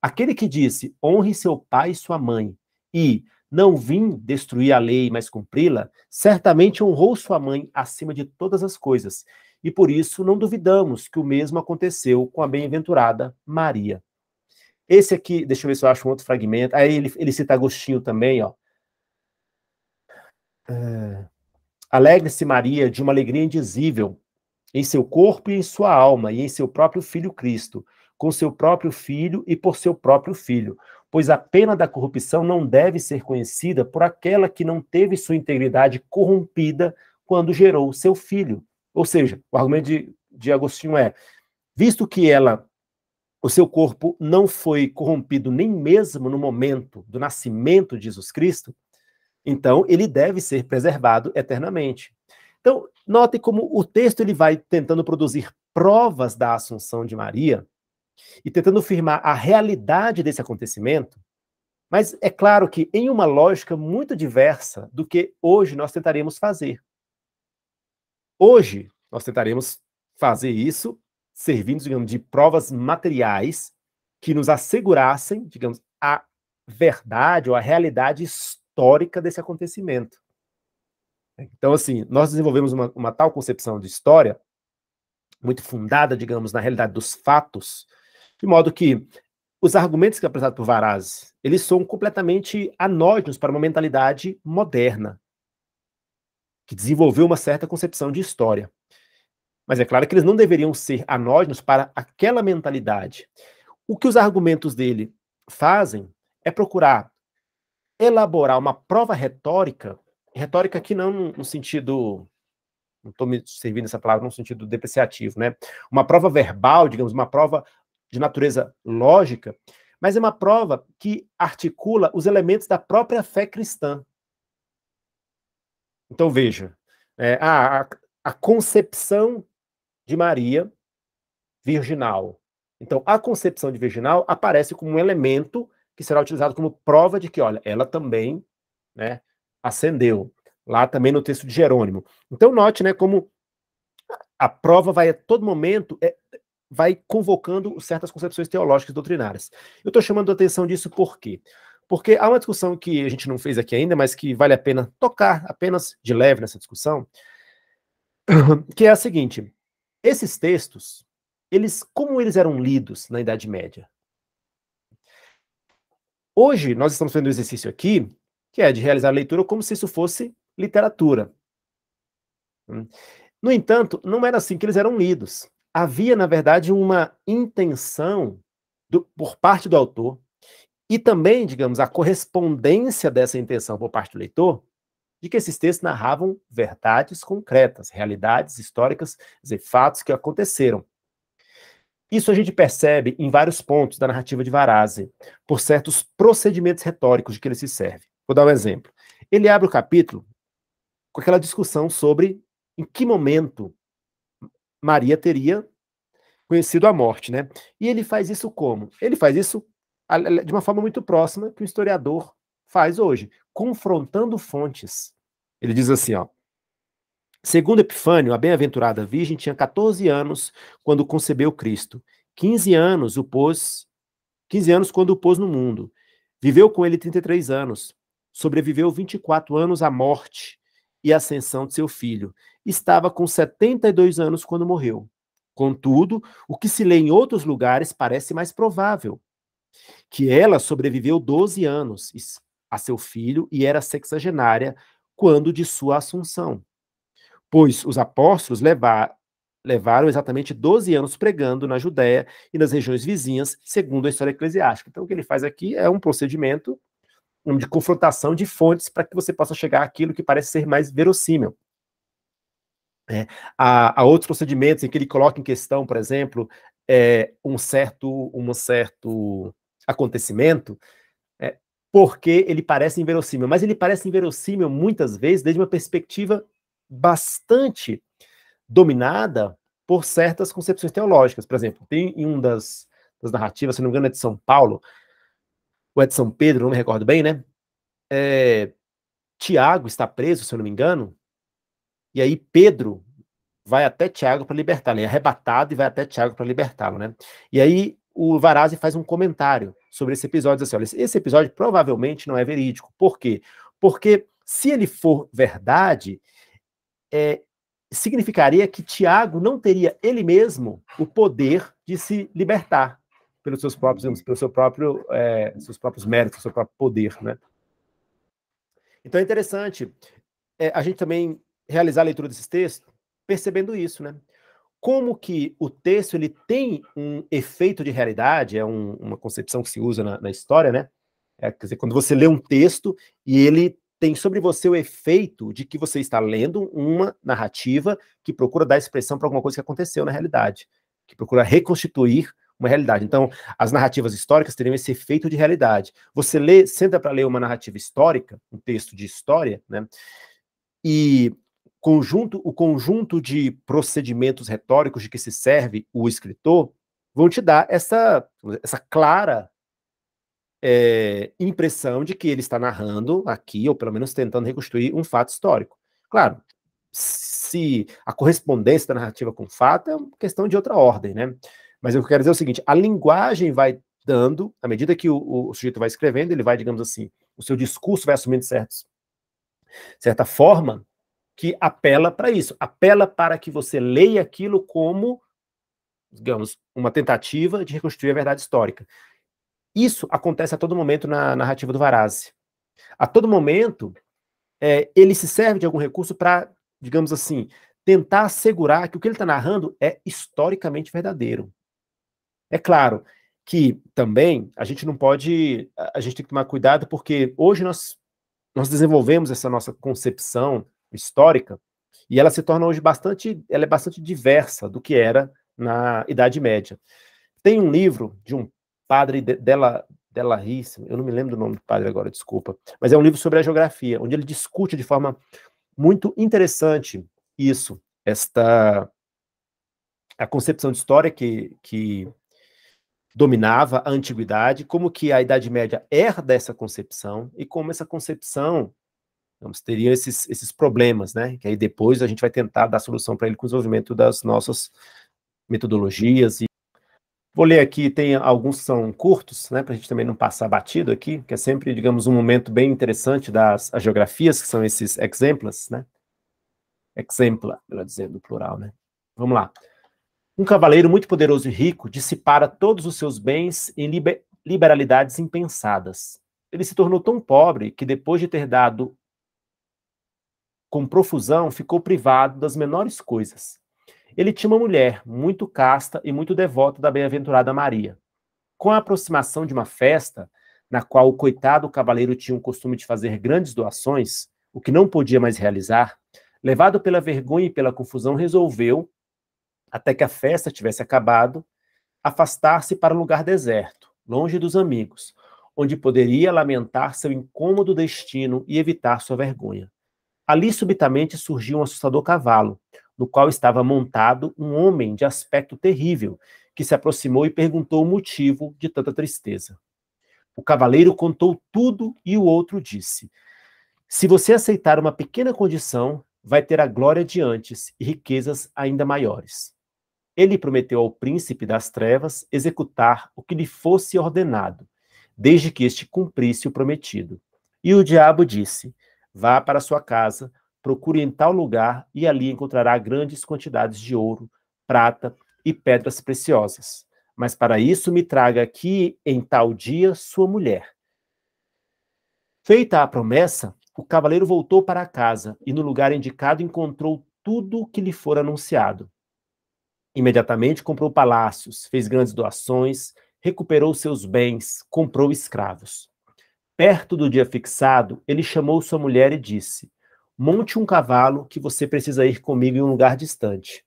Aquele que disse: honre seu pai e sua mãe, e não vim destruir a lei, mas cumpri-la, certamente honrou sua mãe acima de todas as coisas e por isso não duvidamos que o mesmo aconteceu com a bem-aventurada Maria. Esse aqui, deixa eu ver se eu acho um outro fragmento. Aí ele, ele cita Agostinho também, ó. Uh, Alegre-se Maria de uma alegria indizível em seu corpo e em sua alma e em seu próprio filho Cristo, com seu próprio filho e por seu próprio filho, pois a pena da corrupção não deve ser conhecida por aquela que não teve sua integridade corrompida quando gerou seu filho ou seja, o argumento de, de Agostinho é: visto que ela, o seu corpo não foi corrompido nem mesmo no momento do nascimento de Jesus Cristo, então ele deve ser preservado eternamente. Então, note como o texto ele vai tentando produzir provas da assunção de Maria e tentando firmar a realidade desse acontecimento, mas é claro que em uma lógica muito diversa do que hoje nós tentaremos fazer. Hoje, nós tentaremos fazer isso servindo, digamos, de provas materiais que nos assegurassem, digamos, a verdade ou a realidade histórica desse acontecimento. Então, assim, nós desenvolvemos uma, uma tal concepção de história, muito fundada, digamos, na realidade dos fatos, de modo que os argumentos que é apresentado por Varaz, eles são completamente anódinos para uma mentalidade moderna que desenvolveu uma certa concepção de história. Mas é claro que eles não deveriam ser anógenos para aquela mentalidade. O que os argumentos dele fazem é procurar elaborar uma prova retórica, retórica que não no sentido não estou me servindo essa palavra num sentido depreciativo, né? Uma prova verbal, digamos, uma prova de natureza lógica, mas é uma prova que articula os elementos da própria fé cristã. Então veja, é, a, a concepção de Maria virginal. Então a concepção de virginal aparece como um elemento que será utilizado como prova de que, olha, ela também né, ascendeu. Lá também no texto de Jerônimo. Então note, né, como a prova vai a todo momento é, vai convocando certas concepções teológicas doutrinárias. Eu estou chamando a atenção disso porque porque há uma discussão que a gente não fez aqui ainda, mas que vale a pena tocar apenas de leve nessa discussão, que é a seguinte: esses textos, eles como eles eram lidos na Idade Média? Hoje nós estamos fazendo um exercício aqui, que é de realizar a leitura como se isso fosse literatura. No entanto, não era assim que eles eram lidos. Havia, na verdade, uma intenção do, por parte do autor e também, digamos, a correspondência dessa intenção por parte do leitor, de que esses textos narravam verdades concretas, realidades históricas, dizer, fatos que aconteceram. Isso a gente percebe em vários pontos da narrativa de Varazzi, por certos procedimentos retóricos de que ele se serve. Vou dar um exemplo. Ele abre o capítulo com aquela discussão sobre em que momento Maria teria conhecido a morte, né? E ele faz isso como? Ele faz isso de uma forma muito próxima que o historiador faz hoje, confrontando fontes. Ele diz assim, ó. Segundo Epifânio, a bem-aventurada virgem tinha 14 anos quando concebeu Cristo. 15 anos o pôs, 15 anos quando o pôs no mundo. Viveu com ele 33 anos. Sobreviveu 24 anos à morte e ascensão de seu filho. Estava com 72 anos quando morreu. Contudo, o que se lê em outros lugares parece mais provável que ela sobreviveu 12 anos a seu filho e era sexagenária quando de sua assunção. Pois os apóstolos levar, levaram exatamente 12 anos pregando na Judéia e nas regiões vizinhas, segundo a história eclesiástica. Então, o que ele faz aqui é um procedimento de confrontação de fontes para que você possa chegar àquilo que parece ser mais verossímil. É, há, há, outros procedimentos em que ele coloca em questão, por exemplo, é, um certo, um certo acontecimento, é, porque ele parece inverossímil. Mas ele parece inverossímil muitas vezes desde uma perspectiva bastante dominada por certas concepções teológicas. Por exemplo, tem em um das, das narrativas, se não me engano, é de São Paulo, ou é de São Pedro, não me recordo bem, né? É, Tiago está preso, se eu não me engano, e aí Pedro vai até Tiago para libertá-lo, é arrebatado e vai até Tiago para libertá-lo, né? E aí o Varazzi faz um comentário sobre esse episódio, diz assim, olha, esse episódio provavelmente não é verídico. Por quê? Porque se ele for verdade, é, significaria que Tiago não teria ele mesmo o poder de se libertar pelos seus próprios, pelo seu próprio, é, seus próprios méritos, seu próprio poder, né? Então é interessante é, a gente também realizar a leitura desses textos percebendo isso, né? como que o texto ele tem um efeito de realidade, é um, uma concepção que se usa na, na história, né? É, quer dizer, quando você lê um texto e ele tem sobre você o efeito de que você está lendo uma narrativa que procura dar expressão para alguma coisa que aconteceu na realidade, que procura reconstituir uma realidade. Então, as narrativas históricas teriam esse efeito de realidade. Você lê, senta para ler uma narrativa histórica, um texto de história, né? E conjunto, o conjunto de procedimentos retóricos de que se serve o escritor vão te dar essa, essa clara é, impressão de que ele está narrando aqui, ou pelo menos tentando reconstruir um fato histórico. Claro, se a correspondência da narrativa com o fato é uma questão de outra ordem, né? Mas eu quero dizer é o seguinte: a linguagem vai dando, à medida que o, o sujeito vai escrevendo, ele vai, digamos assim, o seu discurso vai assumindo certos, certa forma, que apela para isso, apela para que você leia aquilo como, digamos, uma tentativa de reconstruir a verdade histórica. Isso acontece a todo momento na narrativa do Varazzi. A todo momento, é, ele se serve de algum recurso para, digamos assim, tentar assegurar que o que ele está narrando é historicamente verdadeiro. É claro que também a gente não pode, a gente tem que tomar cuidado porque hoje nós nós desenvolvemos essa nossa concepção histórica, e ela se torna hoje bastante, ela é bastante diversa do que era na Idade Média. Tem um livro de um padre dela dela Risse, eu não me lembro do nome do padre agora, desculpa, mas é um livro sobre a geografia, onde ele discute de forma muito interessante isso, esta a concepção de história que, que dominava a antiguidade, como que a Idade Média herda essa concepção e como essa concepção teriam teria esses, esses problemas, né? Que aí depois a gente vai tentar dar solução para ele com o desenvolvimento das nossas metodologias. E... Vou ler aqui, tem alguns são curtos, né? Para a gente também não passar batido aqui, que é sempre, digamos, um momento bem interessante das as geografias, que são esses exemplos, né? Exempla, melhor dizendo, plural, né? Vamos lá. Um cavaleiro muito poderoso e rico dissipara todos os seus bens em liber, liberalidades impensadas. Ele se tornou tão pobre que, depois de ter dado com profusão, ficou privado das menores coisas. Ele tinha uma mulher, muito casta e muito devota da bem-aventurada Maria. Com a aproximação de uma festa, na qual o coitado cavaleiro tinha o costume de fazer grandes doações, o que não podia mais realizar, levado pela vergonha e pela confusão, resolveu, até que a festa tivesse acabado, afastar-se para um lugar deserto, longe dos amigos, onde poderia lamentar seu incômodo destino e evitar sua vergonha. Ali subitamente surgiu um assustador cavalo, no qual estava montado um homem de aspecto terrível, que se aproximou e perguntou o motivo de tanta tristeza. O cavaleiro contou tudo e o outro disse: Se você aceitar uma pequena condição, vai ter a glória de antes e riquezas ainda maiores. Ele prometeu ao príncipe das trevas executar o que lhe fosse ordenado, desde que este cumprisse o prometido. E o diabo disse: Vá para sua casa, procure em tal lugar e ali encontrará grandes quantidades de ouro, prata e pedras preciosas. Mas para isso me traga aqui em tal dia sua mulher. Feita a promessa, o cavaleiro voltou para a casa e no lugar indicado encontrou tudo o que lhe fora anunciado. Imediatamente comprou palácios, fez grandes doações, recuperou seus bens, comprou escravos. Perto do dia fixado, ele chamou sua mulher e disse: Monte um cavalo que você precisa ir comigo em um lugar distante.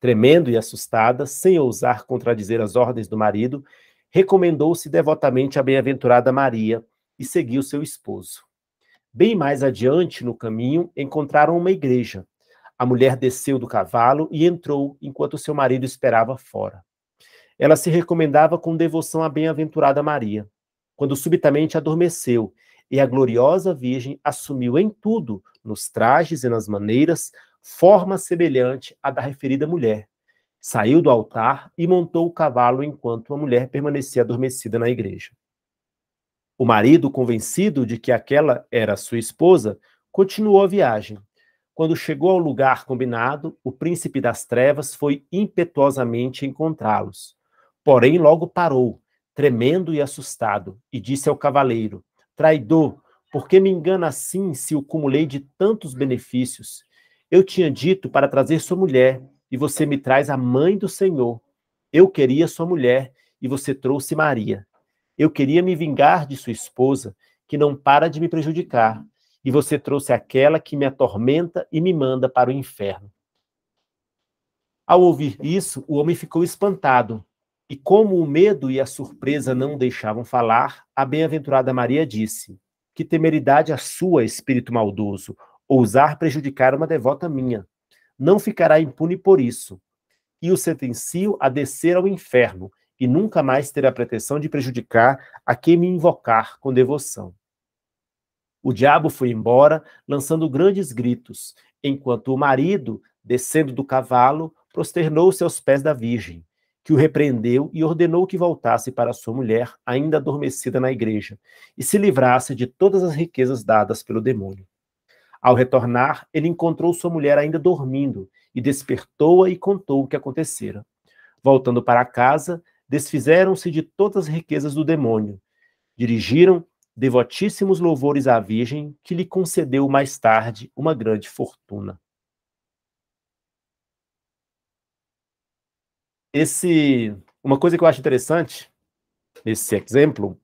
Tremendo e assustada, sem ousar contradizer as ordens do marido, recomendou-se devotamente à bem-aventurada Maria e seguiu seu esposo. Bem mais adiante no caminho, encontraram uma igreja. A mulher desceu do cavalo e entrou enquanto seu marido esperava fora. Ela se recomendava com devoção à bem-aventurada Maria quando subitamente adormeceu, e a gloriosa Virgem assumiu em tudo, nos trajes e nas maneiras, forma semelhante à da referida mulher. Saiu do altar e montou o cavalo enquanto a mulher permanecia adormecida na igreja. O marido, convencido de que aquela era sua esposa, continuou a viagem. Quando chegou ao lugar combinado, o príncipe das trevas foi impetuosamente encontrá-los. Porém, logo parou, tremendo e assustado, e disse ao cavaleiro: Traidor, por que me engana assim se o cumulei de tantos benefícios? Eu tinha dito para trazer sua mulher, e você me traz a mãe do Senhor. Eu queria sua mulher, e você trouxe Maria. Eu queria me vingar de sua esposa, que não para de me prejudicar, e você trouxe aquela que me atormenta e me manda para o inferno. Ao ouvir isso, o homem ficou espantado e como o medo e a surpresa não deixavam falar, a bem-aventurada Maria disse: Que temeridade a sua, espírito maldoso, ousar prejudicar uma devota minha. Não ficará impune por isso. E o sentencio a descer ao inferno, e nunca mais terá pretensão de prejudicar a quem me invocar com devoção. O diabo foi embora, lançando grandes gritos, enquanto o marido, descendo do cavalo, prosternou-se aos pés da Virgem que o repreendeu e ordenou que voltasse para sua mulher, ainda adormecida na igreja, e se livrasse de todas as riquezas dadas pelo demônio. Ao retornar, ele encontrou sua mulher ainda dormindo e despertou-a e contou o que acontecera. Voltando para casa, desfizeram-se de todas as riquezas do demônio. Dirigiram devotíssimos louvores à Virgem, que lhe concedeu mais tarde uma grande fortuna. esse, uma coisa que eu acho interessante nesse exemplo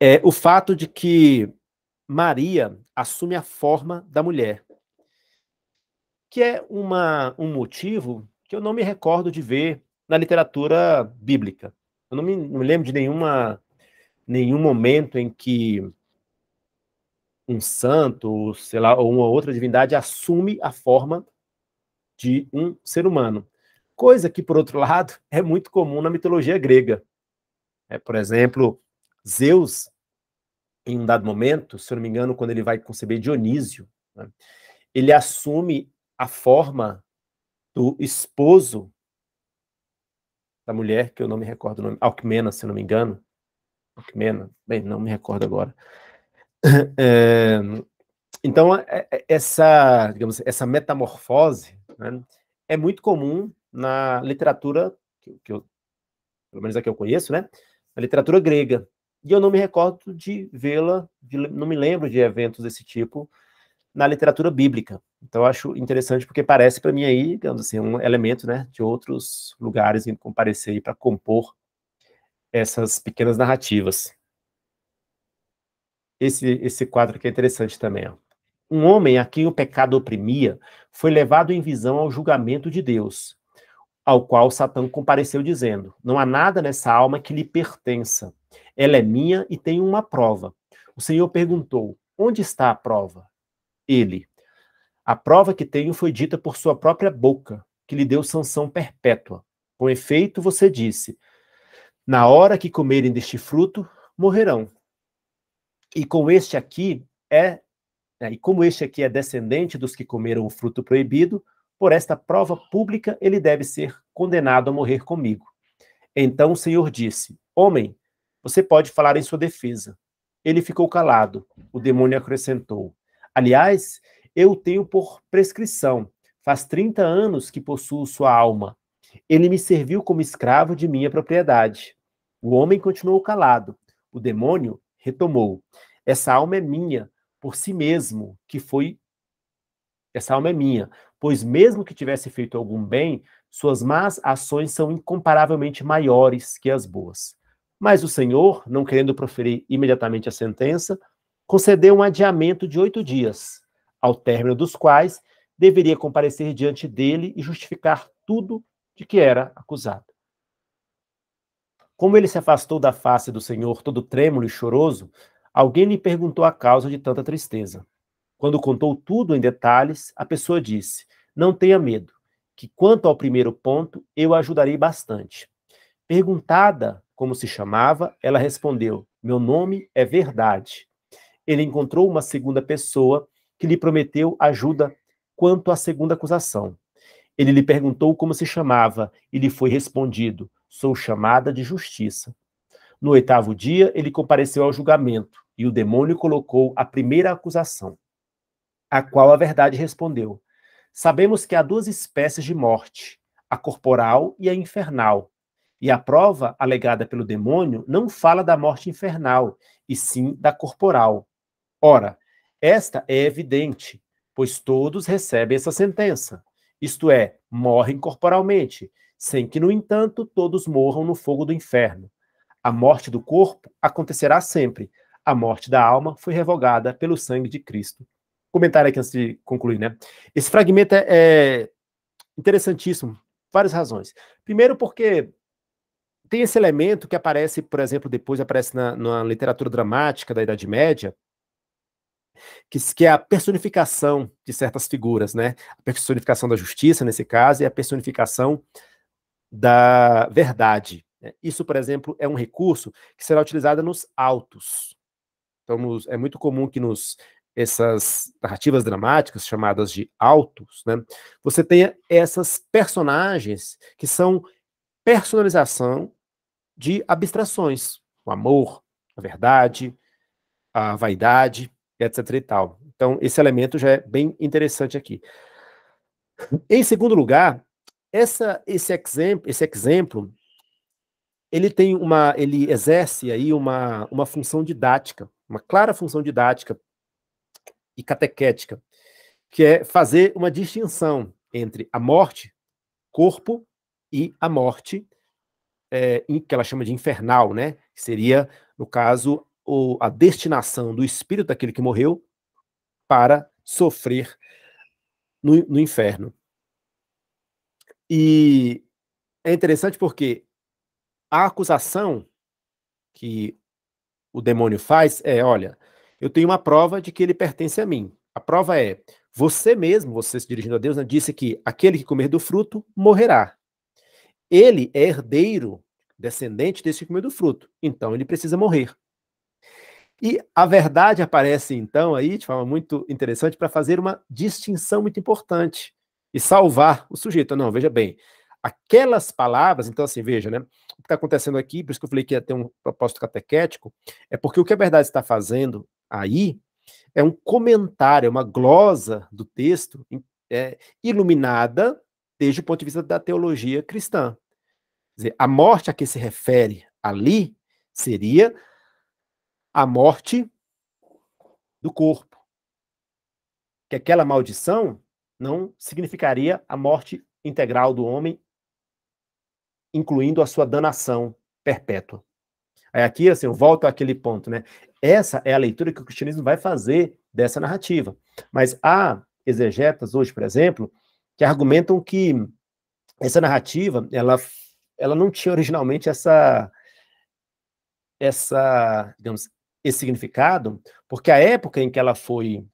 é o fato de que Maria assume a forma da mulher, que é uma, um motivo que eu não me recordo de ver na literatura bíblica. Eu não me, não me lembro de nenhuma, nenhum momento em que um santo, sei lá, ou uma outra divindade assume a forma de um ser humano. Coisa que, por outro lado, é muito comum na mitologia grega. É, por exemplo, Zeus, em um dado momento, se eu não me engano, quando ele vai conceber Dionísio, né, ele assume a forma do esposo da mulher, que eu não me recordo o nome, Alquimena, se eu não me engano. Alquimena, bem, não me recordo agora. É, então, é, é, é, essa, digamos, essa metamorfose né, é muito comum na literatura, que eu, pelo menos a que eu conheço, né? Na literatura grega. E eu não me recordo de vê-la, não me lembro de eventos desse tipo na literatura bíblica. Então, eu acho interessante porque parece para mim aí, digamos assim, um elemento né, de outros lugares em comparecer para compor essas pequenas narrativas. Esse, esse quadro aqui é interessante também. Ó. Um homem a quem o pecado oprimia foi levado em visão ao julgamento de Deus, ao qual Satã compareceu dizendo: Não há nada nessa alma que lhe pertença. Ela é minha e tem uma prova. O Senhor perguntou: Onde está a prova? Ele: A prova que tenho foi dita por sua própria boca, que lhe deu sanção perpétua. Com efeito, você disse: Na hora que comerem deste fruto, morrerão. E com este aqui é né? E como este aqui é descendente dos que comeram o fruto proibido, por esta prova pública ele deve ser condenado a morrer comigo. Então o Senhor disse: Homem, você pode falar em sua defesa. Ele ficou calado. O demônio acrescentou: Aliás, eu tenho por prescrição. Faz 30 anos que possuo sua alma. Ele me serviu como escravo de minha propriedade. O homem continuou calado. O demônio retomou: Essa alma é minha por si mesmo, que foi essa alma é minha, pois mesmo que tivesse feito algum bem, suas más ações são incomparavelmente maiores que as boas. Mas o Senhor, não querendo proferir imediatamente a sentença, concedeu um adiamento de oito dias, ao término dos quais deveria comparecer diante dele e justificar tudo de que era acusado. Como ele se afastou da face do Senhor todo trêmulo e choroso, Alguém lhe perguntou a causa de tanta tristeza. Quando contou tudo em detalhes, a pessoa disse: Não tenha medo, que quanto ao primeiro ponto, eu ajudarei bastante. Perguntada como se chamava, ela respondeu: Meu nome é Verdade. Ele encontrou uma segunda pessoa que lhe prometeu ajuda quanto à segunda acusação. Ele lhe perguntou como se chamava e lhe foi respondido: Sou chamada de Justiça. No oitavo dia, ele compareceu ao julgamento. E o demônio colocou a primeira acusação, a qual a verdade respondeu: Sabemos que há duas espécies de morte, a corporal e a infernal. E a prova alegada pelo demônio não fala da morte infernal, e sim da corporal. Ora, esta é evidente, pois todos recebem essa sentença, isto é, morrem corporalmente, sem que, no entanto, todos morram no fogo do inferno. A morte do corpo acontecerá sempre, a morte da alma foi revogada pelo sangue de Cristo. Comentário aqui antes de concluir, né? Esse fragmento é, é interessantíssimo, várias razões. Primeiro, porque tem esse elemento que aparece, por exemplo, depois aparece na, na literatura dramática da Idade Média, que, que, é a personificação de certas figuras, né? A personificação da justiça, nesse caso, e a personificação da verdade. Né? Isso, por exemplo, é um recurso que será utilizado nos autos. Então, nos, é muito comum que nos essas narrativas dramáticas chamadas de autos, né, você tenha essas personagens que são personalização de abstrações, o amor, a verdade, a vaidade, etc. E tal. Então, esse elemento já é bem interessante aqui. Em segundo lugar, essa, esse, exemplo, esse exemplo, ele tem uma, ele exerce aí uma, uma função didática uma clara função didática e catequética, que é fazer uma distinção entre a morte, corpo, e a morte, é, que ela chama de infernal, né? Que seria, no caso, o, a destinação do espírito daquele que morreu para sofrer no, no inferno. E é interessante porque a acusação que o demônio faz é: olha, eu tenho uma prova de que ele pertence a mim. A prova é: você mesmo, você se dirigindo a Deus, né, disse que aquele que comer do fruto morrerá. Ele é herdeiro, descendente desse que comer do fruto. Então ele precisa morrer. E a verdade aparece então aí de forma muito interessante para fazer uma distinção muito importante e salvar o sujeito. Não, veja bem, aquelas palavras, então assim, veja, né? O que está acontecendo aqui, por isso que eu falei que ia ter um propósito catequético, é porque o que a verdade está fazendo aí é um comentário, é uma glosa do texto é, iluminada desde o ponto de vista da teologia cristã. Quer dizer, a morte a que se refere ali seria a morte do corpo. Que aquela maldição não significaria a morte integral do homem incluindo a sua danação perpétua. Aí aqui, assim, eu volto àquele ponto, né? Essa é a leitura que o cristianismo vai fazer dessa narrativa. Mas há exegetas hoje, por exemplo, que argumentam que essa narrativa, ela, ela não tinha originalmente essa, essa, digamos, esse significado, porque a época em que ela foi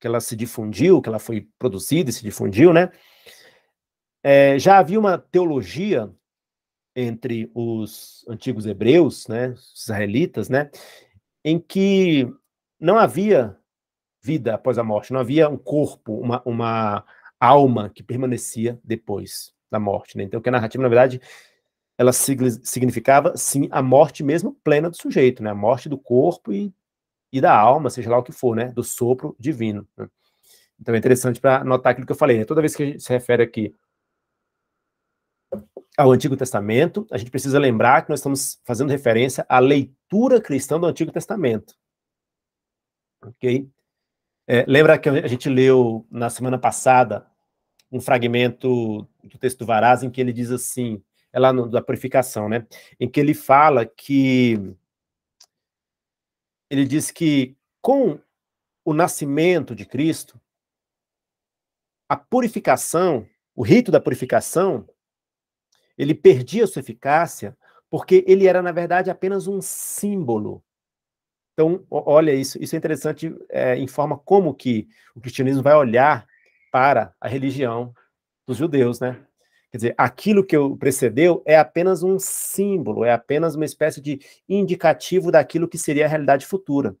que ela se difundiu, que ela foi produzida e se difundiu, né? É, já havia uma teologia entre os antigos hebreus, né, os israelitas, né, em que não havia vida após a morte, não havia um corpo, uma, uma alma que permanecia depois da morte. Né? Então, que a narrativa, na verdade, ela significava, sim, a morte mesmo plena do sujeito, né? a morte do corpo e, e da alma, seja lá o que for, né? do sopro divino. Né? Então, é interessante para notar aquilo que eu falei. Né? Toda vez que a gente se refere aqui ao Antigo Testamento, a gente precisa lembrar que nós estamos fazendo referência à leitura cristã do Antigo Testamento. Ok? É, lembra que a gente leu na semana passada um fragmento do texto do Varaz em que ele diz assim, é lá no, da purificação, né? Em que ele fala que ele diz que com o nascimento de Cristo, a purificação, o rito da purificação, ele perdia sua eficácia porque ele era, na verdade, apenas um símbolo. Então, olha isso, isso é interessante, é, informa como que o cristianismo vai olhar para a religião dos judeus, né? Quer dizer, aquilo que o precedeu é apenas um símbolo, é apenas uma espécie de indicativo daquilo que seria a realidade futura.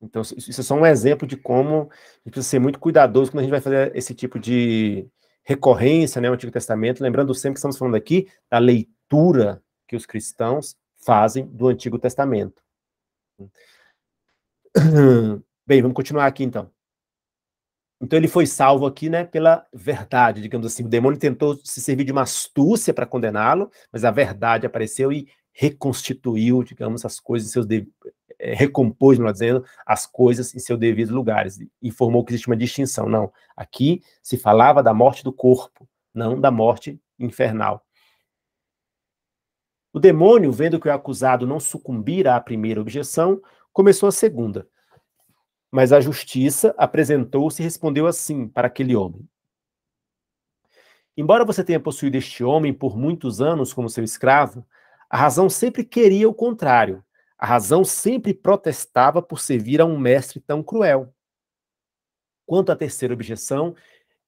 Então, isso é só um exemplo de como a gente precisa ser muito cuidadoso quando a gente vai fazer esse tipo de, recorrência né, ao Antigo Testamento, lembrando sempre que estamos falando aqui da leitura que os cristãos fazem do Antigo Testamento. Bem, vamos continuar aqui então. Então ele foi salvo aqui, né, pela verdade, digamos assim. O demônio tentou se servir de uma astúcia para condená-lo, mas a verdade apareceu e reconstituiu, digamos, as coisas em seus é, recompôs, melhor dizendo, as coisas em seus devidos lugares e formou que existe uma distinção. Não, aqui se falava da morte do corpo, não da morte infernal. O demônio, vendo que o acusado não sucumbira à primeira objeção, começou a segunda. Mas a justiça apresentou-se e respondeu assim para aquele homem: Embora você tenha possuído este homem por muitos anos como seu escravo, a razão sempre queria o contrário. A razão sempre protestava por servir a um mestre tão cruel. Quanto à terceira objeção,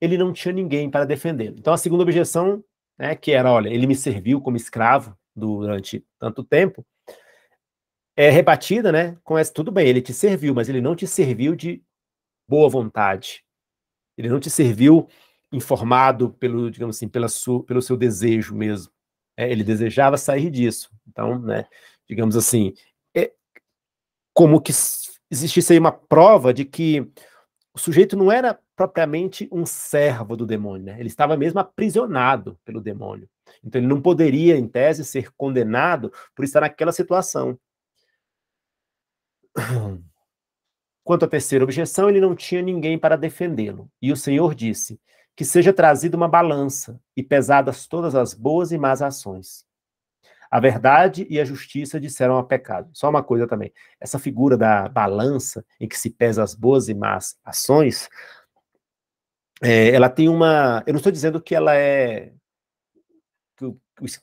ele não tinha ninguém para defendê-lo. Então, a segunda objeção, né, que era: olha, ele me serviu como escravo durante tanto tempo, é rebatida né, com essa: tudo bem, ele te serviu, mas ele não te serviu de boa vontade. Ele não te serviu informado pelo, digamos assim, pela sua, pelo seu desejo mesmo. É, ele desejava sair disso. Então, né, digamos assim, como que existisse aí uma prova de que o sujeito não era propriamente um servo do demônio, né? ele estava mesmo aprisionado pelo demônio. Então ele não poderia, em tese, ser condenado por estar naquela situação. Quanto à terceira objeção, ele não tinha ninguém para defendê-lo. E o Senhor disse: Que seja trazida uma balança e pesadas todas as boas e más ações. A verdade e a justiça disseram a pecado. Só uma coisa também: essa figura da balança em que se pesa as boas e más ações, é, ela tem uma. Eu não estou dizendo que ela é. Que o,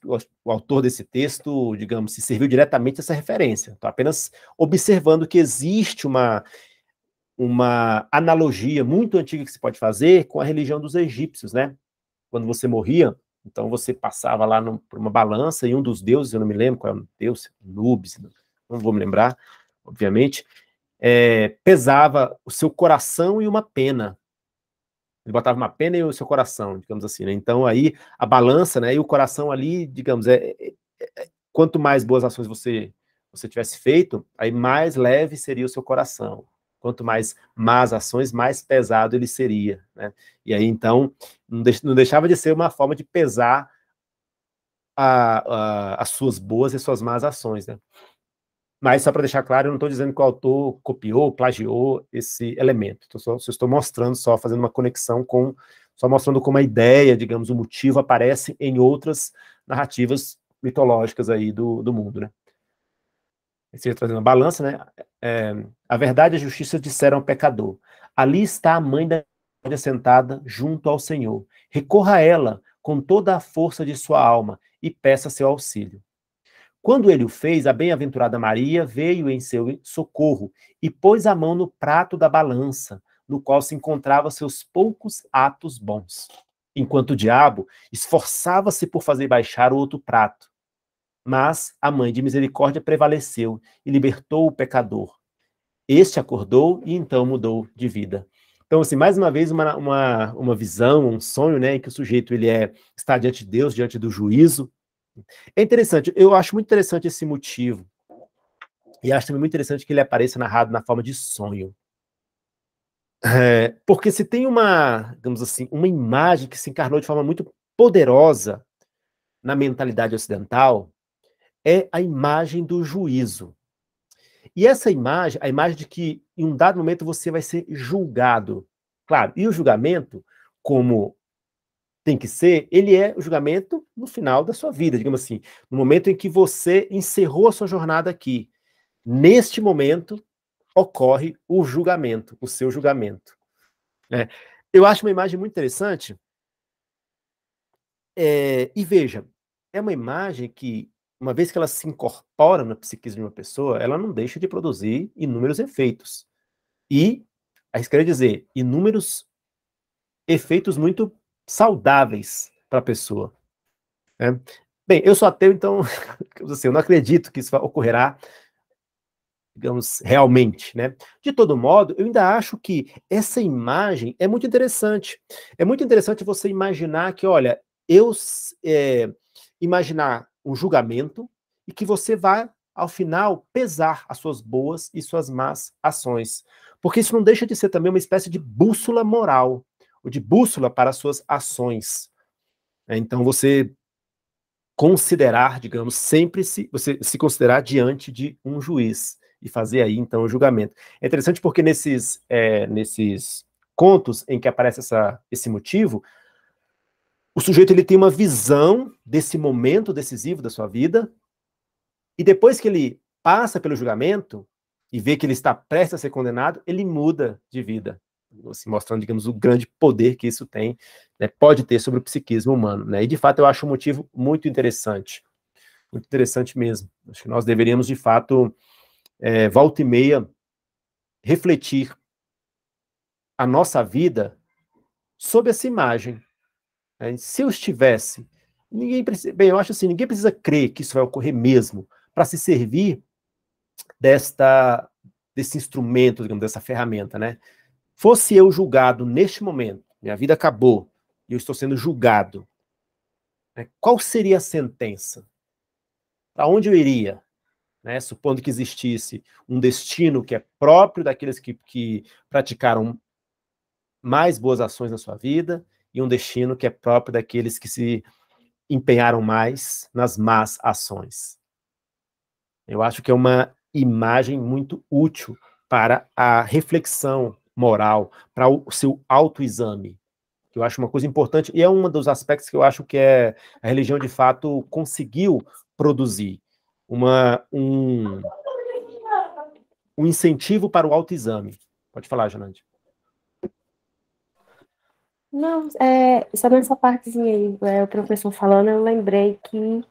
o, o autor desse texto, digamos, se serviu diretamente dessa referência. Estou apenas observando que existe uma uma analogia muito antiga que se pode fazer com a religião dos egípcios, né? Quando você morria, então você passava lá no, por uma balança e um dos deuses, eu não me lembro qual é o deus, Nubes, não vou me lembrar, obviamente, é, pesava o seu coração e uma pena. Ele botava uma pena e o seu coração, digamos assim. Né? Então aí a balança, né, e o coração ali, digamos, é, é, é quanto mais boas ações você você tivesse feito, aí mais leve seria o seu coração. Quanto mais más ações, mais pesado ele seria. Né? E aí, então, não deixava de ser uma forma de pesar a, a, as suas boas e suas más ações. Né? Mas, só para deixar claro, eu não estou dizendo que o autor copiou, plagiou esse elemento. Então, só, só estou mostrando, só fazendo uma conexão com. Só mostrando como a ideia, digamos, o motivo aparece em outras narrativas mitológicas aí do, do mundo, né? esteja trazendo a balança, né? É, a verdade e a justiça disseram ao pecador: Ali está a mãe da misericórdia sentada junto ao Senhor. Recorra a ela com toda a força de sua alma e peça seu auxílio. Quando ele o fez, a bem-aventurada Maria veio em seu socorro e pôs a mão no prato da balança, no qual se encontravam seus poucos atos bons. Enquanto o diabo esforçava-se por fazer baixar o outro prato, mas a mãe de misericórdia prevaleceu e libertou o pecador. Este acordou e então mudou de vida. Então, assim, mais uma vez, uma, uma, uma visão, um sonho, né, em que o sujeito ele é, está diante de Deus, diante do juízo. É interessante, eu acho muito interessante esse motivo. E acho também muito interessante que ele apareça narrado na forma de sonho. É, porque se tem uma, digamos assim, uma imagem que se encarnou de forma muito poderosa na mentalidade ocidental, é a imagem do juízo. E essa imagem, a imagem de que em um dado momento você vai ser julgado. Claro, e o julgamento, como tem que ser, ele é o julgamento no final da sua vida, digamos assim, no momento em que você encerrou a sua jornada aqui. Neste momento ocorre o julgamento, o seu julgamento. É. Eu acho uma imagem muito interessante. É, e veja, é uma imagem que uma vez que ela se incorpora na psiquismo de uma pessoa, ela não deixa de produzir inúmeros efeitos. E, quer dizer, inúmeros efeitos muito saudáveis para a pessoa. Né? Bem, eu sou ateu, então assim, eu não acredito que isso ocorrerá, digamos, realmente. Né? De todo modo, eu ainda acho que essa imagem é muito interessante. É muito interessante você imaginar que, olha, eu é, imaginar o julgamento e que você vai, ao final, pesar as suas boas e suas más ações. Porque isso não deixa de ser também uma espécie de bússola moral, ou de bússola para as suas ações. É, então, você considerar, digamos, sempre se, você se considerar diante de um juiz e fazer aí, então, o julgamento. É interessante porque nesses, é, nesses contos em que aparece essa, esse motivo, o sujeito ele tem uma visão desse momento decisivo da sua vida, e depois que ele passa pelo julgamento e vê que ele está prestes a ser condenado, ele muda de vida, se assim, mostrando, digamos, o grande poder que isso tem, né, pode ter sobre o psiquismo humano. Né? E, de fato, eu acho um motivo muito interessante, muito interessante mesmo. Acho que nós deveríamos, de fato, é, volta e meia, refletir a nossa vida sob essa imagem é, se eu estivesse, ninguém precisa, bem, eu acho assim, ninguém precisa crer que isso vai ocorrer mesmo para se servir desta desse instrumento, digamos, dessa ferramenta, né? Fosse eu julgado neste momento, minha vida acabou e eu estou sendo julgado, né? qual seria a sentença? Para onde eu iria? Né? Supondo que existisse um destino que é próprio daqueles que, que praticaram mais boas ações na sua vida, e um destino que é próprio daqueles que se empenharam mais nas más ações. Eu acho que é uma imagem muito útil para a reflexão moral, para o seu autoexame, que eu acho uma coisa importante, e é um dos aspectos que eu acho que é a religião de fato conseguiu produzir uma, um, um incentivo para o autoexame. Pode falar, Janante. Não, é, só nessa partezinha aí, é, o professor falando, eu lembrei que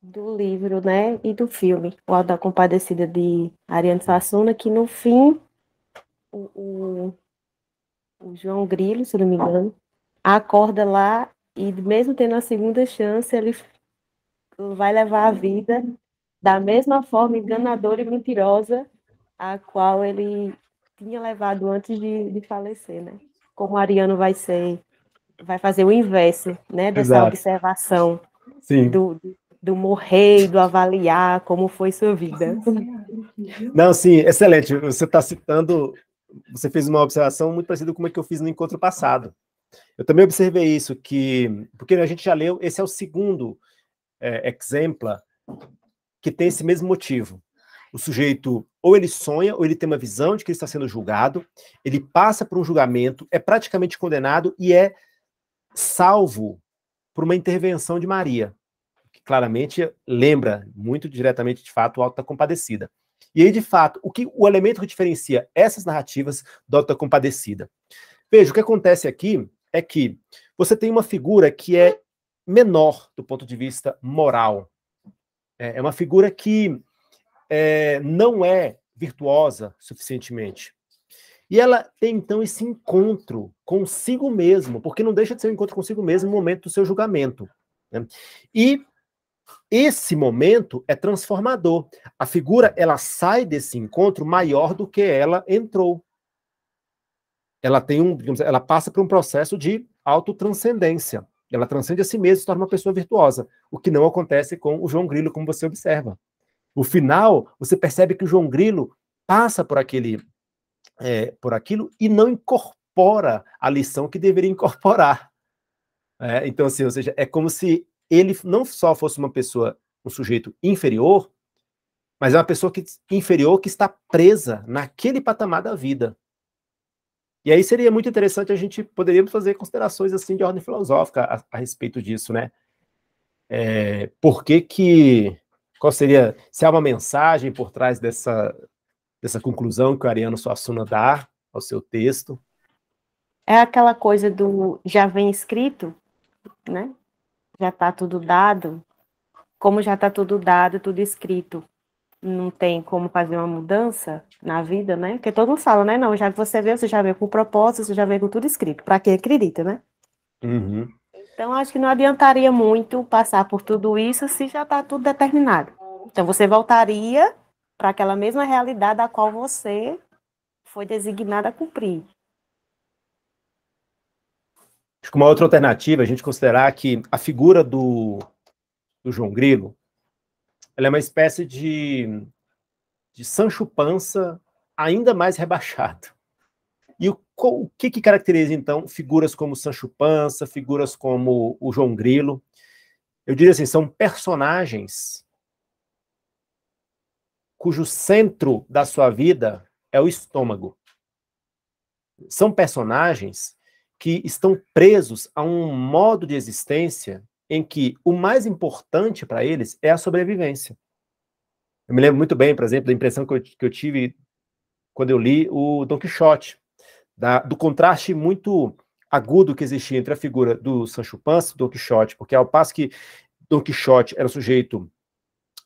do livro, né, e do filme, O da Compadecida de Ariane Sassuna, que no fim o, o, o João Grilo, se não me engano, acorda lá e mesmo tendo a segunda chance, ele vai levar a vida da mesma forma enganadora e mentirosa a qual ele tinha levado antes de, de falecer, né? como o Ariano vai ser, vai fazer o inverso, né, dessa Exato. observação Sim. Do, do morrer do avaliar como foi sua vida. Não, sim, excelente. Você está citando, você fez uma observação muito parecida com uma que eu fiz no encontro passado. Eu também observei isso, que, porque a gente já leu, esse é o segundo é, que tem esse mesmo motivo. O sujeito ou ele sonha, ou ele tem uma visão de que ele está sendo julgado, ele passa por um julgamento, é praticamente condenado e é salvo por uma intervenção de Maria, que claramente lembra muito diretamente, de fato, o Alto da Compadecida. E aí, de fato, o, que, o elemento que diferencia essas narrativas do Alto da Compadecida? Veja, o que acontece aqui é que você tem uma figura que é menor do ponto de vista moral. É, é uma figura que é, não é virtuosa suficientemente. E ela tem então esse encontro consigo mesmo, porque não deixa de ser um encontro consigo mesmo no momento do seu julgamento. Né? E esse momento é transformador. A figura ela sai desse encontro maior do que ela entrou. Ela tem um, digamos, ela passa por um processo de autotranscendência. Ela transcende a si mesma e se torna uma pessoa virtuosa, o que não acontece com o João Grilo, como você observa. O final, você percebe que o João Grilo passa por aquele é, por aquilo e não incorpora a lição que deveria incorporar. É, então, assim, ou seja, é como se ele não só fosse uma pessoa, um sujeito inferior, mas é uma pessoa que, inferior que está presa naquele patamar da vida. E aí seria muito interessante a gente poderíamos fazer considerações assim de ordem filosófica a, a respeito disso, né? É, por que, que qual seria, se há uma mensagem por trás dessa, dessa conclusão que o Ariano Suassuna dá ao seu texto? É aquela coisa do já vem escrito, né? Já está tudo dado. Como já está tudo dado, tudo escrito, não tem como fazer uma mudança na vida, né? Porque todo mundo fala, né? Não, já que você vê, você já veio com propósito, você já veio com tudo escrito. Para quem acredita, né? Uhum. Então, acho que não adiantaria muito passar por tudo isso se já está tudo determinado. Então, você voltaria para aquela mesma realidade a qual você foi designada a cumprir. Acho que uma outra alternativa é a gente considerar que a figura do, do João Grilo ela é uma espécie de, de Sancho Pança ainda mais rebaixado o que, que caracteriza, então, figuras como Sancho Panza, figuras como o João Grilo? Eu diria assim, são personagens cujo centro da sua vida é o estômago. São personagens que estão presos a um modo de existência em que o mais importante para eles é a sobrevivência. Eu me lembro muito bem, por exemplo, da impressão que eu, que eu tive quando eu li o Don Quixote, da, do contraste muito agudo que existia entre a figura do Sancho Panza e Don Quixote, porque ao passo que Don Quixote era um sujeito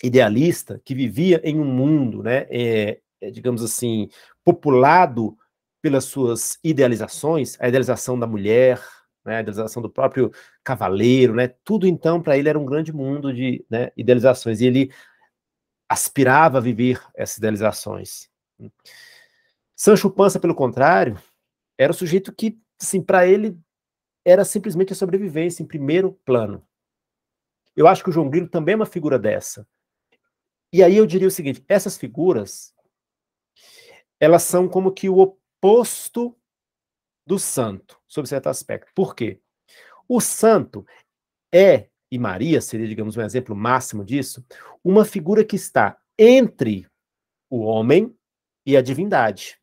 idealista que vivia em um mundo, né, é, é, digamos assim, populado pelas suas idealizações, a idealização da mulher, né, a idealização do próprio cavaleiro, né, tudo então para ele era um grande mundo de né, idealizações e ele aspirava a viver essas idealizações. Sancho Panza, pelo contrário, era o sujeito que, assim, para ele era simplesmente a sobrevivência em primeiro plano. Eu acho que o João Grilo também é uma figura dessa. E aí eu diria o seguinte: essas figuras, elas são como que o oposto do santo, sob certo aspecto. Por quê? O santo é, e Maria seria, digamos, um exemplo máximo disso, uma figura que está entre o homem e a divindade.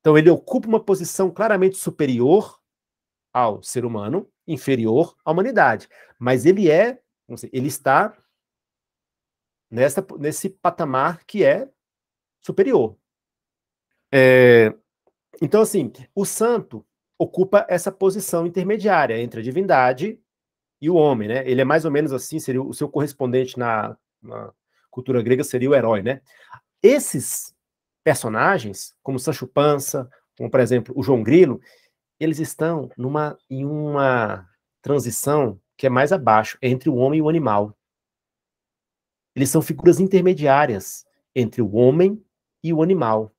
Então ele ocupa uma posição claramente superior ao ser humano, inferior à humanidade, mas ele é, ele está nessa, nesse patamar que é superior. É, então assim, o santo ocupa essa posição intermediária entre a divindade e o homem, né? Ele é mais ou menos assim, seria o seu correspondente na, na cultura grega seria o herói, né? Esses personagens, como Sancho Pança, como, por exemplo, o João Grilo, eles estão numa, em uma transição que é mais abaixo, entre o homem e o animal. Eles são figuras intermediárias entre o homem e o animal.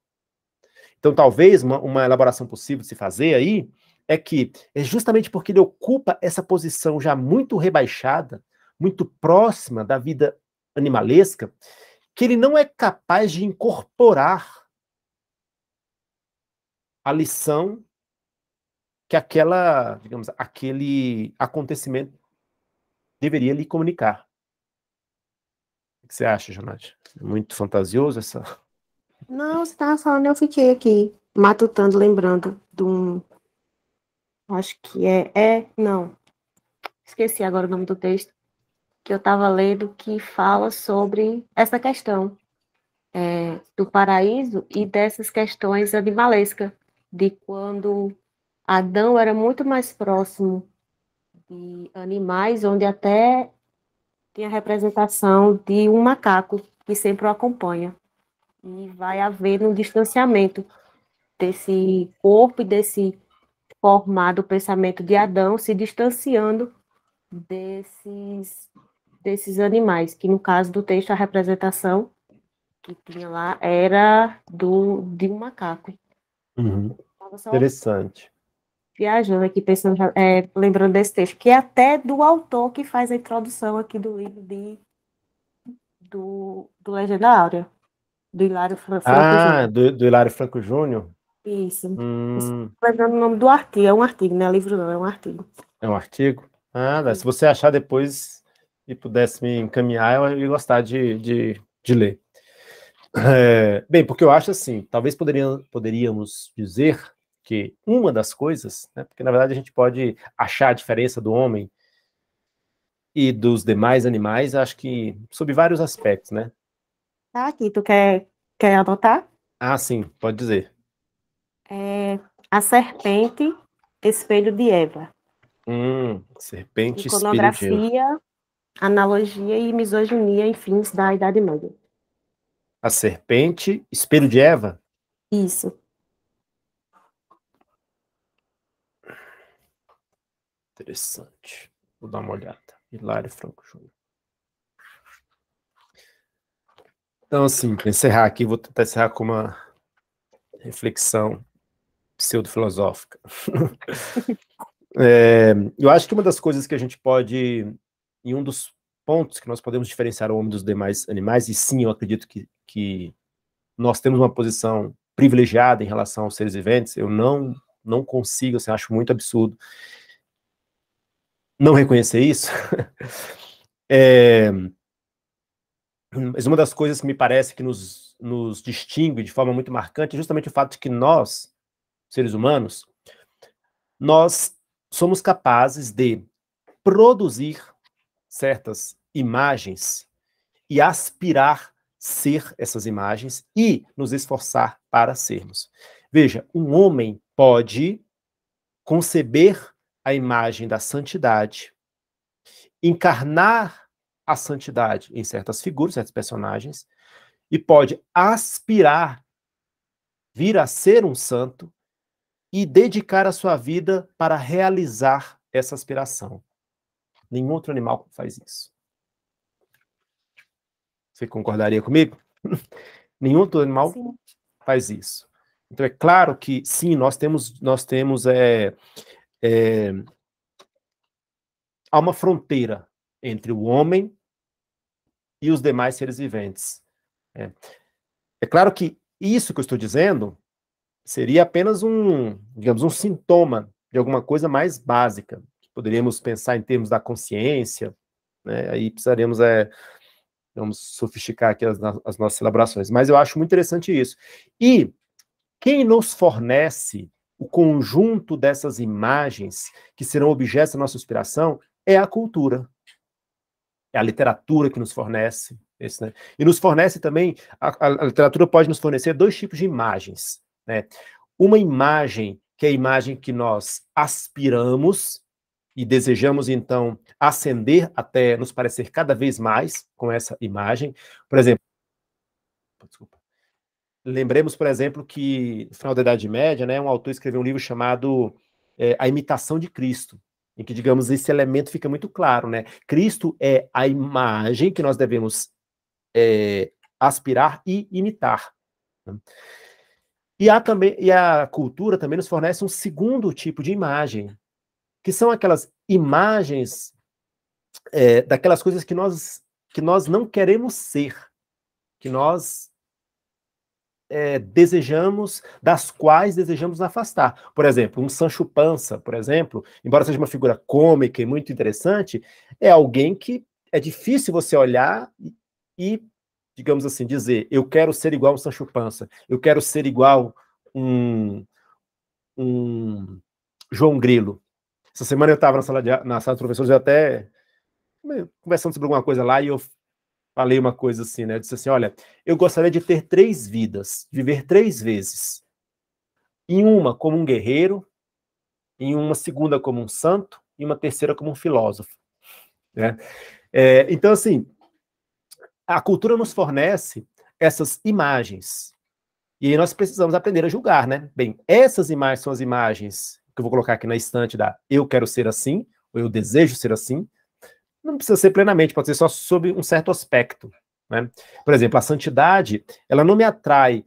Então, talvez uma, uma elaboração possível de se fazer aí é que é justamente porque ele ocupa essa posição já muito rebaixada, muito próxima da vida animalesca, que ele não é capaz de incorporar a lição que aquela, digamos, aquele acontecimento deveria lhe comunicar. O que você acha, Jonathan? É muito fantasioso essa. Não, você estava falando, eu fiquei aqui matutando, lembrando de um. Acho que é. É, não. Esqueci agora o nome do texto que eu estava lendo que fala sobre essa questão é, do paraíso e dessas questões animalescas, de quando Adão era muito mais próximo de animais, onde até tem a representação de um macaco que sempre o acompanha. E vai haver um distanciamento desse corpo e desse formado pensamento de Adão se distanciando desses desses animais, que no caso do texto a representação que tinha lá era do de um macaco. Uhum. Interessante. Viajando aqui, pensando, é, lembrando desse texto, que é até do autor que faz a introdução aqui do livro de, do, do Legenda Áurea, do Hilário Franco Ah, do, do, Hilário Franco Júnior? Isso. Hum. Lembrando o nome do artigo, é um artigo, não é livro não, é um artigo. É um artigo? Ah, se você achar depois, e pudesse me encaminhar, eu ia gostar de, de, de ler. É, bem, porque eu acho assim, talvez poderíamos dizer que uma das coisas, né, porque na verdade a gente pode achar a diferença do homem e dos demais animais, acho que sob vários aspectos, né? Tá aqui, tu quer, quer anotar? Ah, sim, pode dizer. É, a serpente, espelho de Eva. Hum, serpente, Iconografia, espelho de Eva analogia e misoginia em fins da Idade Média. A serpente, espelho de Eva? Isso. Interessante. Vou dar uma olhada. Hilário Franco Júnior. Então, assim, para encerrar aqui, vou tentar encerrar com uma reflexão pseudo-filosófica. é, eu acho que uma das coisas que a gente pode e um dos pontos que nós podemos diferenciar o homem dos demais animais, e sim, eu acredito que, que nós temos uma posição privilegiada em relação aos seres viventes, eu não não consigo, assim, acho muito absurdo não reconhecer isso. é, mas uma das coisas que me parece que nos, nos distingue de forma muito marcante é justamente o fato de que nós, seres humanos, nós somos capazes de produzir certas imagens e aspirar ser essas imagens e nos esforçar para sermos. Veja, um homem pode conceber a imagem da santidade, encarnar a santidade em certas figuras, certos personagens, e pode aspirar, vir a ser um santo e dedicar a sua vida para realizar essa aspiração. Nenhum outro animal faz isso. Você concordaria comigo? Nenhum outro animal sim. faz isso. Então é claro que sim, nós temos nós temos é, é, há uma fronteira entre o homem e os demais seres viventes. É, é claro que isso que eu estou dizendo seria apenas um, digamos, um sintoma de alguma coisa mais básica, poderíamos pensar em termos da consciência, né? aí precisaremos é, vamos sofisticar aqui as, as, nossas elaborações. Mas eu acho muito interessante isso. E quem nos fornece o conjunto dessas imagens que serão objetos da nossa inspiração é a cultura. É a literatura que nos fornece. Esse, né? E nos fornece também, a, a, literatura pode nos fornecer dois tipos de imagens. Né? Uma imagem que é a imagem que nós aspiramos, e desejamos então ascender até nos parecer cada vez mais com essa imagem. Por exemplo, desculpa. Lembremos, por exemplo, que no final da Idade Média, né, um autor escreveu um livro chamado é, A Imitação de Cristo, em que, digamos, esse elemento fica muito claro, né? Cristo é a imagem que nós devemos é, aspirar e imitar. Né? E, há também, e a cultura também nos fornece um segundo tipo de imagem, que são aquelas imagens é, daquelas coisas que nós, que nós não queremos ser, que nós é, desejamos, das quais desejamos afastar. Por exemplo, um Sancho Panza, por exemplo, embora seja uma figura cômica e muito interessante, é alguém que é difícil você olhar e, digamos assim, dizer: eu quero ser igual um Sancho Panza, eu quero ser igual um, um João Grilo. Essa semana eu estava na sala, de, na sala de professores, eu até conversando sobre alguma coisa lá e eu falei uma coisa assim, né? Eu disse assim: olha, eu gostaria de ter três vidas, viver três vezes. Em uma como um guerreiro, em uma segunda como um santo, e uma terceira como um filósofo. Né? É, então, assim, a cultura nos fornece essas imagens. E nós precisamos aprender a julgar, né? Bem, essas imagens são as imagens que eu vou colocar aqui na estante da eu quero ser assim, ou eu desejo ser assim, não precisa ser plenamente, pode ser só sob um certo aspecto. Né? Por exemplo, a santidade, ela não me atrai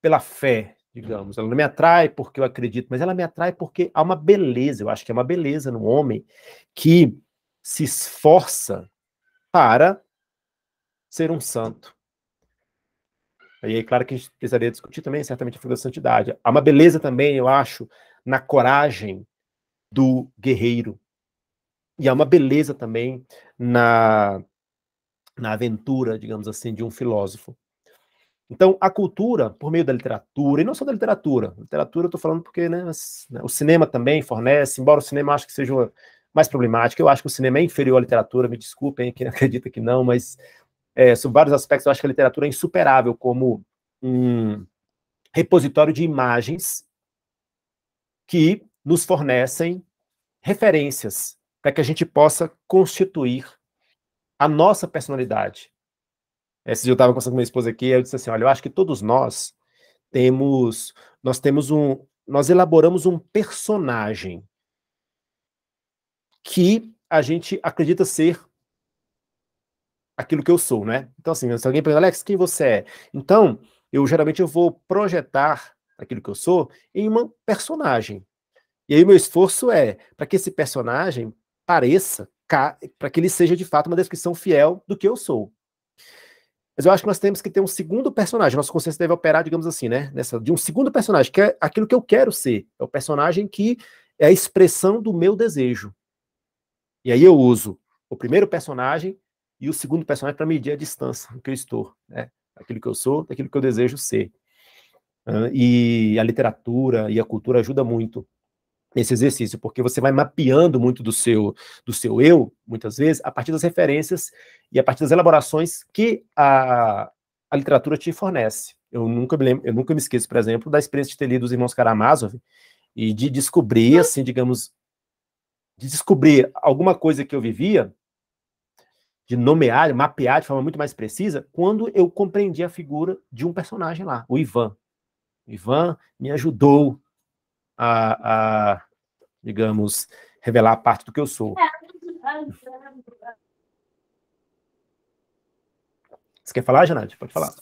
pela fé, digamos, ela não me atrai porque eu acredito, mas ela me atrai porque há uma beleza, eu acho que é uma beleza no homem que se esforça para ser um santo. E aí, é claro que a gente precisaria discutir também, certamente, a figura da santidade. Há uma beleza também, eu acho, na coragem do guerreiro. E há uma beleza também na, na aventura, digamos assim, de um filósofo. Então, a cultura, por meio da literatura, e não só da literatura, literatura eu estou falando porque né, né, o cinema também fornece, embora o cinema acho que seja mais problemático, eu acho que o cinema é inferior à literatura, me desculpem quem acredita que não, mas é, sobre vários aspectos eu acho que a literatura é insuperável como um repositório de imagens que nos fornecem referências para que a gente possa constituir a nossa personalidade. Esse dia eu estava conversando com minha esposa aqui, eu disse assim, olha, eu acho que todos nós temos, nós temos um, nós elaboramos um personagem que a gente acredita ser aquilo que eu sou, né? Então assim, se alguém pergunta, Alex, quem você é? Então, eu geralmente eu vou projetar aquilo que eu sou, em uma personagem. E aí meu esforço é para que esse personagem pareça, para que ele seja de fato uma descrição fiel do que eu sou. Mas eu acho que nós temos que ter um segundo personagem. Nossa consciência deve operar, digamos assim, né? Nessa, de um segundo personagem, que é aquilo que eu quero ser. É o personagem que é a expressão do meu desejo. E aí eu uso o primeiro personagem e o segundo personagem para medir a distância que eu estou, né? Aquilo que eu sou, daquilo que eu desejo ser. Uh, e a literatura e a cultura ajuda muito nesse exercício, porque você vai mapeando muito do seu do seu eu, muitas vezes, a partir das referências e a partir das elaborações que a, a literatura te fornece. Eu nunca me lembro, eu nunca me esqueço, por exemplo, da experiência de ter lido os irmãos Karamazov e de descobrir hum. assim, digamos, de descobrir alguma coisa que eu vivia, de nomear, mapear de forma muito mais precisa, quando eu compreendi a figura de um personagem lá, o Ivan, o Ivan me ajudou a, a, digamos, revelar a parte do que eu sou. Você quer falar, Janade? Pode falar.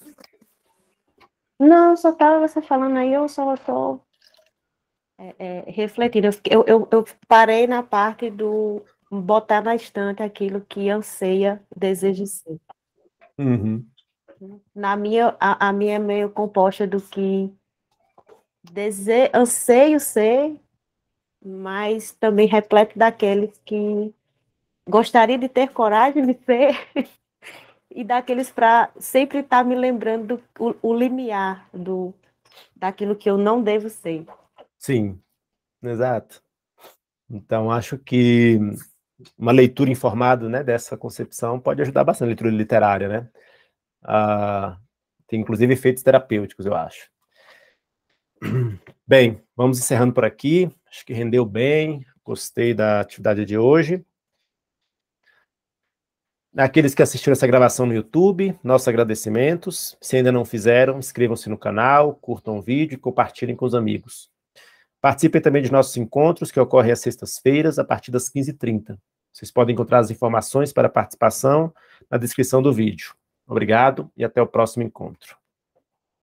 Não, só estava você falando aí, eu só estou é, é, refletindo. Eu, eu, eu parei na parte do botar na estante aquilo que anseia, deseja ser. Uhum. Na minha, a, a minha é meio composta do que dese... anseio ser, mas também repleto daqueles que gostaria de ter coragem de ser e daqueles para sempre estar tá me lembrando o, o limiar do daquilo que eu não devo ser. Sim, exato. Então acho que uma leitura informada, né, dessa concepção pode ajudar bastante a leitura literária, né? Ah, tem inclusive efeitos terapêuticos, eu acho. Bem, vamos encerrando por aqui. Acho que rendeu bem, gostei da atividade de hoje. Aqueles que assistiram essa gravação no YouTube, nossos agradecimentos. Se ainda não fizeram, inscrevam-se no canal, curtam o vídeo e compartilhem com os amigos. Participem também de nossos encontros, que ocorrem às sextas-feiras, a partir das 15h30. Vocês podem encontrar as informações para participação na descrição do vídeo. Obrigado e até o próximo encontro.